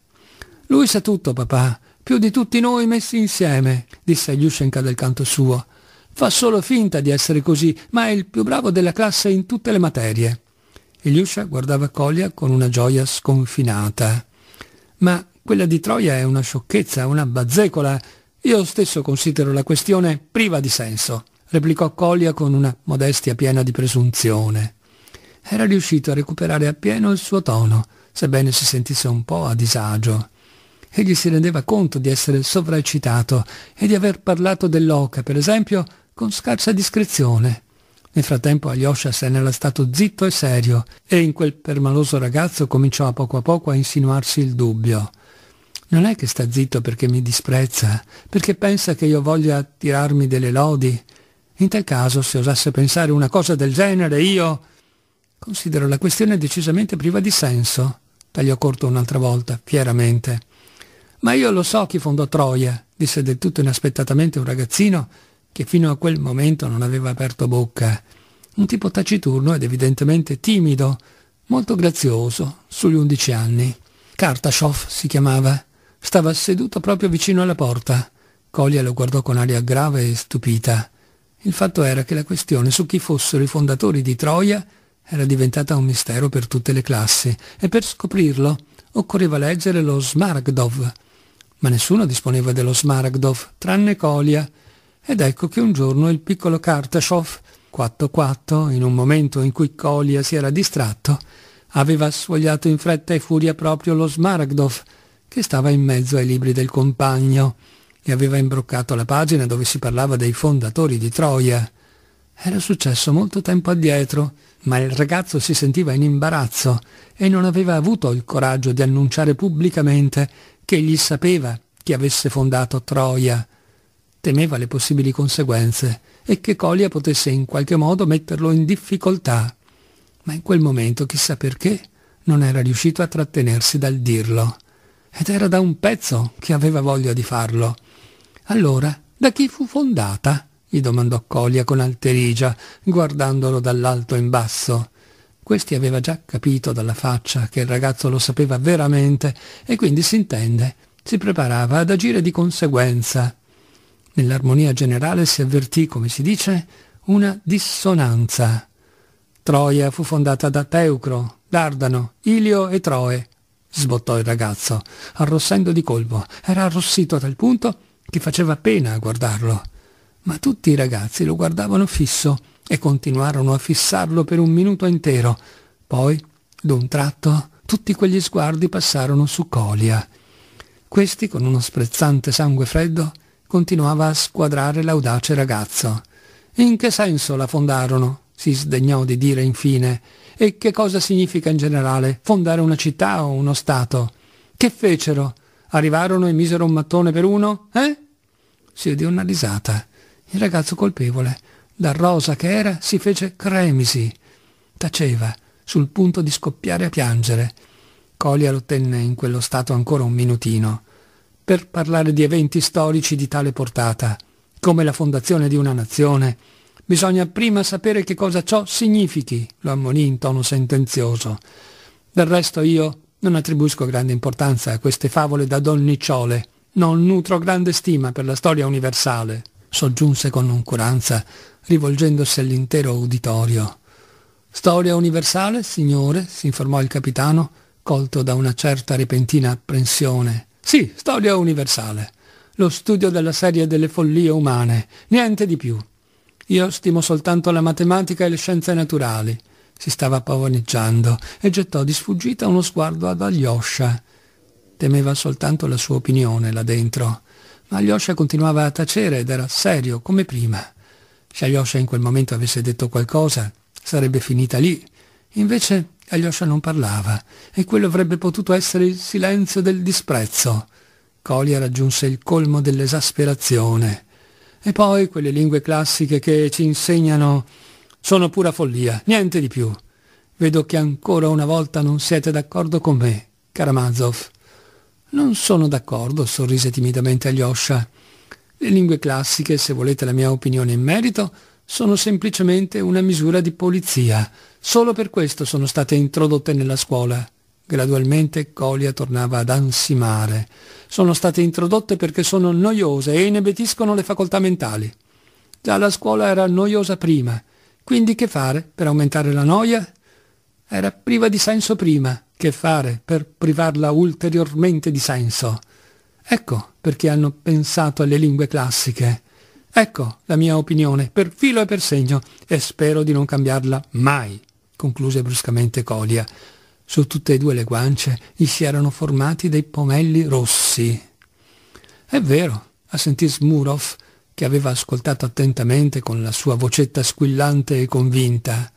Lui sa tutto, papà, più di tutti noi messi insieme, disse Iliushenka del canto suo. Fa solo finta di essere così, ma è il più bravo della classe in tutte le materie. Iliuscia guardava Colia con una gioia sconfinata. Ma quella di Troia è una sciocchezza, una bazzecola. Io stesso considero la questione priva di senso, replicò Colia con una modestia piena di presunzione era riuscito a recuperare appieno il suo tono, sebbene si sentisse un po' a disagio. Egli si rendeva conto di essere sovraeccitato e di aver parlato dell'oca, per esempio, con scarsa discrezione. Nel frattempo Alyosha se n'era stato zitto e serio e in quel permaloso ragazzo cominciò a poco a poco a insinuarsi il dubbio. Non è che sta zitto perché mi disprezza, perché pensa che io voglia attirarmi delle lodi. In tal caso, se osasse pensare una cosa del genere, io... Considero la questione decisamente priva di senso, tagliò corto un'altra volta, fieramente. Ma io lo so chi fondò Troia, disse del tutto inaspettatamente un ragazzino che fino a quel momento non aveva aperto bocca. Un tipo taciturno ed evidentemente timido, molto grazioso, sugli undici anni. Kartashov si chiamava. Stava seduto proprio vicino alla porta. Colia lo guardò con aria grave e stupita. Il fatto era che la questione su chi fossero i fondatori di Troia era diventata un mistero per tutte le classi e per scoprirlo occorreva leggere lo Smaragdov. Ma nessuno disponeva dello Smaragdov, tranne Colia. Ed ecco che un giorno il piccolo Kartashov, 4-4, in un momento in cui Colia si era distratto, aveva sfogliato in fretta e furia proprio lo Smaragdov, che stava in mezzo ai libri del compagno, e aveva imbroccato la pagina dove si parlava dei fondatori di Troia. Era successo molto tempo addietro, ma il ragazzo si sentiva in imbarazzo e non aveva avuto il coraggio di annunciare pubblicamente che egli sapeva chi avesse fondato Troia. Temeva le possibili conseguenze e che Colia potesse in qualche modo metterlo in difficoltà. Ma in quel momento, chissà perché, non era riuscito a trattenersi dal dirlo. Ed era da un pezzo che aveva voglia di farlo. Allora, da chi fu fondata? gli domandò Colia con alterigia, guardandolo dall'alto in basso. Questi aveva già capito dalla faccia che il ragazzo lo sapeva veramente e quindi si intende, si preparava ad agire di conseguenza. Nell'armonia generale si avvertì, come si dice, una dissonanza. Troia fu fondata da Teucro, Dardano, Ilio e Troe, sbottò il ragazzo, arrossendo di colpo. Era arrossito a tal punto che faceva pena a guardarlo ma tutti i ragazzi lo guardavano fisso e continuarono a fissarlo per un minuto intero. Poi, d'un tratto, tutti quegli sguardi passarono su Colia. Questi, con uno sprezzante sangue freddo, continuava a squadrare l'audace ragazzo. In che senso la fondarono? si sdegnò di dire infine. E che cosa significa in generale fondare una città o uno Stato? Che fecero? Arrivarono e misero un mattone per uno? Eh? Si udì una risata. Il ragazzo colpevole, da rosa che era, si fece cremisi. Taceva, sul punto di scoppiare a piangere. Colia lo tenne in quello stato ancora un minutino. Per parlare di eventi storici di tale portata, come la fondazione di una nazione, bisogna prima sapere che cosa ciò significhi, lo ammonì in tono sentenzioso. Del resto io non attribuisco grande importanza a queste favole da donnicciole, non nutro grande stima per la storia universale soggiunse con noncuranza, rivolgendosi all'intero uditorio. Storia universale, signore, si informò il capitano, colto da una certa repentina apprensione. Sì, storia universale. Lo studio della serie delle follie umane, niente di più. Io stimo soltanto la matematica e le scienze naturali. Si stava pavoneggiando e gettò di sfuggita uno sguardo ad Alyosha. Temeva soltanto la sua opinione là dentro ma Alyosha continuava a tacere ed era serio, come prima. Se Alyosha in quel momento avesse detto qualcosa, sarebbe finita lì. Invece Alyosha non parlava, e quello avrebbe potuto essere il silenzio del disprezzo. Colia raggiunse il colmo dell'esasperazione. E poi quelle lingue classiche che ci insegnano sono pura follia, niente di più. Vedo che ancora una volta non siete d'accordo con me, Karamazov. Non sono d'accordo, sorrise timidamente Alyosha. Le lingue classiche, se volete la mia opinione in merito, sono semplicemente una misura di polizia. Solo per questo sono state introdotte nella scuola. Gradualmente Colia tornava ad ansimare. Sono state introdotte perché sono noiose e inebetiscono le facoltà mentali. Già la scuola era noiosa prima, quindi che fare per aumentare la noia? Era priva di senso prima, che fare per privarla ulteriormente di senso. Ecco perché hanno pensato alle lingue classiche. Ecco la mia opinione, per filo e per segno, e spero di non cambiarla mai, concluse bruscamente Colia. Su tutte e due le guance gli si erano formati dei pomelli rossi. È vero, assentì Smurov, che aveva ascoltato attentamente con la sua vocetta squillante e convinta.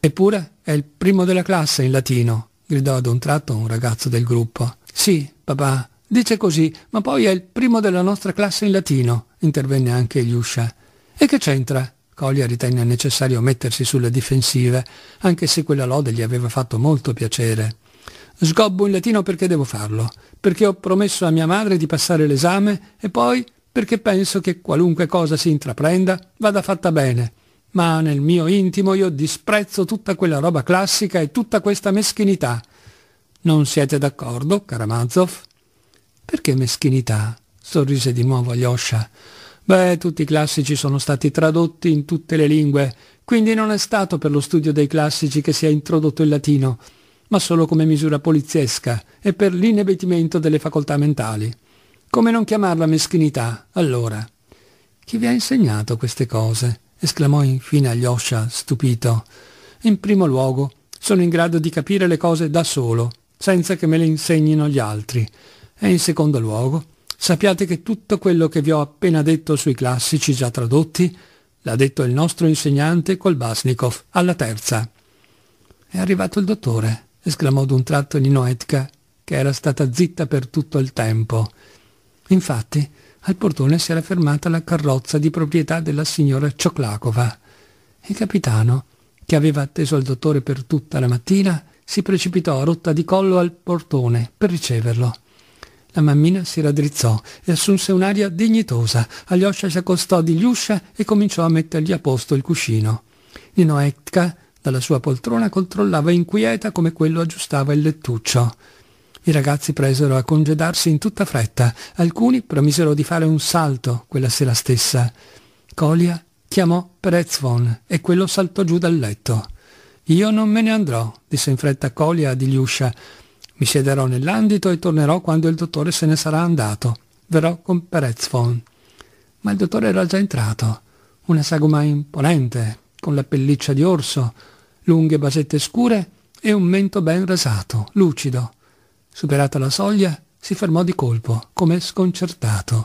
Eppure è il primo della classe in latino gridò ad un tratto un ragazzo del gruppo. Sì, papà, dice così, ma poi è il primo della nostra classe in latino, intervenne anche Iuscia. E che c'entra? Colia ritenne necessario mettersi sulle difensive, anche se quella lode gli aveva fatto molto piacere. Sgobbo in latino perché devo farlo, perché ho promesso a mia madre di passare l'esame e poi perché penso che qualunque cosa si intraprenda vada fatta bene ma nel mio intimo io disprezzo tutta quella roba classica e tutta questa meschinità. Non siete d'accordo, Karamazov? Perché meschinità? sorrise di nuovo Alyosha. Beh, tutti i classici sono stati tradotti in tutte le lingue, quindi non è stato per lo studio dei classici che si è introdotto il latino, ma solo come misura poliziesca e per l'inebetimento delle facoltà mentali. Come non chiamarla meschinità, allora? Chi vi ha insegnato queste cose? esclamò infine Alyosha, stupito. In primo luogo, sono in grado di capire le cose da solo, senza che me le insegnino gli altri. E in secondo luogo, sappiate che tutto quello che vi ho appena detto sui classici già tradotti, l'ha detto il nostro insegnante Kolbasnikov, alla terza. È arrivato il dottore, esclamò d'un tratto Ninoetka, che era stata zitta per tutto il tempo. Infatti, al portone si era fermata la carrozza di proprietà della signora Cioclacova. Il capitano, che aveva atteso il dottore per tutta la mattina, si precipitò a rotta di collo al portone per riceverlo. La mammina si raddrizzò e assunse un'aria dignitosa. Alyosha si accostò di Liuscia e cominciò a mettergli a posto il cuscino. Ninoetka, dalla sua poltrona, controllava inquieta come quello aggiustava il lettuccio. I ragazzi presero a congedarsi in tutta fretta, alcuni promisero di fare un salto quella sera stessa. Colia chiamò Perezvon e quello saltò giù dal letto. Io non me ne andrò, disse in fretta Colia ad Iliuscia. Mi siederò nell'andito e tornerò quando il dottore se ne sarà andato. Verrò con Perezvon. Ma il dottore era già entrato. Una sagoma imponente, con la pelliccia di orso, lunghe basette scure e un mento ben rasato, lucido. Superata la soglia, si fermò di colpo, come sconcertato.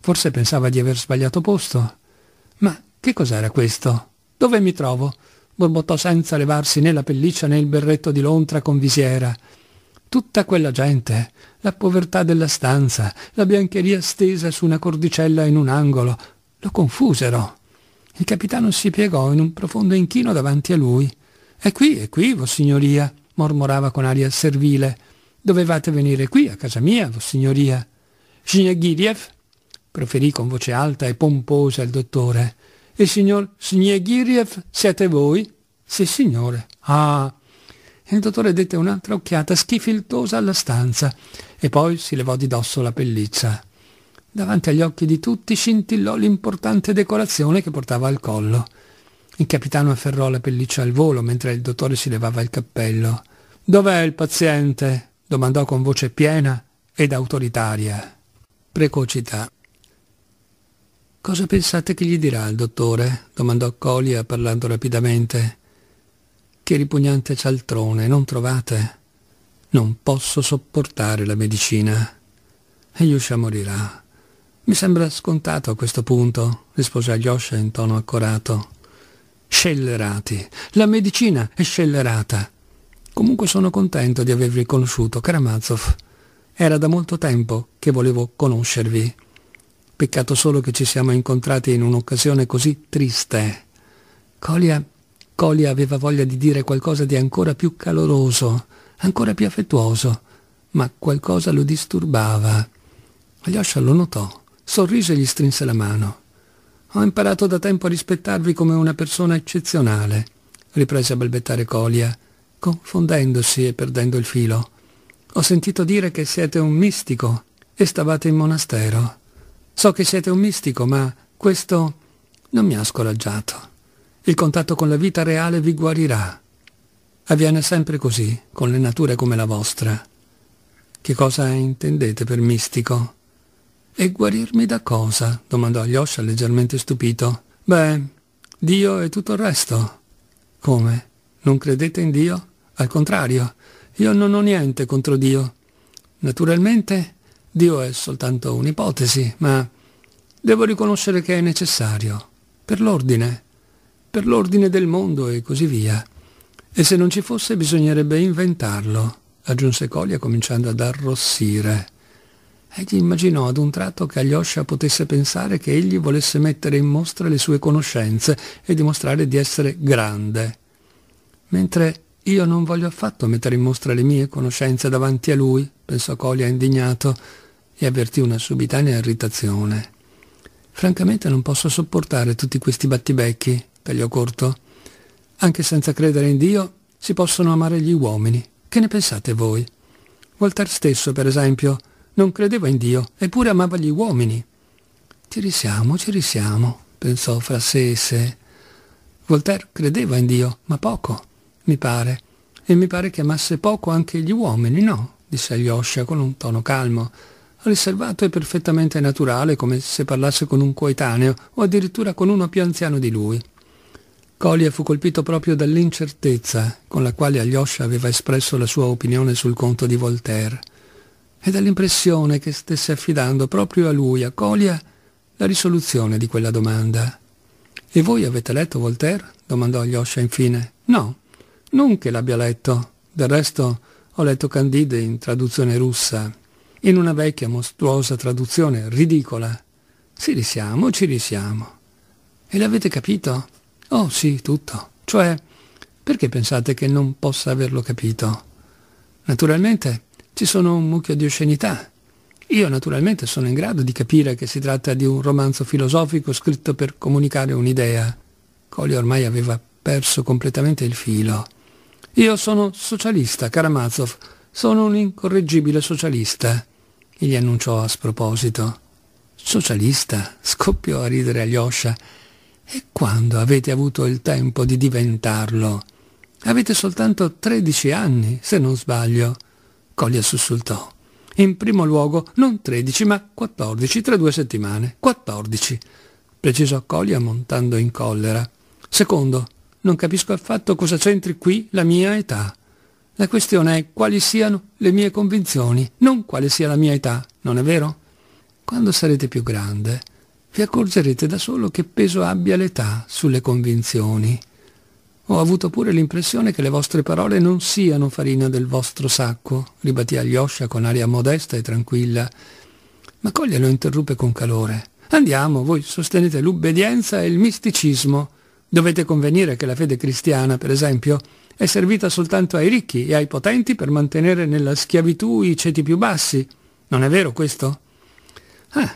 Forse pensava di aver sbagliato posto. Ma che cos'era questo? Dove mi trovo? borbottò senza levarsi né la pelliccia né il berretto di lontra con visiera. Tutta quella gente, la povertà della stanza, la biancheria stesa su una cordicella in un angolo, lo confusero. Il capitano si piegò in un profondo inchino davanti a lui. «È qui, è qui, vossignoria», mormorava con aria servile. Dovevate venire qui, a casa mia, vossignoria. Signor Ghiriev, proferì con voce alta e pomposa il dottore. E signor Snieghiriev siete voi? Sì, signore. Ah. Il dottore dette un'altra occhiata schifiltosa alla stanza e poi si levò di dosso la pelliccia. Davanti agli occhi di tutti scintillò l'importante decorazione che portava al collo. Il capitano afferrò la pelliccia al volo mentre il dottore si levava il cappello. Dov'è il paziente? domandò con voce piena ed autoritaria. Precocità. Cosa pensate che gli dirà il dottore? domandò Colia parlando rapidamente. Che ripugnante cialtrone, non trovate? Non posso sopportare la medicina. E Yusha morirà. Mi sembra scontato a questo punto, rispose Alyosha in tono accorato. Scellerati. La medicina è scellerata. Comunque sono contento di avervi conosciuto, Karamazov. Era da molto tempo che volevo conoscervi. Peccato solo che ci siamo incontrati in un'occasione così triste. Colia, Colia aveva voglia di dire qualcosa di ancora più caloroso, ancora più affettuoso, ma qualcosa lo disturbava. Alyosha lo notò, sorrise e gli strinse la mano. Ho imparato da tempo a rispettarvi come una persona eccezionale, riprese a balbettare Colia confondendosi e perdendo il filo. Ho sentito dire che siete un mistico e stavate in monastero. So che siete un mistico, ma questo non mi ha scoraggiato. Il contatto con la vita reale vi guarirà. Avviene sempre così, con le nature come la vostra. Che cosa intendete per mistico? E guarirmi da cosa? domandò Alyosha leggermente stupito. Beh, Dio e tutto il resto. Come? Non credete in Dio? Al contrario, io non ho niente contro Dio. Naturalmente, Dio è soltanto un'ipotesi, ma devo riconoscere che è necessario, per l'ordine, per l'ordine del mondo e così via. E se non ci fosse bisognerebbe inventarlo, aggiunse Colia cominciando ad arrossire. Egli immaginò ad un tratto che Alyosha potesse pensare che egli volesse mettere in mostra le sue conoscenze e dimostrare di essere grande. Mentre io non voglio affatto mettere in mostra le mie conoscenze davanti a lui, pensò Colia indignato e avvertì una subitanea irritazione. Francamente non posso sopportare tutti questi battibecchi, tagliò corto. Anche senza credere in Dio si possono amare gli uomini. Che ne pensate voi? Voltaire stesso, per esempio, non credeva in Dio, eppure amava gli uomini. Ci risiamo, ci risiamo, pensò fra sé e sé. Voltaire credeva in Dio, ma poco mi pare, e mi pare che amasse poco anche gli uomini, no? disse Alyosha con un tono calmo, riservato e perfettamente naturale, come se parlasse con un coetaneo o addirittura con uno più anziano di lui. Colia fu colpito proprio dall'incertezza con la quale Alyosha aveva espresso la sua opinione sul conto di Voltaire e dall'impressione che stesse affidando proprio a lui, a Colia, la risoluzione di quella domanda. E voi avete letto Voltaire? domandò Alyosha infine. No, non che l'abbia letto, del resto ho letto Candide in traduzione russa, in una vecchia mostruosa traduzione ridicola. Ci risiamo, ci risiamo. E l'avete capito? Oh sì, tutto. Cioè, perché pensate che non possa averlo capito? Naturalmente ci sono un mucchio di oscenità. Io naturalmente sono in grado di capire che si tratta di un romanzo filosofico scritto per comunicare un'idea. Colli ormai aveva perso completamente il filo. Io sono socialista, Karamazov. Sono un incorreggibile socialista. Gli annunciò a sproposito. Socialista? scoppiò a ridere Alyosha. E quando avete avuto il tempo di diventarlo? Avete soltanto 13 anni, se non sbaglio. Colia sussultò. In primo luogo, non 13, ma 14 tra due settimane. 14, precisò Colia montando in collera. Secondo, non capisco affatto cosa c'entri qui la mia età. La questione è quali siano le mie convinzioni, non quale sia la mia età, non è vero? Quando sarete più grande, vi accorgerete da solo che peso abbia l'età sulle convinzioni. Ho avuto pure l'impressione che le vostre parole non siano farina del vostro sacco, ribatì Alyosha con aria modesta e tranquilla. Ma Coglia lo interruppe con calore. Andiamo, voi sostenete l'ubbedienza e il misticismo. Dovete convenire che la fede cristiana, per esempio, è servita soltanto ai ricchi e ai potenti per mantenere nella schiavitù i ceti più bassi. Non è vero questo? Eh,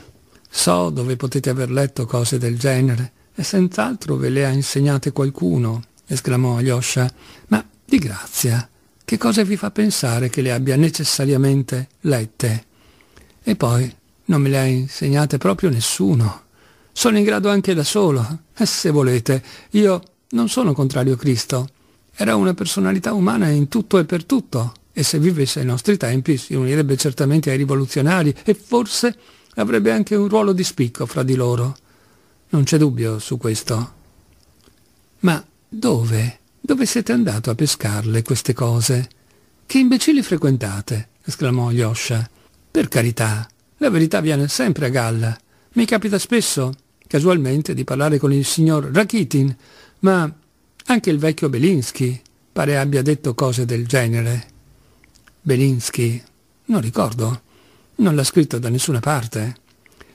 so dove potete aver letto cose del genere, e senz'altro ve le ha insegnate qualcuno, esclamò Alyosha. Ma di grazia, che cosa vi fa pensare che le abbia necessariamente lette? E poi non me le ha insegnate proprio nessuno sono in grado anche da solo, e eh, se volete. Io non sono contrario a Cristo. Era una personalità umana in tutto e per tutto, e se vivesse ai nostri tempi si unirebbe certamente ai rivoluzionari e forse avrebbe anche un ruolo di spicco fra di loro. Non c'è dubbio su questo. Ma dove? Dove siete andato a pescarle queste cose? Che imbecilli frequentate? esclamò Yosha. Per carità, la verità viene sempre a galla. Mi capita spesso casualmente di parlare con il signor Rakitin, ma anche il vecchio Belinsky pare abbia detto cose del genere. Belinsky, non ricordo, non l'ha scritto da nessuna parte.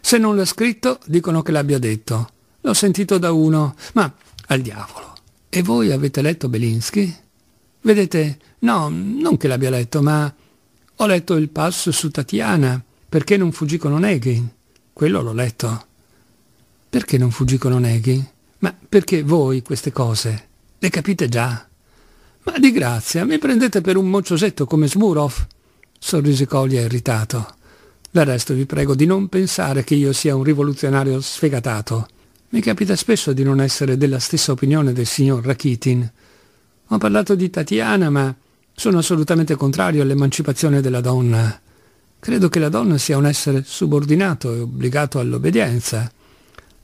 Se non l'ha scritto, dicono che l'abbia detto. L'ho sentito da uno, ma al diavolo. E voi avete letto Belinsky? Vedete, no, non che l'abbia letto, ma ho letto il passo su Tatiana, perché non fuggì con Onegin. Quello l'ho letto. Perché non fuggì con Oneghi? Ma perché voi queste cose le capite già? Ma di grazia, mi prendete per un mocciosetto come Smurov? sorrise Coglia irritato. Del resto vi prego di non pensare che io sia un rivoluzionario sfegatato. Mi capita spesso di non essere della stessa opinione del signor Rakitin. Ho parlato di Tatiana, ma sono assolutamente contrario all'emancipazione della donna. Credo che la donna sia un essere subordinato e obbligato all'obbedienza.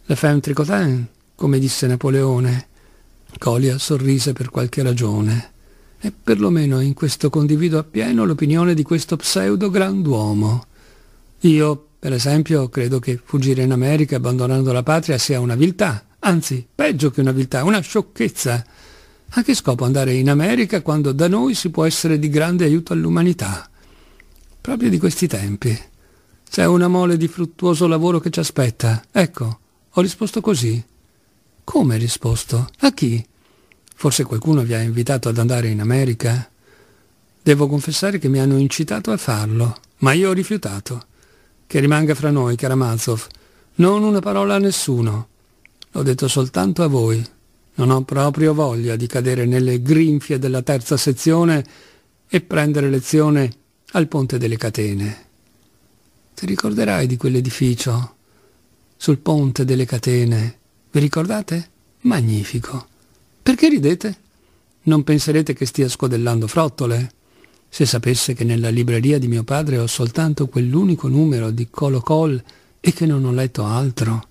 La femme tricotin, come disse Napoleone. Colia sorrise per qualche ragione. E perlomeno in questo condivido appieno l'opinione di questo pseudo grand'uomo. Io, per esempio, credo che fuggire in America abbandonando la patria sia una viltà, anzi, peggio che una viltà, una sciocchezza. A che scopo andare in America quando da noi si può essere di grande aiuto all'umanità? Proprio di questi tempi. C'è una mole di fruttuoso lavoro che ci aspetta. Ecco, ho risposto così. Come hai risposto? A chi? Forse qualcuno vi ha invitato ad andare in America? Devo confessare che mi hanno incitato a farlo, ma io ho rifiutato. Che rimanga fra noi, Karamazov. Non una parola a nessuno. L'ho detto soltanto a voi. Non ho proprio voglia di cadere nelle grinfie della terza sezione e prendere lezione al ponte delle catene. Ti ricorderai di quell'edificio? sul ponte delle catene. Vi ricordate? Magnifico. Perché ridete? Non penserete che stia scodellando frottole? Se sapesse che nella libreria di mio padre ho soltanto quell'unico numero di Colo Col e che non ho letto altro,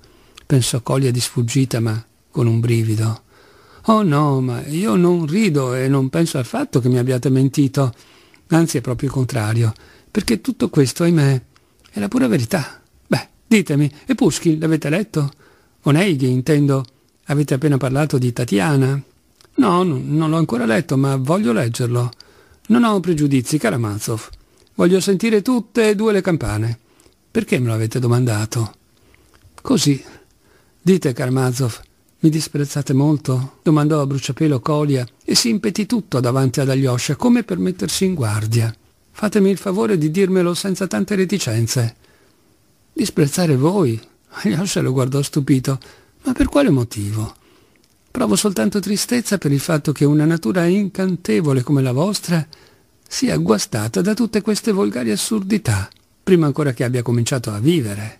pensò Colia di sfuggita ma con un brivido. Oh no, ma io non rido e non penso affatto che mi abbiate mentito. Anzi è proprio il contrario, perché tutto questo, ahimè, è la pura verità. Ditemi, e Pushkin l'avete letto? Oneghi, intendo. Avete appena parlato di Tatiana? No, non l'ho ancora letto, ma voglio leggerlo. Non ho pregiudizi, Karamazov. Voglio sentire tutte e due le campane. Perché me lo avete domandato? Così. Dite, Karamazov, mi disprezzate molto? domandò a bruciapelo Colia e si impetì tutto davanti ad Alyosha come per mettersi in guardia. Fatemi il favore di dirmelo senza tante reticenze. Disprezzare voi? Alyosha lo guardò stupito. Ma per quale motivo? Provo soltanto tristezza per il fatto che una natura incantevole come la vostra sia guastata da tutte queste volgari assurdità, prima ancora che abbia cominciato a vivere.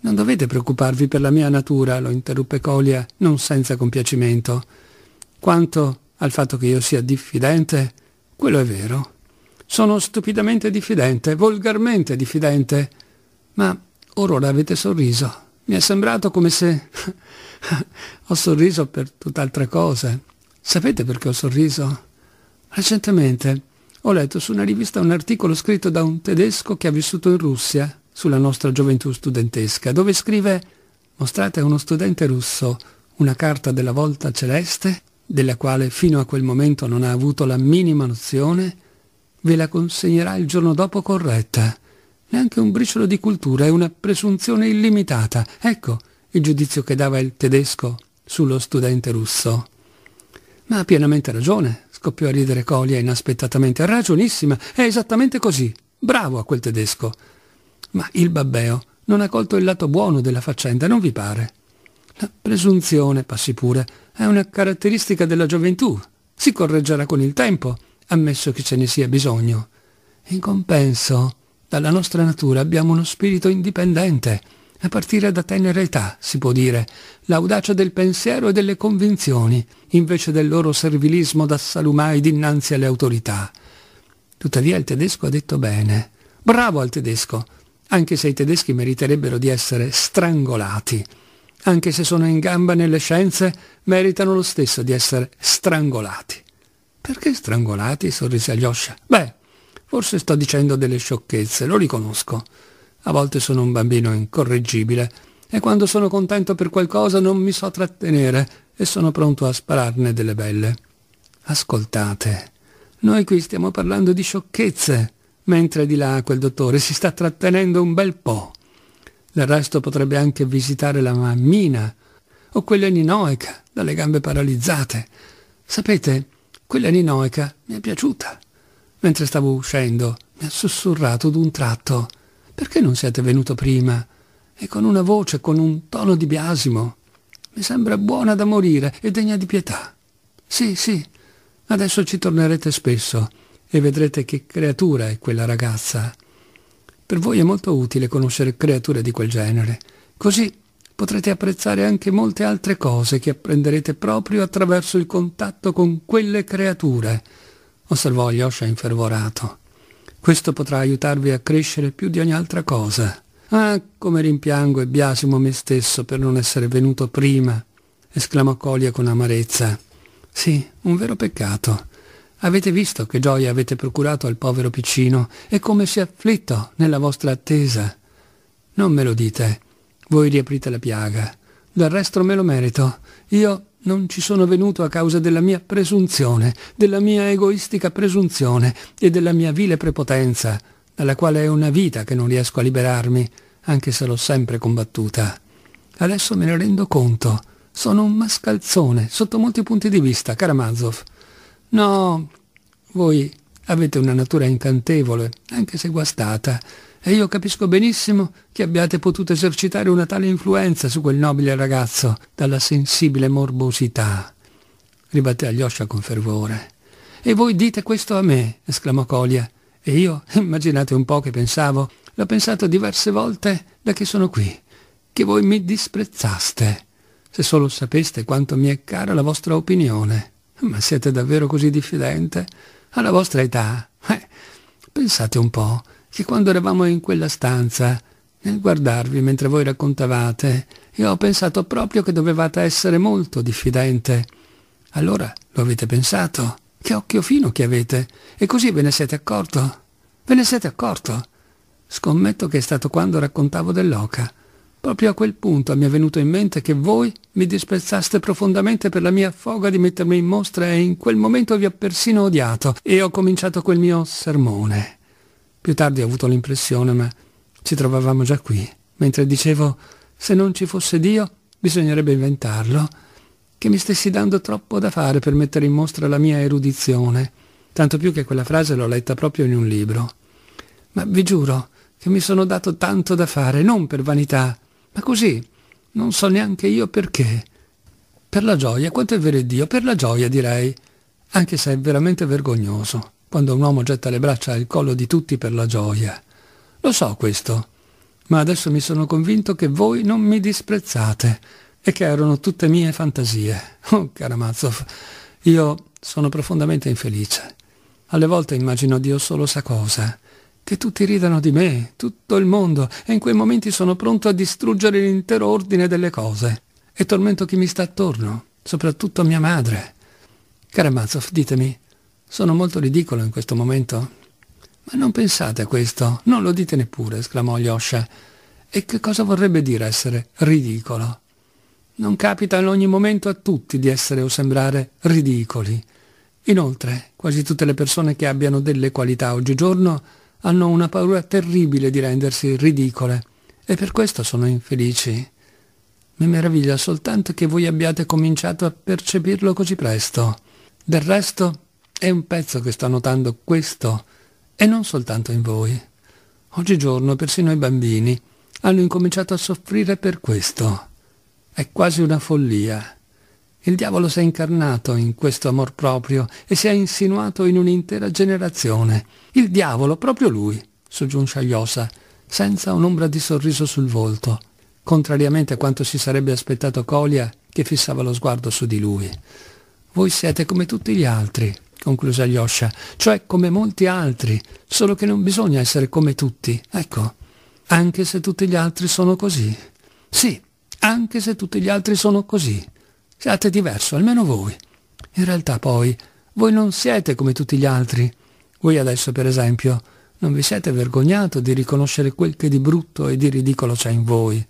Non dovete preoccuparvi per la mia natura, lo interruppe Colia, non senza compiacimento. Quanto al fatto che io sia diffidente, quello è vero. Sono stupidamente diffidente, volgarmente diffidente ma ora avete sorriso. Mi è sembrato come se... ho sorriso per tutt'altre cose. Sapete perché ho sorriso? Recentemente ho letto su una rivista un articolo scritto da un tedesco che ha vissuto in Russia, sulla nostra gioventù studentesca, dove scrive «Mostrate a uno studente russo una carta della volta celeste, della quale fino a quel momento non ha avuto la minima nozione, ve la consegnerà il giorno dopo corretta» neanche un briciolo di cultura e una presunzione illimitata. Ecco il giudizio che dava il tedesco sullo studente russo. Ma ha pienamente ragione, scoppiò a ridere Colia inaspettatamente. Ragionissima, è esattamente così. Bravo a quel tedesco. Ma il babbeo non ha colto il lato buono della faccenda, non vi pare? La presunzione, passi pure, è una caratteristica della gioventù. Si correggerà con il tempo, ammesso che ce ne sia bisogno. In compenso, dalla nostra natura abbiamo uno spirito indipendente, a partire da tenera età, si può dire, l'audacia del pensiero e delle convinzioni, invece del loro servilismo da salumai dinanzi alle autorità. Tuttavia il tedesco ha detto bene. Bravo al tedesco, anche se i tedeschi meriterebbero di essere strangolati. Anche se sono in gamba nelle scienze, meritano lo stesso di essere strangolati. Perché strangolati? sorrise Alyosha. Beh, Forse sto dicendo delle sciocchezze, lo riconosco. A volte sono un bambino incorreggibile e quando sono contento per qualcosa non mi so trattenere e sono pronto a spararne delle belle. Ascoltate, noi qui stiamo parlando di sciocchezze, mentre di là quel dottore si sta trattenendo un bel po'. Del resto potrebbe anche visitare la mammina o quella ninoica dalle gambe paralizzate. Sapete, quella ninoica mi è piaciuta mentre stavo uscendo, mi ha sussurrato d'un tratto. Perché non siete venuto prima? E con una voce, con un tono di biasimo. Mi sembra buona da morire e degna di pietà. Sì, sì, adesso ci tornerete spesso e vedrete che creatura è quella ragazza. Per voi è molto utile conoscere creature di quel genere. Così potrete apprezzare anche molte altre cose che apprenderete proprio attraverso il contatto con quelle creature osservò Yosha infervorato. Questo potrà aiutarvi a crescere più di ogni altra cosa. Ah, come rimpiango e biasimo me stesso per non essere venuto prima, esclamò Colia con amarezza. Sì, un vero peccato. Avete visto che gioia avete procurato al povero piccino e come si è afflitto nella vostra attesa. Non me lo dite. Voi riaprite la piaga. Del resto me lo merito. Io non ci sono venuto a causa della mia presunzione, della mia egoistica presunzione e della mia vile prepotenza, dalla quale è una vita che non riesco a liberarmi, anche se l'ho sempre combattuta. Adesso me ne rendo conto. Sono un mascalzone, sotto molti punti di vista, Karamazov. No, voi avete una natura incantevole, anche se guastata, e io capisco benissimo che abbiate potuto esercitare una tale influenza su quel nobile ragazzo dalla sensibile morbosità. Ribatté Alyosha con fervore. E voi dite questo a me, esclamò Colia. E io, immaginate un po' che pensavo, l'ho pensato diverse volte da che sono qui, che voi mi disprezzaste. Se solo sapeste quanto mi è cara la vostra opinione. Ma siete davvero così diffidente? Alla vostra età? Eh, pensate un po', che quando eravamo in quella stanza, nel guardarvi mentre voi raccontavate, io ho pensato proprio che dovevate essere molto diffidente. Allora lo avete pensato? Che occhio fino che avete! E così ve ne siete accorto? Ve ne siete accorto? Scommetto che è stato quando raccontavo dell'oca. Proprio a quel punto mi è venuto in mente che voi mi disprezzaste profondamente per la mia foga di mettermi in mostra e in quel momento vi ho persino odiato e ho cominciato quel mio sermone. Più tardi ho avuto l'impressione, ma ci trovavamo già qui, mentre dicevo, se non ci fosse Dio, bisognerebbe inventarlo, che mi stessi dando troppo da fare per mettere in mostra la mia erudizione, tanto più che quella frase l'ho letta proprio in un libro. Ma vi giuro che mi sono dato tanto da fare, non per vanità, ma così, non so neanche io perché. Per la gioia, quanto è vero Dio, per la gioia direi, anche se è veramente vergognoso quando un uomo getta le braccia al collo di tutti per la gioia. Lo so questo, ma adesso mi sono convinto che voi non mi disprezzate e che erano tutte mie fantasie. Oh, Karamazov, io sono profondamente infelice. Alle volte immagino Dio solo sa cosa, che tutti ridano di me, tutto il mondo, e in quei momenti sono pronto a distruggere l'intero ordine delle cose. E tormento chi mi sta attorno, soprattutto mia madre. Karamazov, ditemi, sono molto ridicolo in questo momento? Ma non pensate a questo, non lo dite neppure, esclamò Yosha. E che cosa vorrebbe dire essere ridicolo? Non capita in ogni momento a tutti di essere o sembrare ridicoli. Inoltre, quasi tutte le persone che abbiano delle qualità oggigiorno hanno una paura terribile di rendersi ridicole e per questo sono infelici. Mi meraviglia soltanto che voi abbiate cominciato a percepirlo così presto. Del resto, è un pezzo che sto notando questo, e non soltanto in voi. Oggigiorno persino i bambini hanno incominciato a soffrire per questo. È quasi una follia. Il diavolo si è incarnato in questo amor proprio e si è insinuato in un'intera generazione. Il diavolo, proprio lui, soggiunse Agliosa, senza un'ombra di sorriso sul volto, contrariamente a quanto si sarebbe aspettato Colia, che fissava lo sguardo su di lui. Voi siete come tutti gli altri, concluse Alyosha, cioè come molti altri, solo che non bisogna essere come tutti, ecco, anche se tutti gli altri sono così. Sì, anche se tutti gli altri sono così. Siate diverso, almeno voi. In realtà poi, voi non siete come tutti gli altri. Voi adesso, per esempio, non vi siete vergognato di riconoscere quel che di brutto e di ridicolo c'è in voi.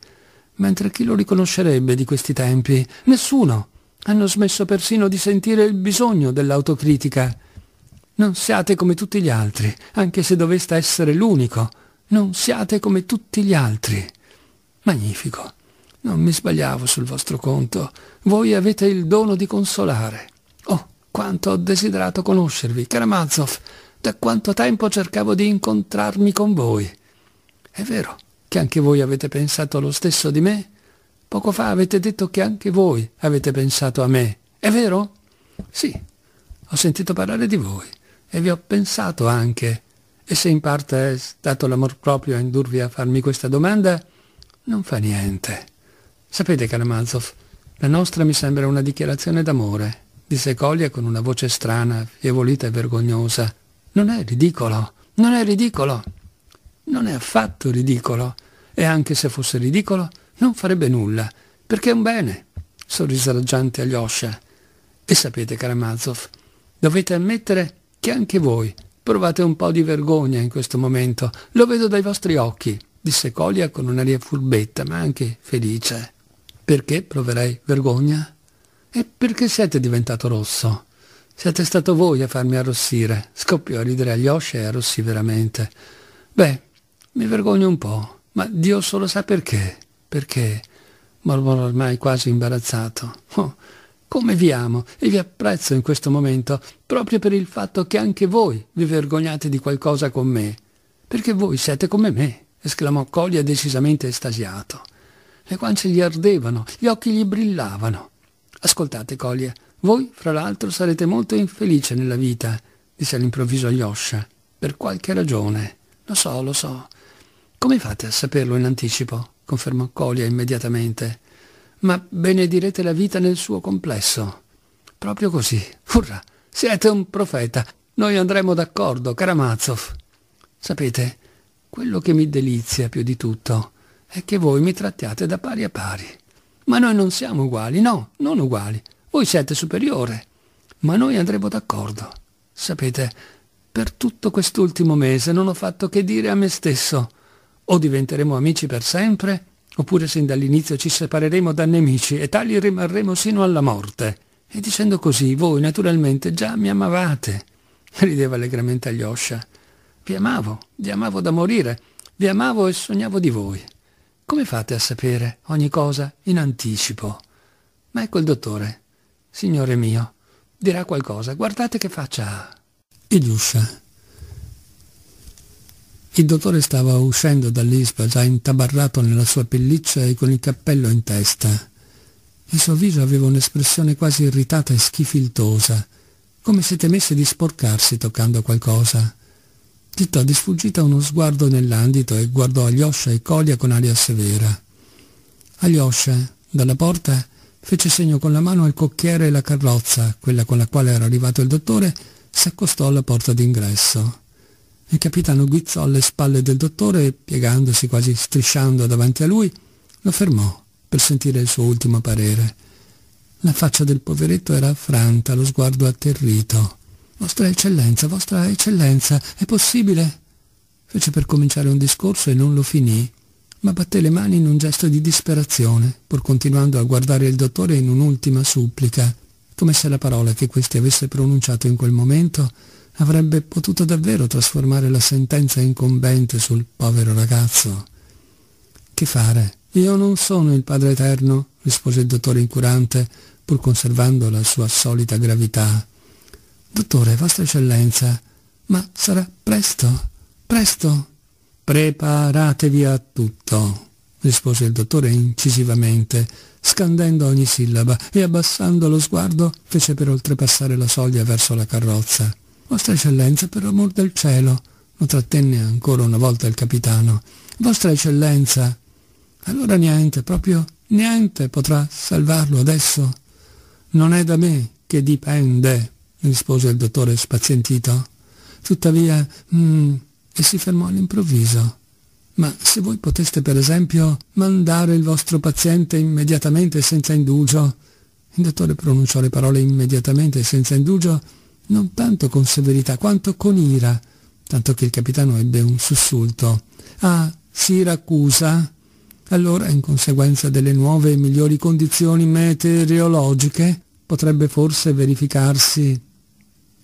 Mentre chi lo riconoscerebbe di questi tempi? Nessuno. Hanno smesso persino di sentire il bisogno dell'autocritica. Non siate come tutti gli altri, anche se doveste essere l'unico. Non siate come tutti gli altri. Magnifico. Non mi sbagliavo sul vostro conto. Voi avete il dono di consolare. Oh, quanto ho desiderato conoscervi, Karamazov. Da quanto tempo cercavo di incontrarmi con voi. È vero che anche voi avete pensato lo stesso di me? Poco fa avete detto che anche voi avete pensato a me. È vero? Sì, ho sentito parlare di voi e vi ho pensato anche. E se in parte è stato l'amor proprio a indurvi a farmi questa domanda, non fa niente. Sapete, Karamazov, la nostra mi sembra una dichiarazione d'amore, disse Colia con una voce strana, fievolita e vergognosa. Non è ridicolo, non è ridicolo. Non è affatto ridicolo. E anche se fosse ridicolo, non farebbe nulla, perché è un bene, sorrise raggiante Alyosha. E sapete, Karamazov, dovete ammettere che anche voi provate un po' di vergogna in questo momento. Lo vedo dai vostri occhi, disse Colia con un'aria furbetta, ma anche felice. Perché proverei vergogna? E perché siete diventato rosso? Siete stato voi a farmi arrossire. Scoppiò a ridere Alyosha e arrossì veramente. Beh, mi vergogno un po', ma Dio solo sa perché. Perché? mormorò ormai quasi imbarazzato. Oh, come vi amo e vi apprezzo in questo momento, proprio per il fatto che anche voi vi vergognate di qualcosa con me. Perché voi siete come me, esclamò Colia decisamente estasiato. Le guance gli ardevano, gli occhi gli brillavano. Ascoltate, Colia, voi, fra l'altro, sarete molto infelice nella vita, disse all'improvviso Yosha, per qualche ragione. Lo so, lo so. Come fate a saperlo in anticipo? confermò Colia immediatamente. Ma benedirete la vita nel suo complesso. Proprio così. Urrà, siete un profeta. Noi andremo d'accordo, Karamazov. Sapete, quello che mi delizia più di tutto è che voi mi trattiate da pari a pari. Ma noi non siamo uguali, no, non uguali. Voi siete superiore. Ma noi andremo d'accordo. Sapete, per tutto quest'ultimo mese non ho fatto che dire a me stesso o diventeremo amici per sempre, oppure sin dall'inizio ci separeremo da nemici e tali rimarremo sino alla morte. E dicendo così, voi naturalmente già mi amavate. Rideva allegramente Alyosha. Vi amavo, vi amavo da morire, vi amavo e sognavo di voi. Come fate a sapere ogni cosa in anticipo? Ma ecco il dottore. Signore mio, dirà qualcosa, guardate che faccia ha. Ilyusha il dottore stava uscendo dall'ispa, già intabarrato nella sua pelliccia e con il cappello in testa. Il suo viso aveva un'espressione quasi irritata e schifiltosa, come se temesse di sporcarsi toccando qualcosa. Gittò di sfuggita uno sguardo nell'andito e guardò Alyosha e Colia con aria severa. Alyosha, dalla porta, fece segno con la mano al cocchiere e la carrozza, quella con la quale era arrivato il dottore, si accostò alla porta d'ingresso. Il capitano guizzò alle spalle del dottore e, piegandosi quasi strisciando davanti a lui, lo fermò per sentire il suo ultimo parere. La faccia del poveretto era affranta, lo sguardo atterrito. «Vostra eccellenza, vostra eccellenza, è possibile?» Fece per cominciare un discorso e non lo finì, ma batté le mani in un gesto di disperazione, pur continuando a guardare il dottore in un'ultima supplica, come se la parola che questi avesse pronunciato in quel momento avrebbe potuto davvero trasformare la sentenza incombente sul povero ragazzo. Che fare? Io non sono il Padre Eterno, rispose il dottore incurante, pur conservando la sua solita gravità. Dottore, Vostra Eccellenza, ma sarà presto, presto. Preparatevi a tutto, rispose il dottore incisivamente, scandendo ogni sillaba e abbassando lo sguardo fece per oltrepassare la soglia verso la carrozza. Vostra eccellenza, per amor del cielo, lo trattenne ancora una volta il capitano. Vostra eccellenza. Allora niente, proprio niente potrà salvarlo adesso. Non è da me che dipende, rispose il dottore spazientito. Tuttavia, mm, e si fermò all'improvviso. Ma se voi poteste per esempio mandare il vostro paziente immediatamente senza indugio, il dottore pronunciò le parole immediatamente senza indugio non tanto con severità quanto con ira, tanto che il capitano ebbe un sussulto. Ah, Siracusa? Allora, in conseguenza delle nuove e migliori condizioni meteorologiche, potrebbe forse verificarsi...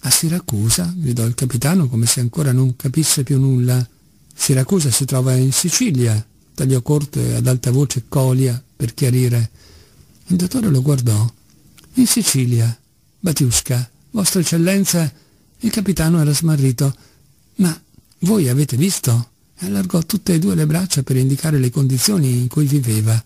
A Siracusa? gridò il capitano come se ancora non capisse più nulla. Siracusa si trova in Sicilia, tagliò corto e ad alta voce Colia per chiarire. Il dottore lo guardò. In Sicilia, Batiusca, vostra Eccellenza, il capitano era smarrito. Ma voi avete visto? allargò tutte e due le braccia per indicare le condizioni in cui viveva.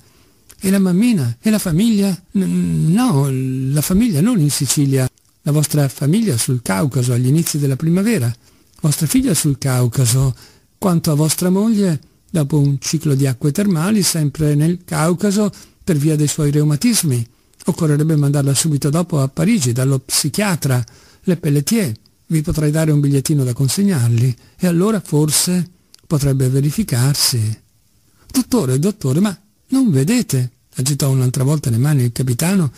E la mammina? E la famiglia? N no, la famiglia non in Sicilia. La vostra famiglia sul Caucaso agli inizi della primavera. Vostra figlia sul Caucaso. Quanto a vostra moglie, dopo un ciclo di acque termali, sempre nel Caucaso, per via dei suoi reumatismi. Occorrerebbe mandarla subito dopo a Parigi dallo psichiatra Le Pelletier. Vi potrei dare un bigliettino da consegnargli e allora forse potrebbe verificarsi. Dottore, dottore, ma non vedete? agitò un'altra volta le mani il capitano,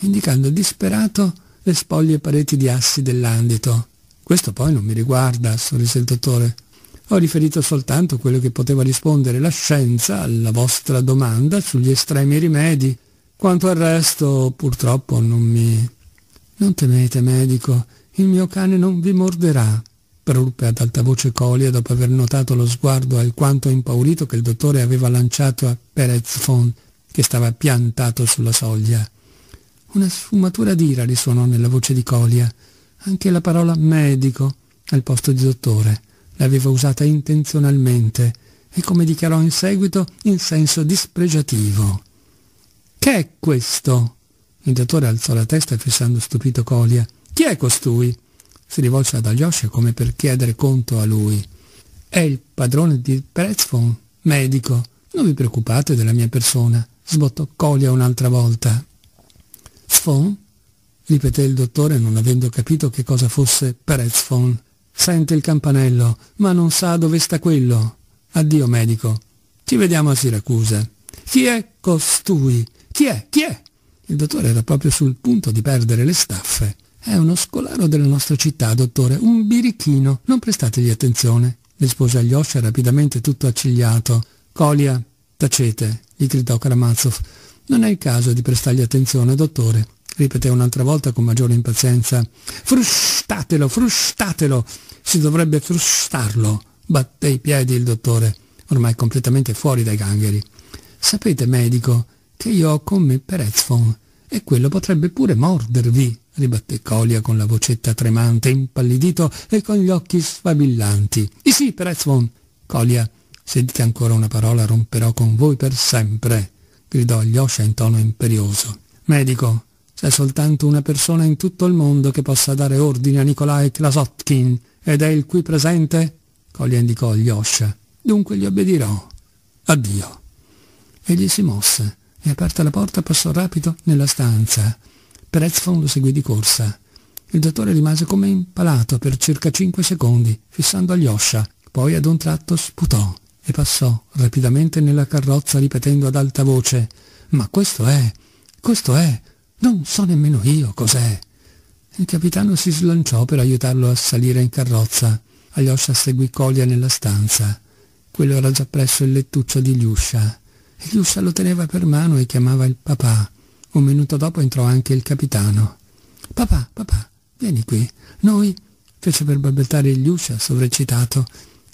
indicando disperato le spoglie pareti di assi dell'andito. Questo poi non mi riguarda, sorrise il dottore. Ho riferito soltanto quello che poteva rispondere la scienza alla vostra domanda sugli estremi rimedi quanto al resto, purtroppo non mi... Non temete, medico, il mio cane non vi morderà, proruppe ad alta voce Colia dopo aver notato lo sguardo alquanto impaurito che il dottore aveva lanciato a Perez Fon, che stava piantato sulla soglia. Una sfumatura d'ira risuonò nella voce di Colia. Anche la parola medico, al posto di dottore, l'aveva usata intenzionalmente e, come dichiarò in seguito, in senso dispregiativo. Che è questo? Il dottore alzò la testa fissando stupito Colia. Chi è costui? Si rivolse ad Alyosha come per chiedere conto a lui. È il padrone di Prezfon, medico. Non vi preoccupate della mia persona, sbottò Colia un'altra volta. Sfon? ripeté il dottore non avendo capito che cosa fosse Perezfon. Sente il campanello, ma non sa dove sta quello. Addio medico. Ci vediamo a Siracusa. Chi è costui? Chi è? Chi è? Il dottore era proprio sul punto di perdere le staffe. È uno scolaro della nostra città, dottore, un birichino. Non prestategli attenzione. Rispose Alyosha rapidamente tutto accigliato. Colia, tacete, gli gridò Karamazov. Non è il caso di prestargli attenzione, dottore, ripeté un'altra volta con maggiore impazienza. Frustatelo, frustatelo! Si dovrebbe frustarlo! Batté i piedi il dottore, ormai completamente fuori dai gangheri. Sapete, medico, che io ho con me per Edfon, e quello potrebbe pure mordervi, ribatté Colia con la vocetta tremante, impallidito e con gli occhi sfavillanti. Di sì, per Edfon. Colia, se dite ancora una parola romperò con voi per sempre, gridò Alyosha in tono imperioso. Medico, c'è soltanto una persona in tutto il mondo che possa dare ordine a Nikolai Klasotkin, ed è il qui presente? Colia indicò Alyosha. Dunque gli obbedirò. Addio. Egli si mosse e aperta la porta passò rapido nella stanza. Perezfon lo seguì di corsa. Il dottore rimase come impalato per circa cinque secondi, fissando Alyosha, poi ad un tratto sputò e passò rapidamente nella carrozza ripetendo ad alta voce «Ma questo è! Questo è! Non so nemmeno io cos'è!» Il capitano si slanciò per aiutarlo a salire in carrozza. Alyosha seguì Colia nella stanza. Quello era già presso il lettuccio di Liuscia. Il lo teneva per mano e chiamava il papà. Un minuto dopo entrò anche il capitano. Papà, papà, vieni qui. Noi, fece per balbettare il Giusta sovreccitato,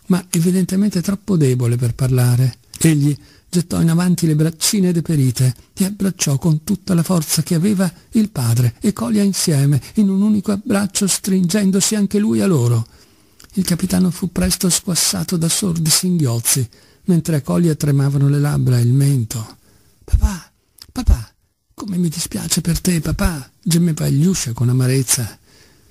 ma evidentemente troppo debole per parlare. Egli gettò in avanti le braccine deperite e abbracciò con tutta la forza che aveva il padre e Colia insieme, in un unico abbraccio stringendosi anche lui a loro. Il capitano fu presto squassato da sordi singhiozzi mentre a Colia tremavano le labbra e il mento. Papà, papà, come mi dispiace per te, papà, gemeva Iliuscia con amarezza.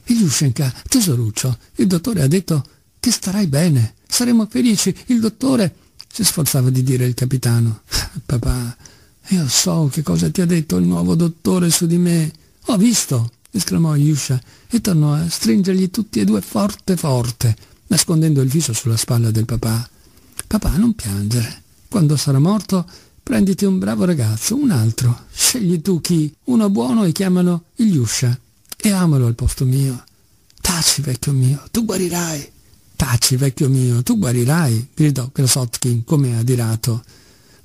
Iliuscenka, tesoruccio, il dottore ha detto che starai bene, saremo felici, il dottore... si sforzava di dire il capitano. Ah, papà, io so che cosa ti ha detto il nuovo dottore su di me. Ho visto, esclamò Yusha e tornò a stringergli tutti e due forte forte, nascondendo il viso sulla spalla del papà. Papà, non piangere. Quando sarà morto, prenditi un bravo ragazzo, un altro. Scegli tu chi. Uno buono e chiamano Iliuscia. E amalo al posto mio. Taci, vecchio mio, tu guarirai. Taci, vecchio mio, tu guarirai, gridò Krasotkin come adirato.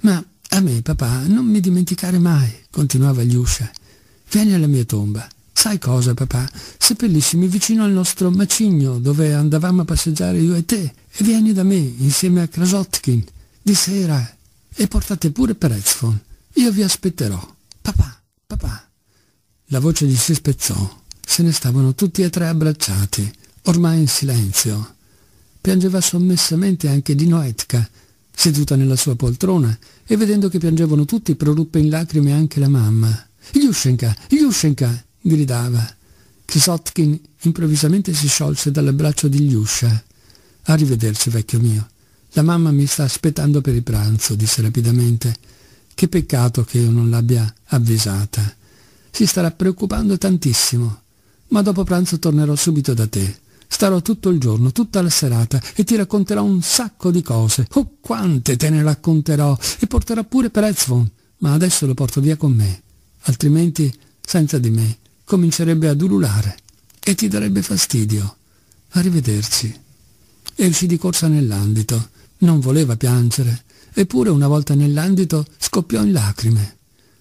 Ma a me, papà, non mi dimenticare mai, continuava Iliuscia. Vieni alla mia tomba. Sai cosa papà? Seppellissimi vicino al nostro macigno dove andavamo a passeggiare io e te e vieni da me insieme a Krasotkin di sera e portate pure Perezfon. Io vi aspetterò. Papà, papà. La voce gli si spezzò. Se ne stavano tutti e tre abbracciati, ormai in silenzio. Piangeva sommessamente anche Dinoetka, seduta nella sua poltrona, e vedendo che piangevano tutti proruppe in lacrime anche la mamma. Yushenka, Yushenka, gridava. Kisotkin improvvisamente si sciolse dall'abbraccio di Liuscia. Arrivederci, vecchio mio. La mamma mi sta aspettando per il pranzo, disse rapidamente. Che peccato che io non l'abbia avvisata. Si starà preoccupando tantissimo. Ma dopo pranzo tornerò subito da te. Starò tutto il giorno, tutta la serata e ti racconterò un sacco di cose. Oh, quante te ne racconterò! E porterò pure Perezvon. Ma adesso lo porto via con me. Altrimenti, senza di me, comincerebbe ad ululare e ti darebbe fastidio. Arrivederci. Esci di corsa nell'andito. Non voleva piangere, eppure una volta nell'andito scoppiò in lacrime.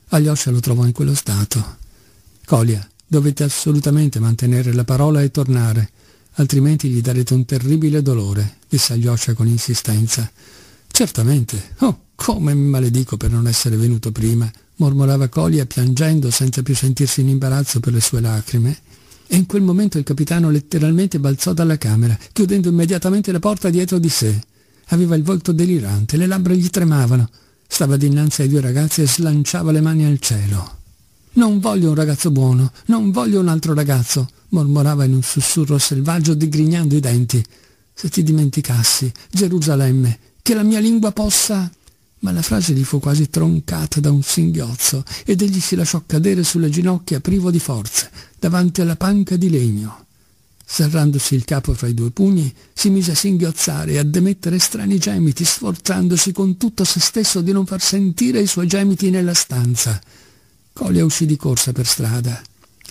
Alyosha lo trovò in quello stato. Colia, dovete assolutamente mantenere la parola e tornare, altrimenti gli darete un terribile dolore, disse Alyosha con insistenza. Certamente. Oh, come mi maledico per non essere venuto prima mormorava Colia piangendo senza più sentirsi in imbarazzo per le sue lacrime, e in quel momento il capitano letteralmente balzò dalla camera, chiudendo immediatamente la porta dietro di sé. Aveva il volto delirante, le labbra gli tremavano. Stava dinanzi ai due ragazzi e slanciava le mani al cielo. Non voglio un ragazzo buono, non voglio un altro ragazzo, mormorava in un sussurro selvaggio digrignando i denti. Se ti dimenticassi, Gerusalemme, che la mia lingua possa ma la frase gli fu quasi troncata da un singhiozzo ed egli si lasciò cadere sulle ginocchia privo di forze, davanti alla panca di legno. Serrandosi il capo fra i due pugni, si mise a singhiozzare e a demettere strani gemiti, sforzandosi con tutto se stesso di non far sentire i suoi gemiti nella stanza. Colia uscì di corsa per strada.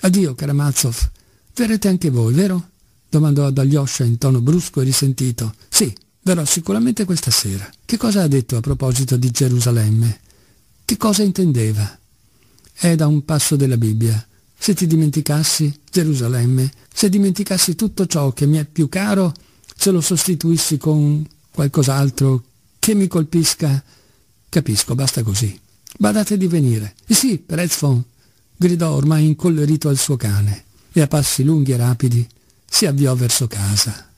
Addio, Karamazov. Verrete anche voi, vero? domandò ad Alyosha in tono brusco e risentito. Sì, Verrò sicuramente questa sera. Che cosa ha detto a proposito di Gerusalemme? Che cosa intendeva? È da un passo della Bibbia. Se ti dimenticassi, Gerusalemme, se dimenticassi tutto ciò che mi è più caro, se lo sostituissi con qualcos'altro che mi colpisca, capisco, basta così. Badate di venire. Eh sì, Perezfon, gridò ormai incollerito al suo cane, e a passi lunghi e rapidi si avviò verso casa.